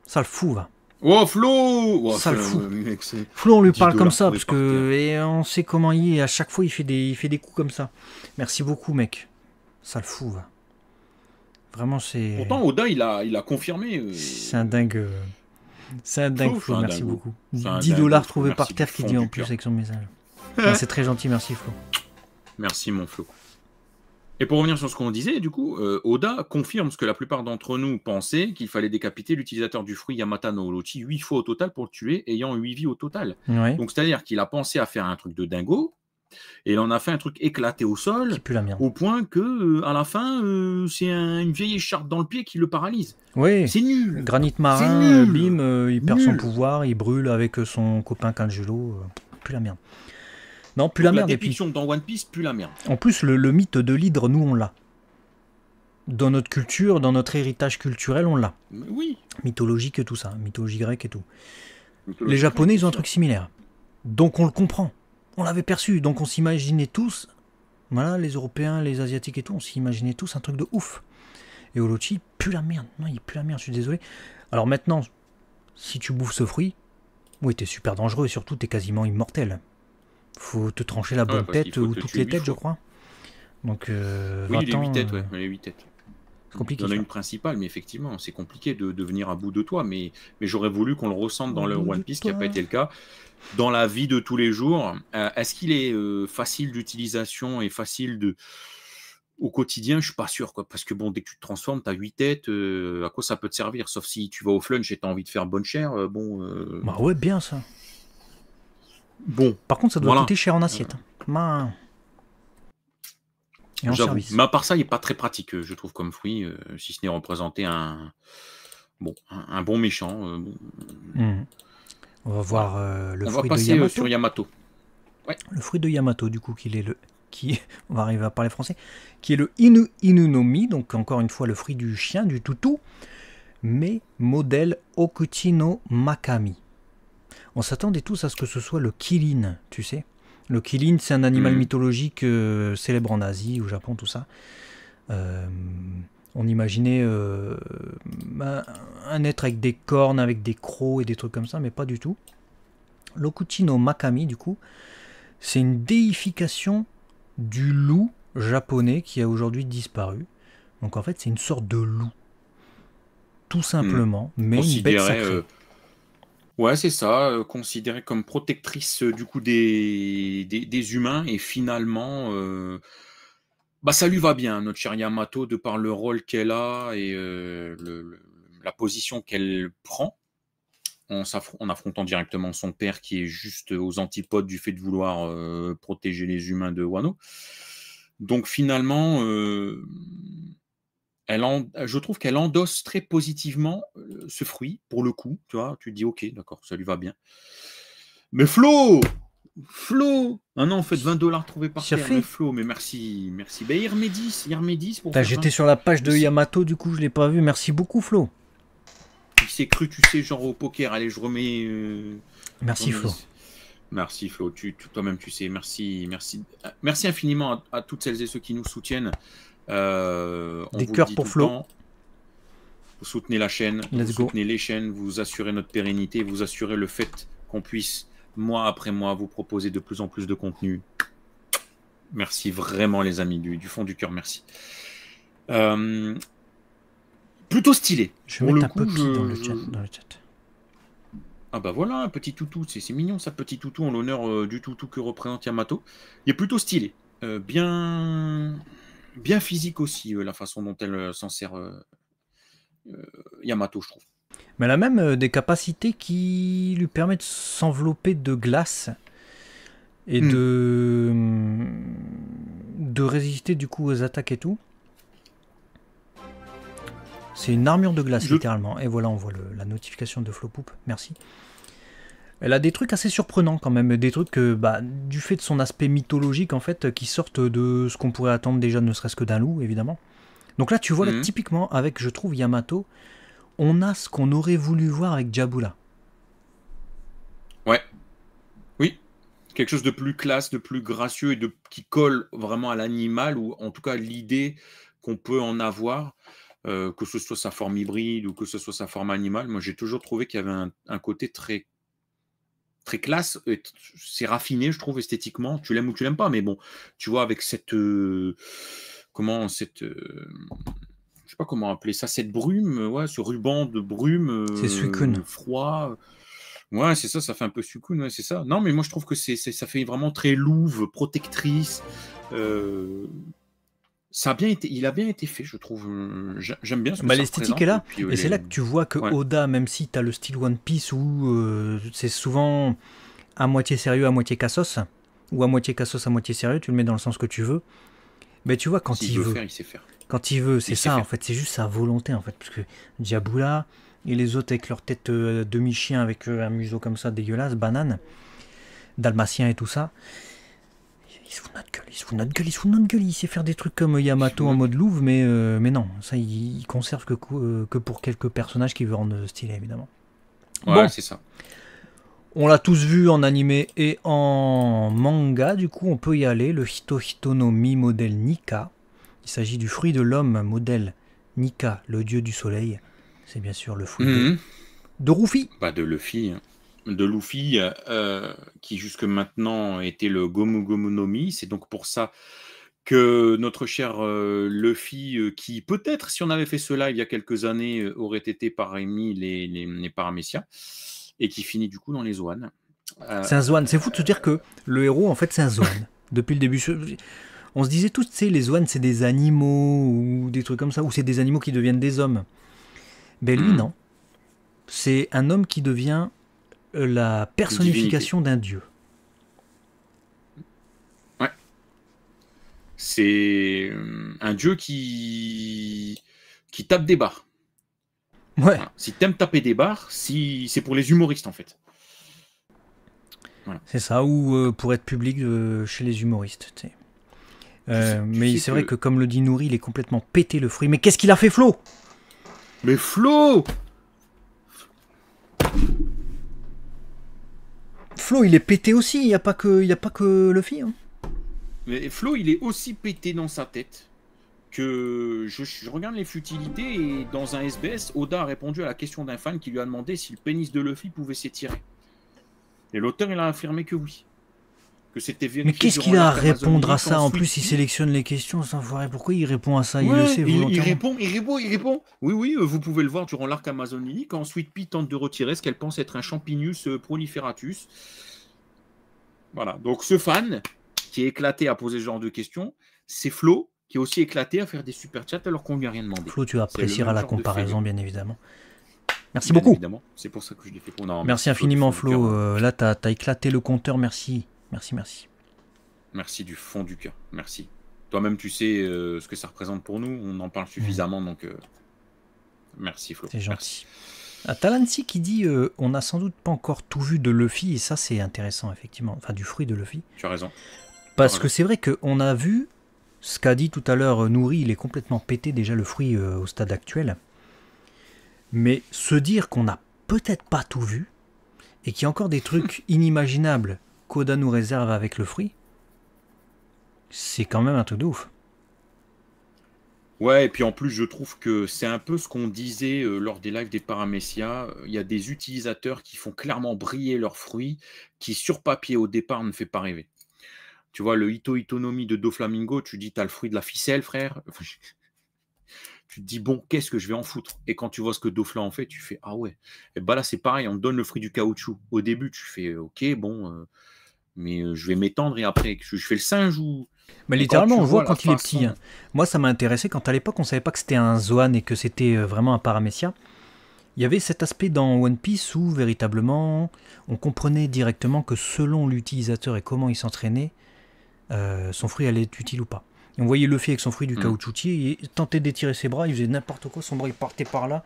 Ça le fou va. Oh Flo Ça oh, le Flo, on lui parle comme ça, parce que hein. et on sait comment il est. À chaque fois, il fait, des, fait des coups comme ça. Merci beaucoup, mec. Ça le va. Vraiment, c'est. Pourtant, Oda, il a, il a confirmé. Euh, c'est un dingue. C'est un dingue, Flo, merci beaucoup. 10 dollars trouvés par terre qui dit en plus avec son message. c'est très gentil, merci Flo. Merci, mon Flo. Et pour revenir sur ce qu'on disait, du coup, euh, Oda confirme ce que la plupart d'entre nous pensaient, qu'il fallait décapiter l'utilisateur du fruit Yamata no Orochi huit fois au total pour le tuer, ayant 8 vies au total. Donc c'est-à-dire qu'il a pensé à faire un truc de dingo, et il en a fait un truc éclaté au sol, au point que euh, à la fin, euh, c'est une vieille charte dans le pied qui le paralyse. Oui. C'est nul. Granit marin, bim, il perd son pouvoir, il brûle avec son copain Kanjulo. plus la merde. Non, plus la merde. La dans One Piece, plus la merde. En plus, le, le mythe de l'hydre, nous, on l'a. Dans notre culture, dans notre héritage culturel, on l'a. Oui. Mythologique et tout ça, mythologie grecque et tout. Les Japonais, ils ont un truc similaire. Donc on le comprend. On l'avait perçu. Donc on s'imaginait tous, voilà, les Européens, les Asiatiques et tout, on s'imaginait tous un truc de ouf. Et Olochi, plus la merde. Non, il plus la merde, je suis désolé. Alors maintenant, si tu bouffes ce fruit, oui, t'es super dangereux et surtout t'es quasiment immortel faut te trancher la ah bonne tête ou toutes les têtes, je crois. Donc, euh, oui, les têtes, euh, ouais, Compliqué, Il y en a une principale, mais effectivement, c'est compliqué de, devenir venir à bout de toi. Mais, mais j'aurais voulu qu'on le ressente dans le One Piece, qui n'a pas été le cas. Dans la vie de tous les jours, euh, est-ce qu'il est, euh, facile d'utilisation et facile de au quotidien, je suis pas sûr, quoi. Parce que bon, dès que tu te transformes, tu as huit têtes, à quoi ça peut te servir Sauf si tu vas au flunch et tu as envie de faire bonne chère, bon. Bah ouais, bien ça. Bon. Par contre, ça doit coûter cher en assiette. Et Mais à part ça, il n'est pas très pratique, je trouve, comme fruit, euh, si ce n'est représenter un... Bon, un, bon méchant. Euh, hmm. On va voir euh, le fruit de Yamato. Le fruit de Yamato, du coup, qu'il est le, qui, on va arriver à parler français, qui est le Inu Inunomi, donc encore une fois le fruit du chien, du toutou, mais modèle Okutino Makami on s'attendait tous à ce que ce soit le kilin, tu sais. Le kilin, c'est un animal mm. mythologique euh, célèbre en Asie, au Japon, tout ça. Euh, on imaginait euh, un, être avec des cornes, avec des crocs et des trucs comme ça, mais pas du tout. L'Okuchi no Makami, du coup, c'est une déification du loup japonais qui a aujourd'hui disparu. Donc en fait, c'est une sorte de loup, tout simplement, mm. mais une bête sacrée. Ouais, c'est ça, euh, considérée comme protectrice euh, du coup des, des, humains et finalement, euh, bah, ça lui va bien, notre chère Yamato, de par le rôle qu'elle a et la position qu'elle prend en, affrontant directement son père qui est juste aux antipodes du fait de vouloir protéger les humains de Wano. Donc finalement, elle je trouve qu'elle endosse très positivement ce fruit, pour le coup. Tu tu te dis, ok, d'accord, ça lui va bien. Mais Flo Flo Un ah an en fait, 20 dollars trouvés par terre. Mais Flo, mais merci. Merci. Ben, J'étais sur la page de Yamato, du coup, je l'ai pas vu. Merci beaucoup, Flo. Il s'est cru, tu sais, genre au poker. Allez, je remets. Euh, merci, Flo. Merci Flo, tu, toi-même tu sais, merci, merci, euh, merci infiniment à, toutes celles et ceux qui nous soutiennent, euh, Des cœurs pour Flo. Vous soutenez la chaîne, vous les chaînes, vous assurez notre pérennité, vous assurez le fait qu'on puisse, mois après mois, vous proposer de plus en plus de contenu. Merci vraiment, les amis, du, du fond du cœur, merci. Euh, plutôt stylé. Je vais mettre un peu dans, dans, le chat, Ah bah voilà, un petit toutou, c'est mignon ça, petit toutou en l'honneur euh, du toutou que représente Yamato. Il est plutôt stylé. bien bien physique aussi, euh, la façon dont elle euh, s'en sert euh, Yamato, je trouve. Mais elle a même des capacités qui lui permettent de s'envelopper de glace et hmm. de hum, de résister du coup aux attaques et tout. C'est une armure de glace littéralement. Et voilà, on voit la notification de Flopup. Merci. Elle a des trucs assez surprenants quand même, des trucs que, bah, du fait de son aspect mythologique en fait, qui sortent de ce qu'on pourrait attendre déjà ne serait-ce que d'un loup évidemment. Donc là tu vois mhm. typiquement avec je trouve Yamato, on a ce qu'on aurait voulu voir avec Jabula. Ouais. Oui. Quelque chose de plus classe, de plus gracieux et de qui colle vraiment à l'animal ou en tout cas l'idée qu'on peut en avoir. Euh, que ce soit sa forme hybride ou que ce soit sa forme animale, moi j'ai toujours trouvé qu'il y avait un côté très très classe. C'est raffiné, je trouve, esthétiquement. Tu l'aimes ou tu l'aimes pas, mais bon, tu vois, avec cette. Euh, comment cette. Euh, je sais pas comment appeler ça, cette brume, ouais, ce ruban de brume. Euh, c'est Suicune. Froid. Ouais, c'est ça, ça fait un peu Suicune, ouais, c'est ça. Non, mais moi je trouve que c'est, ça fait vraiment très louve, protectrice bien il a bien été fait, je trouve. Euh, j'aime bien ce bah, que L'esthétique est là, et, c'est là que tu vois que Oda, même si tu as le style One Piece où euh, c'est souvent à moitié sérieux, à moitié cassos, ou à moitié cassos, à moitié sérieux, tu le mets dans le sens que tu veux. Mais tu vois, quand il, veut. Quand il veut, c'est ça, en fait, c'est juste sa volonté, en fait. Parce que Diaboula et les autres avec leur tête euh, demi-chien, avec un museau comme ça dégueulasse, banane, dalmatien et tout ça il se fout de notre gueule, il se fout de notre gueule, il se fout de notre il sait faire des trucs comme euh, Yamato en mode Louvre, mais, euh, mais non, ça il, conserve euh, que, pour quelques personnages qui veut rendre stylé évidemment. Ouais, c'est ça. On l'a tous vu en animé et en manga, du coup on peut y aller. Le Hito no Mi modèle Nika. Il s'agit du fruit de l'homme modèle Nika, le dieu du soleil. C'est bien sûr le fruit de... Mhm. de Rufi. Bah, de Luffy. Hein de Luffy, euh, qui jusque maintenant était le Gomu Gomu no C'est donc pour ça que notre cher euh, Luffy, euh, qui peut-être, si on avait fait cela il y a quelques années, aurait été parmi les, les, les paraméciens, et qui finit du coup dans les zoanes. c'est un Zwan. C'est fou de se dire que le héros, en fait, c'est un Zwan. Depuis le début. On se disait tous, tu sais, les zoanes, c'est des animaux, ou des trucs comme ça, ou c'est des animaux qui deviennent des hommes. Mais lui, hmm. non. C'est un homme qui devient la personnification d'un dieu. Ouais. C'est euh, un dieu qui qui tape des barres. Ouais. Si t'aimes taper des barres, si c'est pour les humoristes en fait. C'est ça, ou euh, pour être public euh, chez les humoristes. mais c'est vrai que comme le dit Nourri, il est complètement pété le fruit. Mais qu'est-ce qu'il a fait Flo Mais Flo Flo, il est pété aussi, il n'y a, pas que, il y a pas que Luffy. Hein. Mais Flo, il est aussi pété dans sa tête que je, je, regarde les futilités et dans un SBS, Oda a répondu à la question d'un fan qui lui a demandé si le pénis de Luffy pouvait s'étirer. Et l'auteur, il a affirmé que oui. Mais qu'est-ce qu'il a à répondre à ça En plus, il sélectionne les questions, sans Et Pourquoi il répond à ça Il Il, répond, il répond, il répond. Oui, oui, euh, vous pouvez le voir durant l'arc amazonique. Quand Sweet Pi tente de retirer ce qu'elle pense être un champignus euh, proliferatus. Voilà. Donc, ce fan qui est éclaté à poser ce genre de questions, c'est Flo qui est aussi éclaté à faire des super chats alors qu'on lui a rien demandé. Flo, tu apprécieras la comparaison, bien évidemment. Merci beaucoup. C'est pour ça que je l'ai fait. merci, infiniment, Flo. Euh, là, tu as, éclaté le compteur. Merci Merci, merci. Merci du fond du cœur. Merci. Toi-même, tu sais euh, ce que ça représente pour nous. On en parle suffisamment, mm. donc euh, merci Flo. C'est gentil. à euh, qui dit on n'a sans doute pas encore tout vu de Luffy et ça c'est intéressant effectivement, enfin du fruit de Luffy. Tu as raison. Parce que c'est vrai qu'on a vu ce qu'a dit tout à l'heure Nourri, il est complètement pété déjà le fruit au stade actuel. Mais se dire qu'on n'a peut-être pas tout vu et qu'il y a encore des trucs inimaginables Koda nous réserve avec le fruit, c'est quand même un truc de ouf. Ouais, et puis en plus, je trouve que c'est un peu ce qu'on disait euh, lors des lives des Paramessia. Il y a des utilisateurs qui font clairement briller leurs fruits, qui sur papier au départ ne fait pas rêver. Tu vois, le Ito Itonomi de Doflamingo, tu dis, t'as le fruit de la ficelle, frère. tu te dis, bon, qu'est-ce que je vais en foutre Et quand tu vois ce que Dofla en fait, tu fais, ah ouais. Et bah là, c'est pareil, on te donne le fruit du caoutchouc. Au début, tu fais, ok, bon. Euh, mais euh, je vais m'étendre et après, je fais le singe ou. Mais littéralement, on voit quand il est petit. Hein. Moi, ça m'a intéressé quand à l'époque, on savait pas que c'était un Zoan et que c'était euh, vraiment un Paramécia. Il y avait cet aspect dans One Piece où véritablement, on comprenait directement que selon l'utilisateur et comment il s'entraînait, euh, son fruit allait être utile ou pas on voyait Luffy avec son fruit du mm. caoutchouc caoutchoutier, il tentait d'étirer ses bras, il faisait n'importe quoi, son bras il partait par là,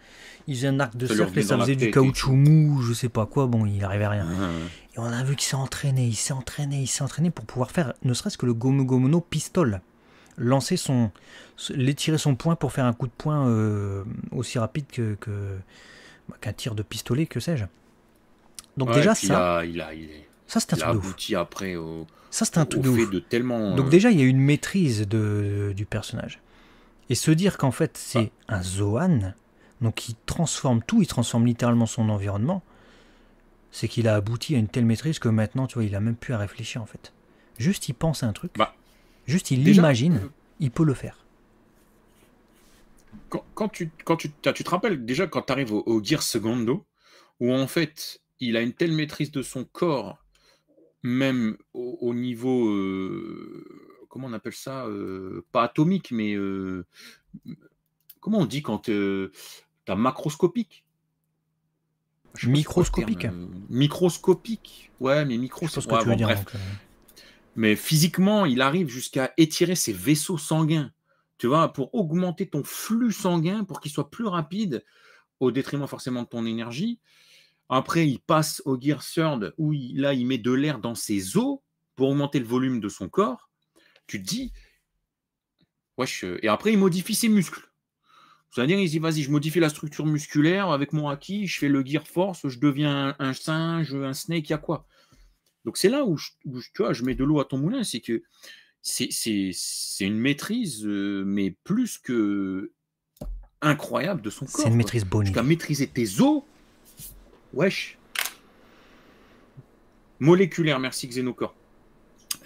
il faisait un arc de cercle et ça faisait du caoutchouc mou, je sais pas quoi, bon, il arrivait à rien. Ah, et on a vu qu'il s'est entraîné, il s'est entraîné, il s'est entraîné pour pouvoir faire ne serait-ce que le Gomu Gomono pistole. Lancer son. l'étirer son poing pour faire un coup de poing euh, aussi rapide que. Bah, qu'un tir de pistolet, que sais-je. Donc déjà ça. Il a, il ça c'est un truc de après au ça, c'est un tout de, Donc, euh, déjà, il y a une maîtrise de, du personnage. Et se dire qu'en fait, c'est ah. un Zoan, donc il transforme tout, il transforme littéralement son environnement, c'est qu'il a abouti à une telle maîtrise que maintenant, tu vois, il a même plus à réfléchir, en fait. Juste, il pense à un truc. Bah, Juste, il l'imagine, euh, il peut le faire. Quand, tu, quand tu, tu te rappelles déjà quand tu arrives au, Gear Secondo où en fait, il a une telle maîtrise de son corps même au, niveau, euh, comment on appelle ça, euh, pas atomique, mais euh, comment on dit quand tu as macroscopique Microscopique. microscopique. Ouais, mais micro, mais physiquement, il arrive jusqu'à étirer ses vaisseaux sanguins, tu vois, pour augmenter ton flux sanguin, pour qu'il soit plus rapide, au détriment forcément de ton énergie. Après, il passe au Gear Third où là, il met de l'air dans ses os pour augmenter le volume de son corps. Tu te dis, wesh, euh, et après, il modifie ses muscles. C'est-à-dire, il dit, vas-y, je modifie la structure musculaire avec mon haki, je fais le Gear Force, je deviens un, singe, un snake, il y a quoi Donc, c'est là où, je, tu vois, je mets de l'eau à ton moulin, c'est que c'est une maîtrise, euh, mais plus que incroyable de son corps. C'est une maîtrise bonne. Tu as maîtrisé tes os Wesh. Moléculaire, merci Xenocore.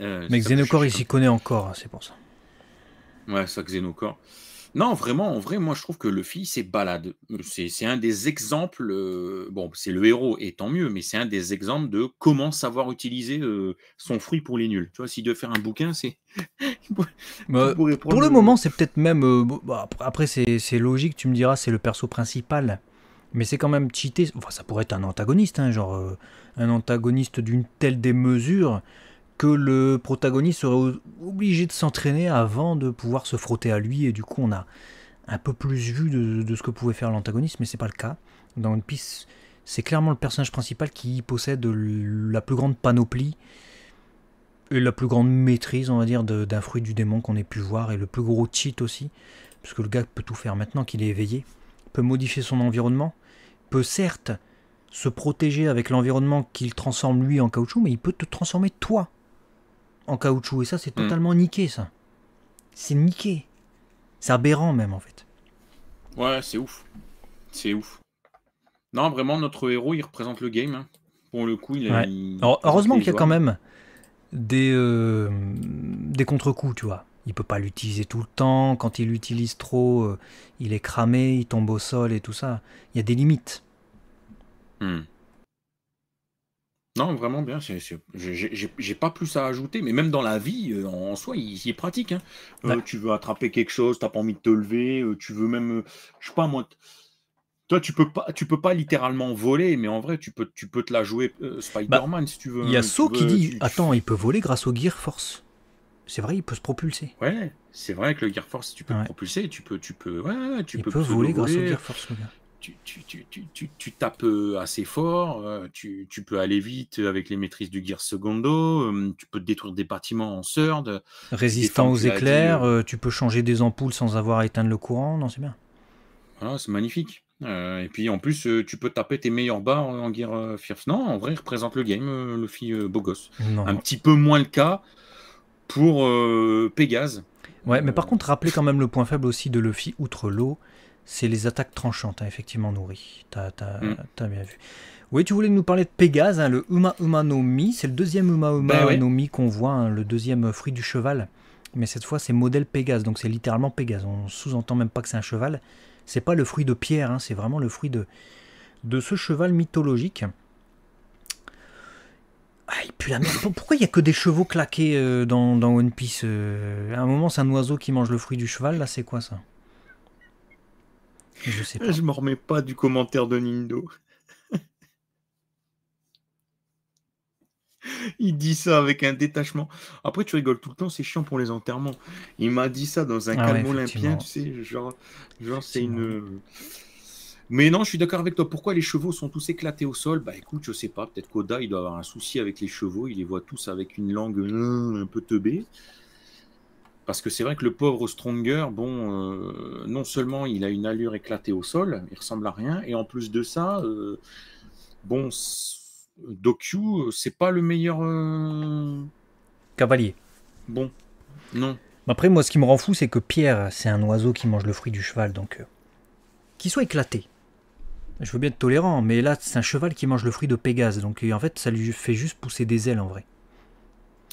Euh, mais Xenocore, il s'y hein. connaît encore, hein, c'est pour ça. Ouais, ça, Xenocore. Non, vraiment, en vrai, moi, je trouve que Luffy, c'est balade. C'est un des exemples. Euh, bon, c'est le héros, et tant mieux, mais c'est un des exemples de comment savoir utiliser euh, son fruit pour les nuls. Tu vois, s'il devait faire un bouquin, c'est. Bah, pour le, moment, c'est peut-être même. Bah, après, c'est logique, tu me diras, c'est le perso principal. Mais c'est quand même cheaté. Enfin, ça pourrait être un antagoniste, hein, genre euh, un antagoniste d'une telle démesure que le protagoniste serait obligé de s'entraîner avant de pouvoir se frotter à lui. Et du coup, on a un peu plus vu de, ce que pouvait faire l'antagoniste, mais c'est pas le cas. Dans une piste c'est clairement le personnage principal qui possède la plus grande panoplie et la plus grande maîtrise, on va dire, d'un fruit du démon qu'on ait pu voir, et le plus gros cheat aussi, parce que le gars peut tout faire maintenant qu'il est éveillé, peut modifier son environnement, certes se protéger avec l'environnement qu'il transforme lui en caoutchouc, mais il peut te transformer toi en caoutchouc. Et ça, c'est mm. totalement niqué, ça. C'est niqué. C'est aberrant, même, en fait. Ouais, c'est ouf. C'est ouf. Non, vraiment, notre héros, il représente le game. Hein. Pour le coup, il, Heureusement qu'il y a quand même des, euh, des contre-coups, tu vois. Il peut pas l'utiliser tout le temps. Quand il l'utilise trop, euh, il est cramé, il tombe au sol et tout ça. Il y a des limites. Hmm. Non, vraiment bien. J'ai pas plus à ajouter, mais même dans la vie, euh, en, soi, il, est pratique. Hein. Euh, tu veux attraper quelque chose, t'as pas envie de te lever, euh, tu veux même, je pas moi. Toi, tu peux pas, tu peux pas littéralement voler, mais en vrai, tu peux, tu peux te la jouer Spider-Man bah, si tu veux. Il y a hein, So qui dit, attends, il peut voler grâce au Gear Force. C'est vrai, il peut se propulser. Ouais, c'est vrai que le Gear Force, tu peux propulser, tu peux, tu peux, tu peut voler, grâce au Gear Force tu, tu, tu, tu, tapes euh, assez fort, euh, tu, peux aller vite avec les maîtrises du Gear Secondo, euh, tu peux détruire des bâtiments en surd. Résistant aux éclairs, tu peux changer des ampoules sans avoir à éteindre le courant, non, c'est bien. Voilà, ah, c'est magnifique. et puis en plus, tu peux taper tes meilleurs bars en Gear First. Non, en vrai, il représente le game, le fille beau gosse. Un petit peu moins le cas pour Pégase. Ouais, mais par contre, rappelez quand même le point faible aussi de Luffy, outre l'eau, c'est les attaques tranchantes, hein, effectivement, nourries. Mm. T'as bien vu. Oui, tu voulais nous parler de Pégase, hein, le Uma Uma C'est le deuxième Uma Uma, ben Mi qu'on voit, hein, le deuxième fruit du cheval. Mais cette fois, c'est modèle Pégase, donc c'est littéralement Pégase. On sous-entend même pas que c'est un cheval. C'est pas le fruit de pierre, c'est vraiment le fruit de, de ce cheval mythologique. Ah, pourquoi il n'y a que des chevaux claqués euh, dans, One Piece euh À un moment, c'est un oiseau qui mange le fruit du cheval. Là, c'est quoi ça je ne pas. remets pas du commentaire de Nindo. Il dit ça avec un détachement. Après, tu rigoles tout le temps, c'est chiant pour les enterrements. Il m'a dit ça dans un ah calme olympien, tu sais, genre, genre c'est une. Mais non, je suis d'accord avec toi. Pourquoi les chevaux sont tous éclatés au sol Bah écoute, je sais pas. Peut-être qu'Oda, il doit avoir un souci avec les chevaux. Il les voit tous avec une langue euh, un peu teubée. Parce que c'est vrai que le pauvre Stronger, bon, euh, non seulement il a une allure éclatée au sol, il ressemble à rien, et en plus de ça, euh, bon, Docu, c'est pas le meilleur. Euh, Cavalier. Bon, non. Après, moi, ce qui me rend fou, c'est que Pierre, c'est un oiseau qui mange le fruit du cheval, donc. qu'il soit éclaté. Je veux bien être tolérant, mais là, c'est un cheval qui mange le fruit de Pégase, donc en fait, ça lui fait juste pousser des ailes en vrai.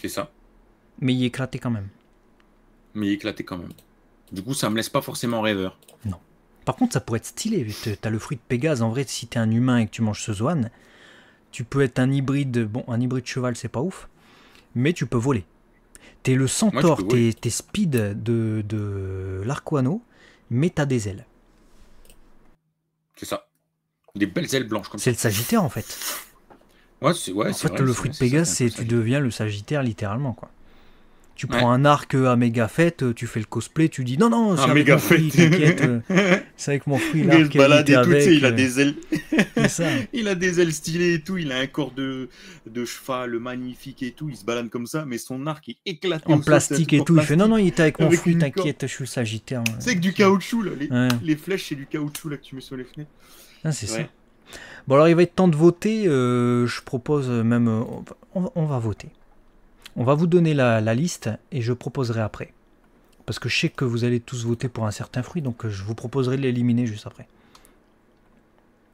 C'est ça. Mais il est éclaté quand même mais éclaté quand même. Du coup, ça me laisse pas forcément rêveur. Non. Par contre, ça pourrait être stylé. T'as le fruit de Pégase. En vrai, si t'es un humain et que tu manges ce Zoan tu peux être un hybride. Bon, un hybride cheval, c'est pas ouf, mais tu peux voler. T'es le centaure, t'es speed de, de l'arcoano, mais t'as des ailes. C'est ça. Des belles ailes blanches comme ça. C'est le Sagittaire en fait. Ouais, c'est ouais, En fait, le fruit de Pégase, c'est tu deviens le Sagittaire littéralement quoi. Tu prends un arc à méga fête, euh, tu fais le cosplay, tu dis non, non, c'est fruit, t'inquiète, euh, c'est avec mon fruit, l'arc. Il se balade il a des ailes. Euh, il a des ailes stylées et tout, il a un corps de, de cheval magnifique et tout, il se balade comme ça, mais son arc est éclaté. En plastique et tout, il fait non, non, il est avec, mon fruit, t'inquiète, je suis sagittaire. C'est que du caoutchouc, là, les, flèches, c'est du caoutchouc là que tu mets sur les fenêtres. Ah, c'est ça. Bon, alors il va être temps de voter, je propose même, on va voter. On va vous donner la, liste et je proposerai après. Parce que je sais que vous allez tous voter pour un certain fruit, donc euh, je vous proposerai de l'éliminer juste après.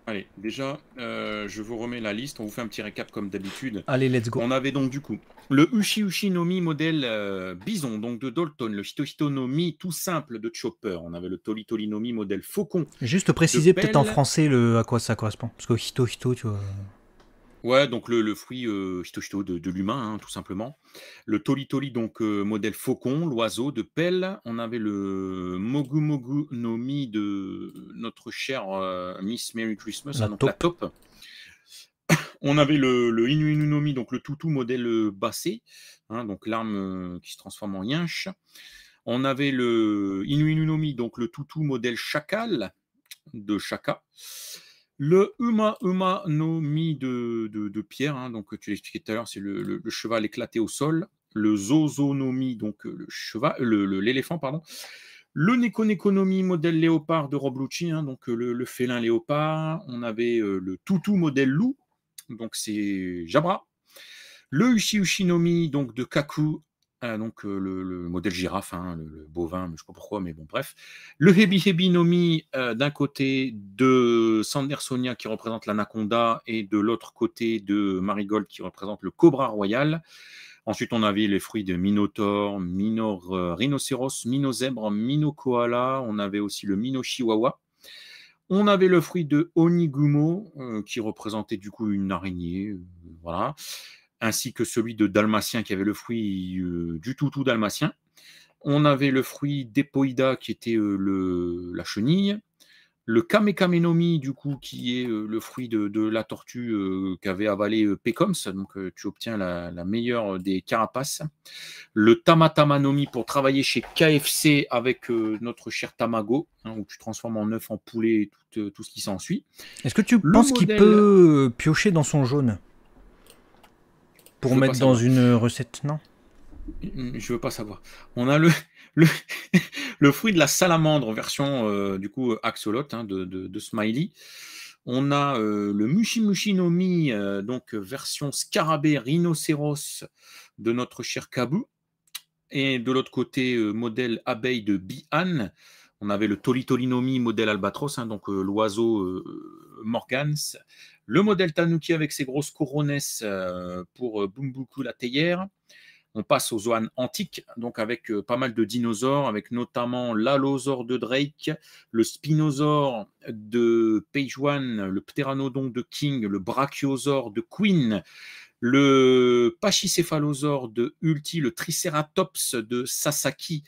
Allez, déjà, euh, je vous remets la liste, on vous fait un petit récap comme d'habitude. Allez, let's go. On avait donc du coup le Ushi Ushi Nomi modèle euh, bison, donc de Dalton, le Hito Hito Nomi tout simple de Chopper, on avait le Toli Toli Nomi modèle faucon. Juste préciser peut-être en français le, à quoi ça correspond, parce que Hito Hito, tu vois. Ouais, donc le, fruit euh, de, l'humain, hein, tout simplement. Le Toli Toli, donc euh, modèle faucon, l'oiseau de pelle. On avait le Mogu Mogu Nomi de notre chère euh, Miss Merry Christmas, la, hein, top. On avait le, le, Inu Inu Nomi, donc le toutou modèle bassé, hein, donc l'arme euh, qui se transforme en yinche. On avait le Inu Inu Nomi, donc le toutou modèle chacal de Chaka. Le Uma Uma no Mi de, Pierre, hein, donc tu l'expliquais tout à l'heure, c'est le, cheval éclaté au sol. Le Zozonomi, donc euh, le cheval, l'éléphant, pardon. Le Nekonekonomi modèle léopard de Roblucci, hein, donc le, félin léopard. On avait euh, le Toutou modèle loup, donc c'est Jabra. Le Ushi Ushinomi, donc de Kaku ah, donc le, modèle girafe, hein, le, bovin, je ne sais pas pourquoi, mais bon, bref. Le Hebi Hebi Nomi d'un côté de Sandersonia qui représente l'anaconda et de l'autre côté de Marigold qui représente le cobra royal. Ensuite, on avait les fruits de Minotaur, Minor rhinocéros, Minozèbre, Koala. On avait aussi le Mino On avait le fruit de Onigumo qui représentait du coup une araignée. voilà ainsi que celui de dalmatien qui avait le fruit euh, du toutou dalmatien. On avait le fruit d'Epoida, qui était euh, le, la chenille. Le Kamekamenomi, du coup, qui est euh, le fruit de, la tortue qu'avait avalé Pécoms, donc tu obtiens la, meilleure des carapaces. Le Tamatamanomi pour travailler chez KFC avec notre cher Tamago, hein, où tu transformes en œuf, en poulet et tout, ce qui s'ensuit. Est-ce que tu penses qu'il peut piocher dans son jaune pour mettre dans une recette, non mm, Je veux pas savoir. On a le, le, fruit de la salamandre en version euh, du coup axolot hein, de, Smiley. On a euh, le Mushi Mushi euh, donc version scarabée rhinocéros de notre cher Kabu. Et de l'autre côté, modèle abeille de Bihan. On avait le Tolitolinomi modèle albatros, hein, donc l'oiseau Morgans, le modèle Tanuki avec ses grosses couronnes euh, pour euh, Bumbuku la théière. On passe aux Zoans antiques, donc avec euh, pas mal de dinosaures, avec notamment l'allosaure de Drake, le spinosaure de Page One, le pteranodon de King, le brachiosaure de Queen, le pachycéphalosaure de Ulti, le Triceratops de Sasaki.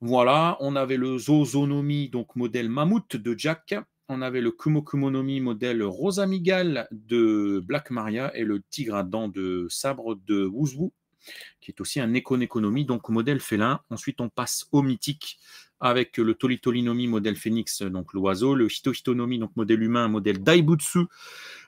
Voilà, on avait le Zozonomie, donc modèle mammouth de Jack, on avait le Kumokumonomi, modèle Rosa de Black Maria et le tigre à dents de sabre de Wuzwu, qui est aussi un economy donc modèle félin. Ensuite, on passe au mythique avec le Tolitolinomi modèle phénix, donc l'oiseau, le Hitohitonomi, donc modèle humain, modèle Daibutsu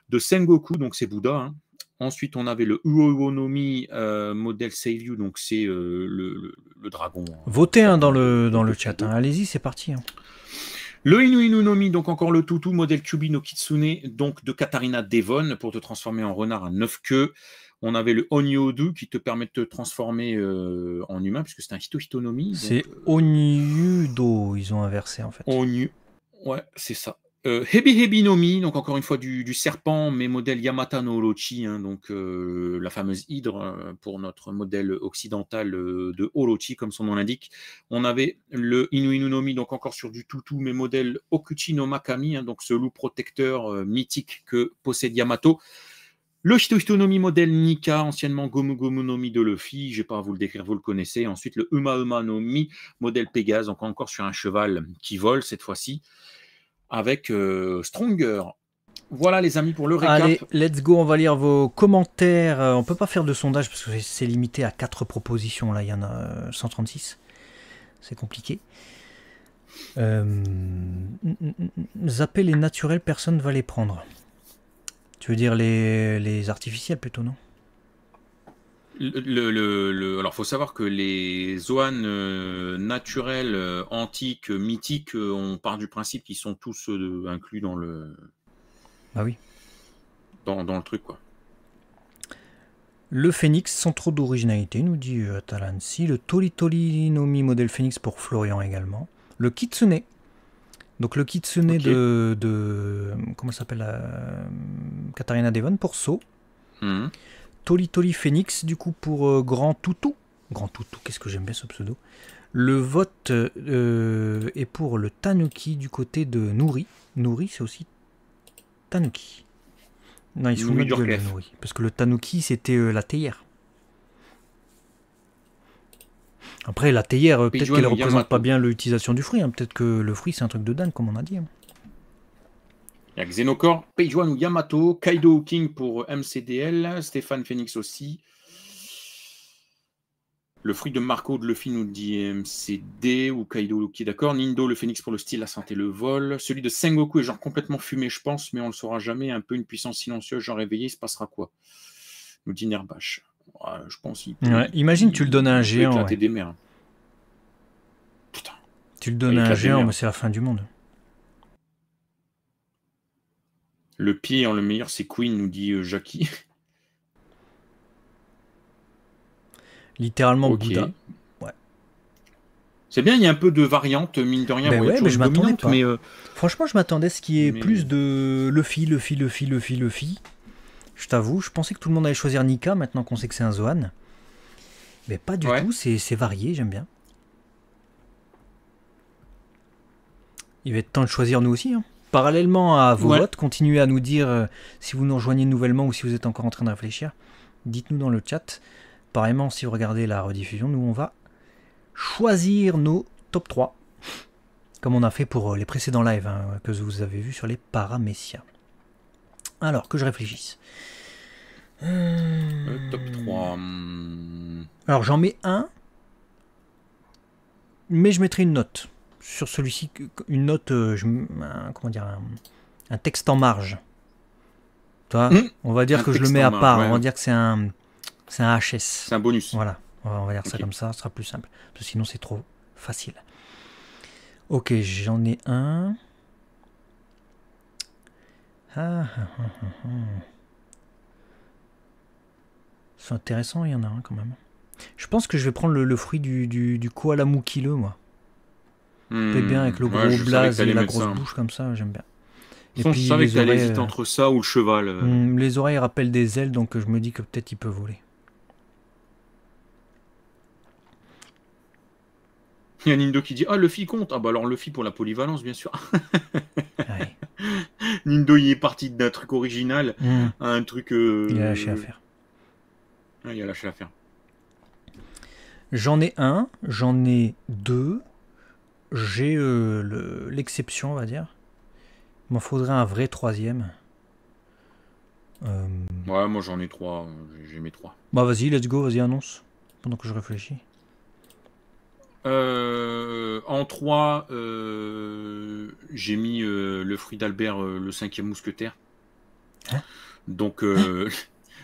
de Sengoku, donc c'est Bouddha. Hein. Ensuite, on avait le Uoonomi euh, modèle modèle You, donc c'est euh, le, dragon. Hein. Votez hein, dans, le, dans le chat, allez-y, c'est parti. Le Inu Nomi, donc encore le toutou, modèle Kyubi no Kitsune, donc de Katarina Devon, pour te transformer en renard à neuf queues. On avait le Onyodu qui te permet de te transformer euh, en humain, puisque c'est un Hito Hitonomi. C'est Onyudo, ils ont inversé en fait. Onyu... Ouais, c'est ça. Hebihebi euh, no Mi, donc encore une fois du, serpent, mais modèle Yamata no Orochi, hein, donc euh, la fameuse hydre hein, pour notre modèle occidental euh, de Orochi, comme son nom l'indique. On avait le Inu Inu no Mi, donc encore sur du toutou, mais modèle Okuchi no Makami, hein, donc ce loup protecteur mythique que possède Yamato. Le Mi, modèle Nika, anciennement Gomu Gomu no Mi de Luffy, je n'ai pas à vous le décrire, vous le connaissez. Ensuite, le Uma no Mi, modèle Pégase, donc encore sur un cheval qui vole cette fois-ci avec euh, Stronger. Voilà les amis pour le récap. Allez, let's go, on va lire vos commentaires. Euh, on peut pas faire de sondage parce que c'est limité à 4 propositions. Là, il y en a 136. Euh, c'est compliqué. Euh, les naturels, personne ne va les prendre. Tu veux dire les artificiels plutôt, non le, alors, faut savoir que les zones euh, naturelles, euh, antiques, mythiques, euh, on part du principe qu'ils sont tous inclus dans le. Ah oui. Dans, le truc, quoi. Le phénix sans trop d'originalité, nous dit Talansi. Le Tolitolinomi modèle phénix pour Florian également. Le Kitsune. Donc, le Kitsune de, de, Comment s'appelle Katarina Devon pour So. Toli Phoenix, du coup, pour euh, Grand Toutou. Grand Toutou, qu'est-ce que j'aime bien ce pseudo. Le vote euh, est pour le Tanuki du côté de Nouri. Nourri, c'est aussi Tanuki. Non, ils sont de la Nouri. Parce que le Tanuki, c'était euh, la théière. Après, la théière, peut-être qu'elle ne représente pas bien l'utilisation du fruit. Hein. Peut-être que le fruit, c'est un truc de dingue, comme on a dit. Hein. Il y ou Yamato, Kaido King pour MCDL, Stéphane Phoenix aussi. Le fruit de Marco de Luffy nous dit MCD ou Kaido Luki, d'accord. Nindo, le Phoenix pour le style, la santé, le vol. Celui de Sengoku est genre complètement fumé, je pense, mais on ne le saura jamais. Un peu une puissance silencieuse, genre réveillé, il se passera quoi Nous dit Nerbache. je pense. imagine, tu le donnes à un géant. Tu le donnes à un géant, mais c'est la fin du monde. Le pire, le meilleur, c'est Queen, nous dit euh, Jackie. Littéralement Bouddha. C'est bien, il y a un peu de variantes, mine de rien. Ben mais je m'attendais euh, Franchement, je m'attendais à ce qu'il y ait le plus de Luffy, le Luffy, Luffy, Luffy. Je t'avoue, je pensais que tout le monde allait choisir Nika maintenant qu'on sait que c'est un Zoan. Mais pas du tout, c'est varié, j'aime bien. Il va être temps de choisir nous aussi. Hein parallèlement à vos notes, continuez à nous dire euh, si vous nous rejoignez nouvellement ou si vous êtes encore en train de réfléchir. Dites-nous dans le chat. Pareillement, si vous regardez la rediffusion, nous, on va choisir nos top 3, comme on a fait pour euh, les précédents lives hein, que vous avez vus sur les Paramessias. Alors, que je réfléchisse. Le euh, top 3. Hmm. Alors, j'en mets un, mais je mettrai une note sur celui-ci une note, euh, comment dire, un, texte en marge. Hmm. on va dire que je le mets à part, on va dire que c'est un, HS. C'est un bonus. Voilà, on va dire ça comme ça, ce sera plus simple. sinon c'est trop facile. Ok, j'en ai un. Ah, ah, ah, ah, c'est intéressant, il y en a un quand même. Je pense que je vais prendre le, fruit du, du, du koala moi. Mmh, bien avec le gros blaze et la grosse bouche comme ça, j'aime bien. Et puis, je savais que entre ça ou le cheval. Euh. Hmm, les oreilles rappellent des ailes, donc euh, je me dis que peut-être il peut voler. Il y a Nindo qui dit Ah, Luffy compte Ah, bah alors Luffy pour la polyvalence, bien sûr. Nindo, il est parti d'un truc original hmm. à un truc. Euh, il a lâché l'affaire. Ah, il a lâché l'affaire. J'en ai un, j'en ai deux, j'ai euh, l'exception, on va dire. Il m'en faudrait un vrai troisième. Euh, ouais, moi j'en ai trois. J'ai mes trois. Bah vas-y, let's go, vas-y, annonce. Pendant que je réfléchis. Euh, en trois, j'ai mis le fruit d'Albert, le cinquième mousquetaire. Hein Donc le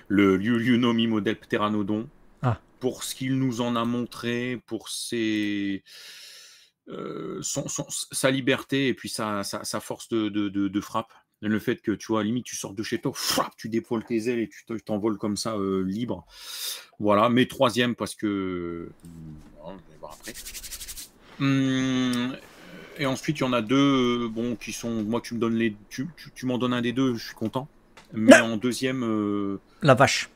le nommé modèle Pteranodon. Ah. Pour ce qu'il nous en a montré, pour ses... Euh, son, sa liberté et puis sa, force de, frappe. Le fait que tu vois, limite, tu sors de chez toi, frappe, tu dépoiles tes ailes et tu t'envoles comme ça euh, libre. Voilà, mais troisième parce que. Hmm, on va voir après. Hum, et ensuite, il y en a deux, euh, bon, qui sont. Moi, tu me donnes les. Tu, tu, m'en donnes un des deux, je suis content. Mais en deuxième. La vache.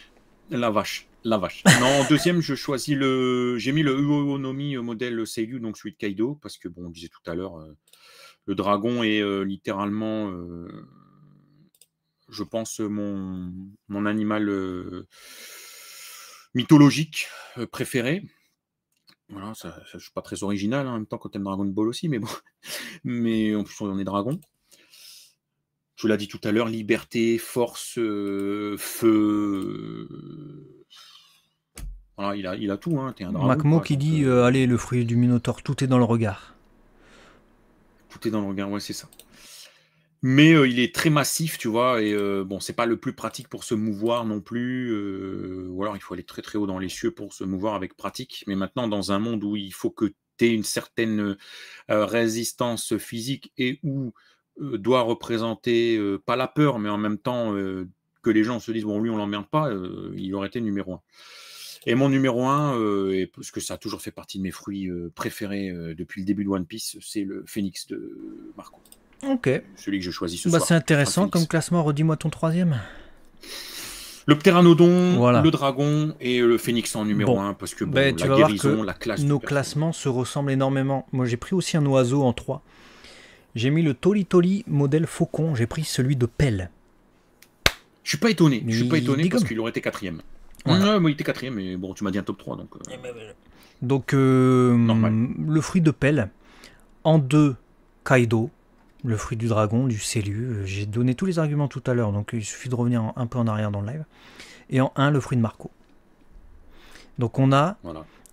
la vache. La vache. Non, en deuxième, je choisis le. J'ai mis le Uonomi euh, modèle Seiyu, donc celui de Kaido, parce que, bon, on disait tout à l'heure, euh, le dragon est euh, littéralement, je pense, mon, mon animal mythologique préféré. Voilà, je ne suis pas très original hein, en même temps quand aimes Dragon Ball aussi, mais bon. Mais en plus, on est dragon tu l'ai dit tout à l'heure, liberté, force, euh, feu. Voilà, il a, tout. Hein, Macmo qui dit euh, euh, Allez, le fruit du Minotaure, tout est dans le regard. Tout est dans le regard, ouais, c'est ça. Mais il est très massif, tu vois, et bon, c'est pas le plus pratique pour se mouvoir non plus. ou alors il faut aller très très haut dans les cieux pour se mouvoir avec pratique. Mais maintenant, dans un monde où il faut que tu aies une certaine résistance physique et où euh, doit représenter euh, pas la peur, mais en même temps euh, que les gens se disent bon lui on l'emmerde pas, il aurait été numéro un. Et mon numéro un, parce que ça a toujours fait partie de mes fruits préférés depuis le début de One Piece, c'est le phénix de Marco. Ok. Celui que je choisis ce bah, C'est intéressant comme classement. Redis-moi ton troisième. Le pteranodon, le dragon et le phénix en numéro un parce que la Nos classements se ressemblent énormément. Moi j'ai pris aussi un oiseau en 3 j'ai mis le Toli Toli modèle Faucon, j'ai pris celui de Pelle. Je suis pas étonné, je suis pas étonné parce qu'il aurait été quatrième. Voilà. Ouais, il était quatrième, mais bon, tu m'as dit un top 3, donc... Euh. Eh ben, donc, euh, le fruit de Pelle. En deux, Kaido, le fruit du dragon, du cellule. J'ai donné tous les arguments tout à l'heure, donc il suffit de revenir un peu en arrière dans le live. Et en un, le fruit de Marco. Donc on a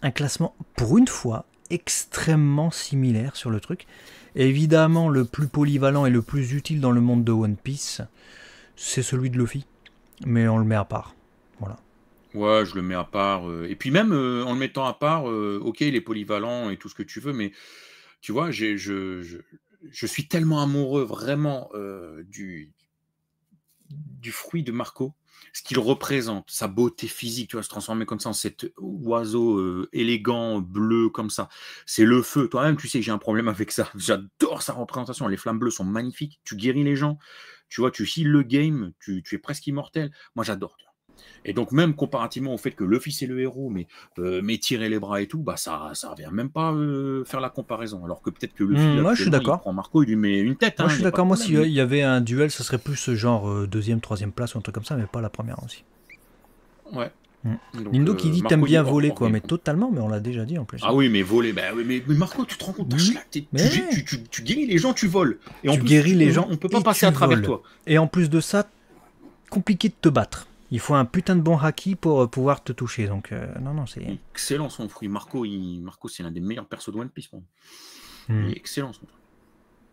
un classement, pour une fois, extrêmement similaire sur le truc. Évidemment, le plus polyvalent et le plus utile dans le monde de One Piece, c'est celui de Luffy. Mais on le met à part. Voilà. Ouais, je le mets à part. Euh, et puis même euh, en le mettant à part, euh, ok, il est polyvalent et tout ce que tu veux, mais tu vois, je, suis tellement amoureux vraiment du fruit de Marco ce qu'il représente, sa beauté physique, tu vois, se transformer comme ça en cet oiseau euh, élégant, bleu, comme ça. C'est le feu. Toi-même, tu sais que j'ai un problème avec ça. J'adore sa représentation. Les flammes bleues sont magnifiques. Tu guéris les gens. Tu vois, tu heals le game. Tu, tu es presque immortel. Moi, j'adore. Et donc, même comparativement au fait que le fils est le héros, mais, euh, mais tirer les bras et tout, bah, ça ça revient même pas euh, faire la comparaison. Alors que peut-être que le mmh, je suis d'accord. prend Marco, il lui met une tête. Moi, hein, je suis d'accord. Moi, s'il y avait un duel, ce serait plus ce euh, genre deuxième, troisième place ou un truc comme ça, mais pas la première aussi. Ouais. Mmh. qui dit t'aimes bien voler quoi, mais totalement, mais on l'a déjà dit en plus. Ah oui, mais voler, bah, oui, mais, Marco, tu te rends compte, tu, tu, guéris les gens, tu voles. Et tu guéris les gens, on peut pas passer à travers toi. Et en plus de ça, compliqué de te battre. Il faut un putain de bon haki pour euh, pouvoir te toucher. Donc, euh, non, non, c'est. Excellent son fruit. Marco, Marco c'est l'un des meilleurs persos de One Piece. Hmm. excellent son fruit.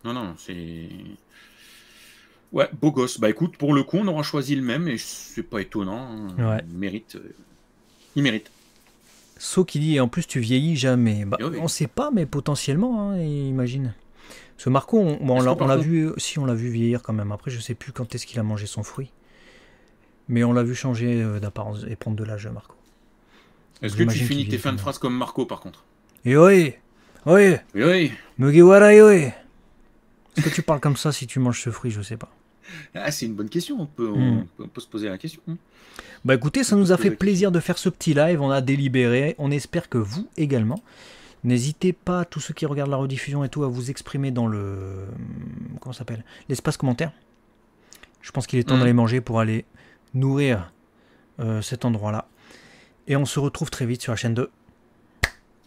Non, non, c'est. Ouais, beau gosse. Bah écoute, pour le coup, on aura choisi le même et c'est pas étonnant. Hein. Il mérite. Euh, il mérite. So qui dit, en plus tu vieillis jamais. Bah, eh On sait pas, mais potentiellement, hein, imagine. Ce Marco, on, on l'a vu, si on l'a vu vieillir quand même. Après, je sais plus quand est-ce qu'il a mangé son fruit. Mais on l'a vu changer euh, d'apparence et prendre de l'âge, Marco. Est-ce que tu finis tes fins de phrase comme Marco, par contre Et eh oui Oui eh Oui Mugiwara, eh oui Est-ce que tu parles comme ça si tu manges ce fruit Je sais pas. Ah, c'est une bonne question, on peut, hmm. peut, se poser la question. Hmm. Bah écoutez, ça nous a fait plaisir de faire ce petit live, on a délibéré, on espère que vous également. N'hésitez pas, tous ceux qui regardent la rediffusion et tout, à vous exprimer dans le. Comment s'appelle L'espace commentaire. Je pense qu'il est temps hmm. d'aller manger pour aller nourrir euh, cet endroit-là. Et on se retrouve très vite sur la chaîne 2.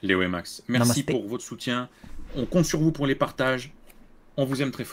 Léo et Max, merci pour votre soutien. On compte sur vous pour les partages. On vous aime très fort.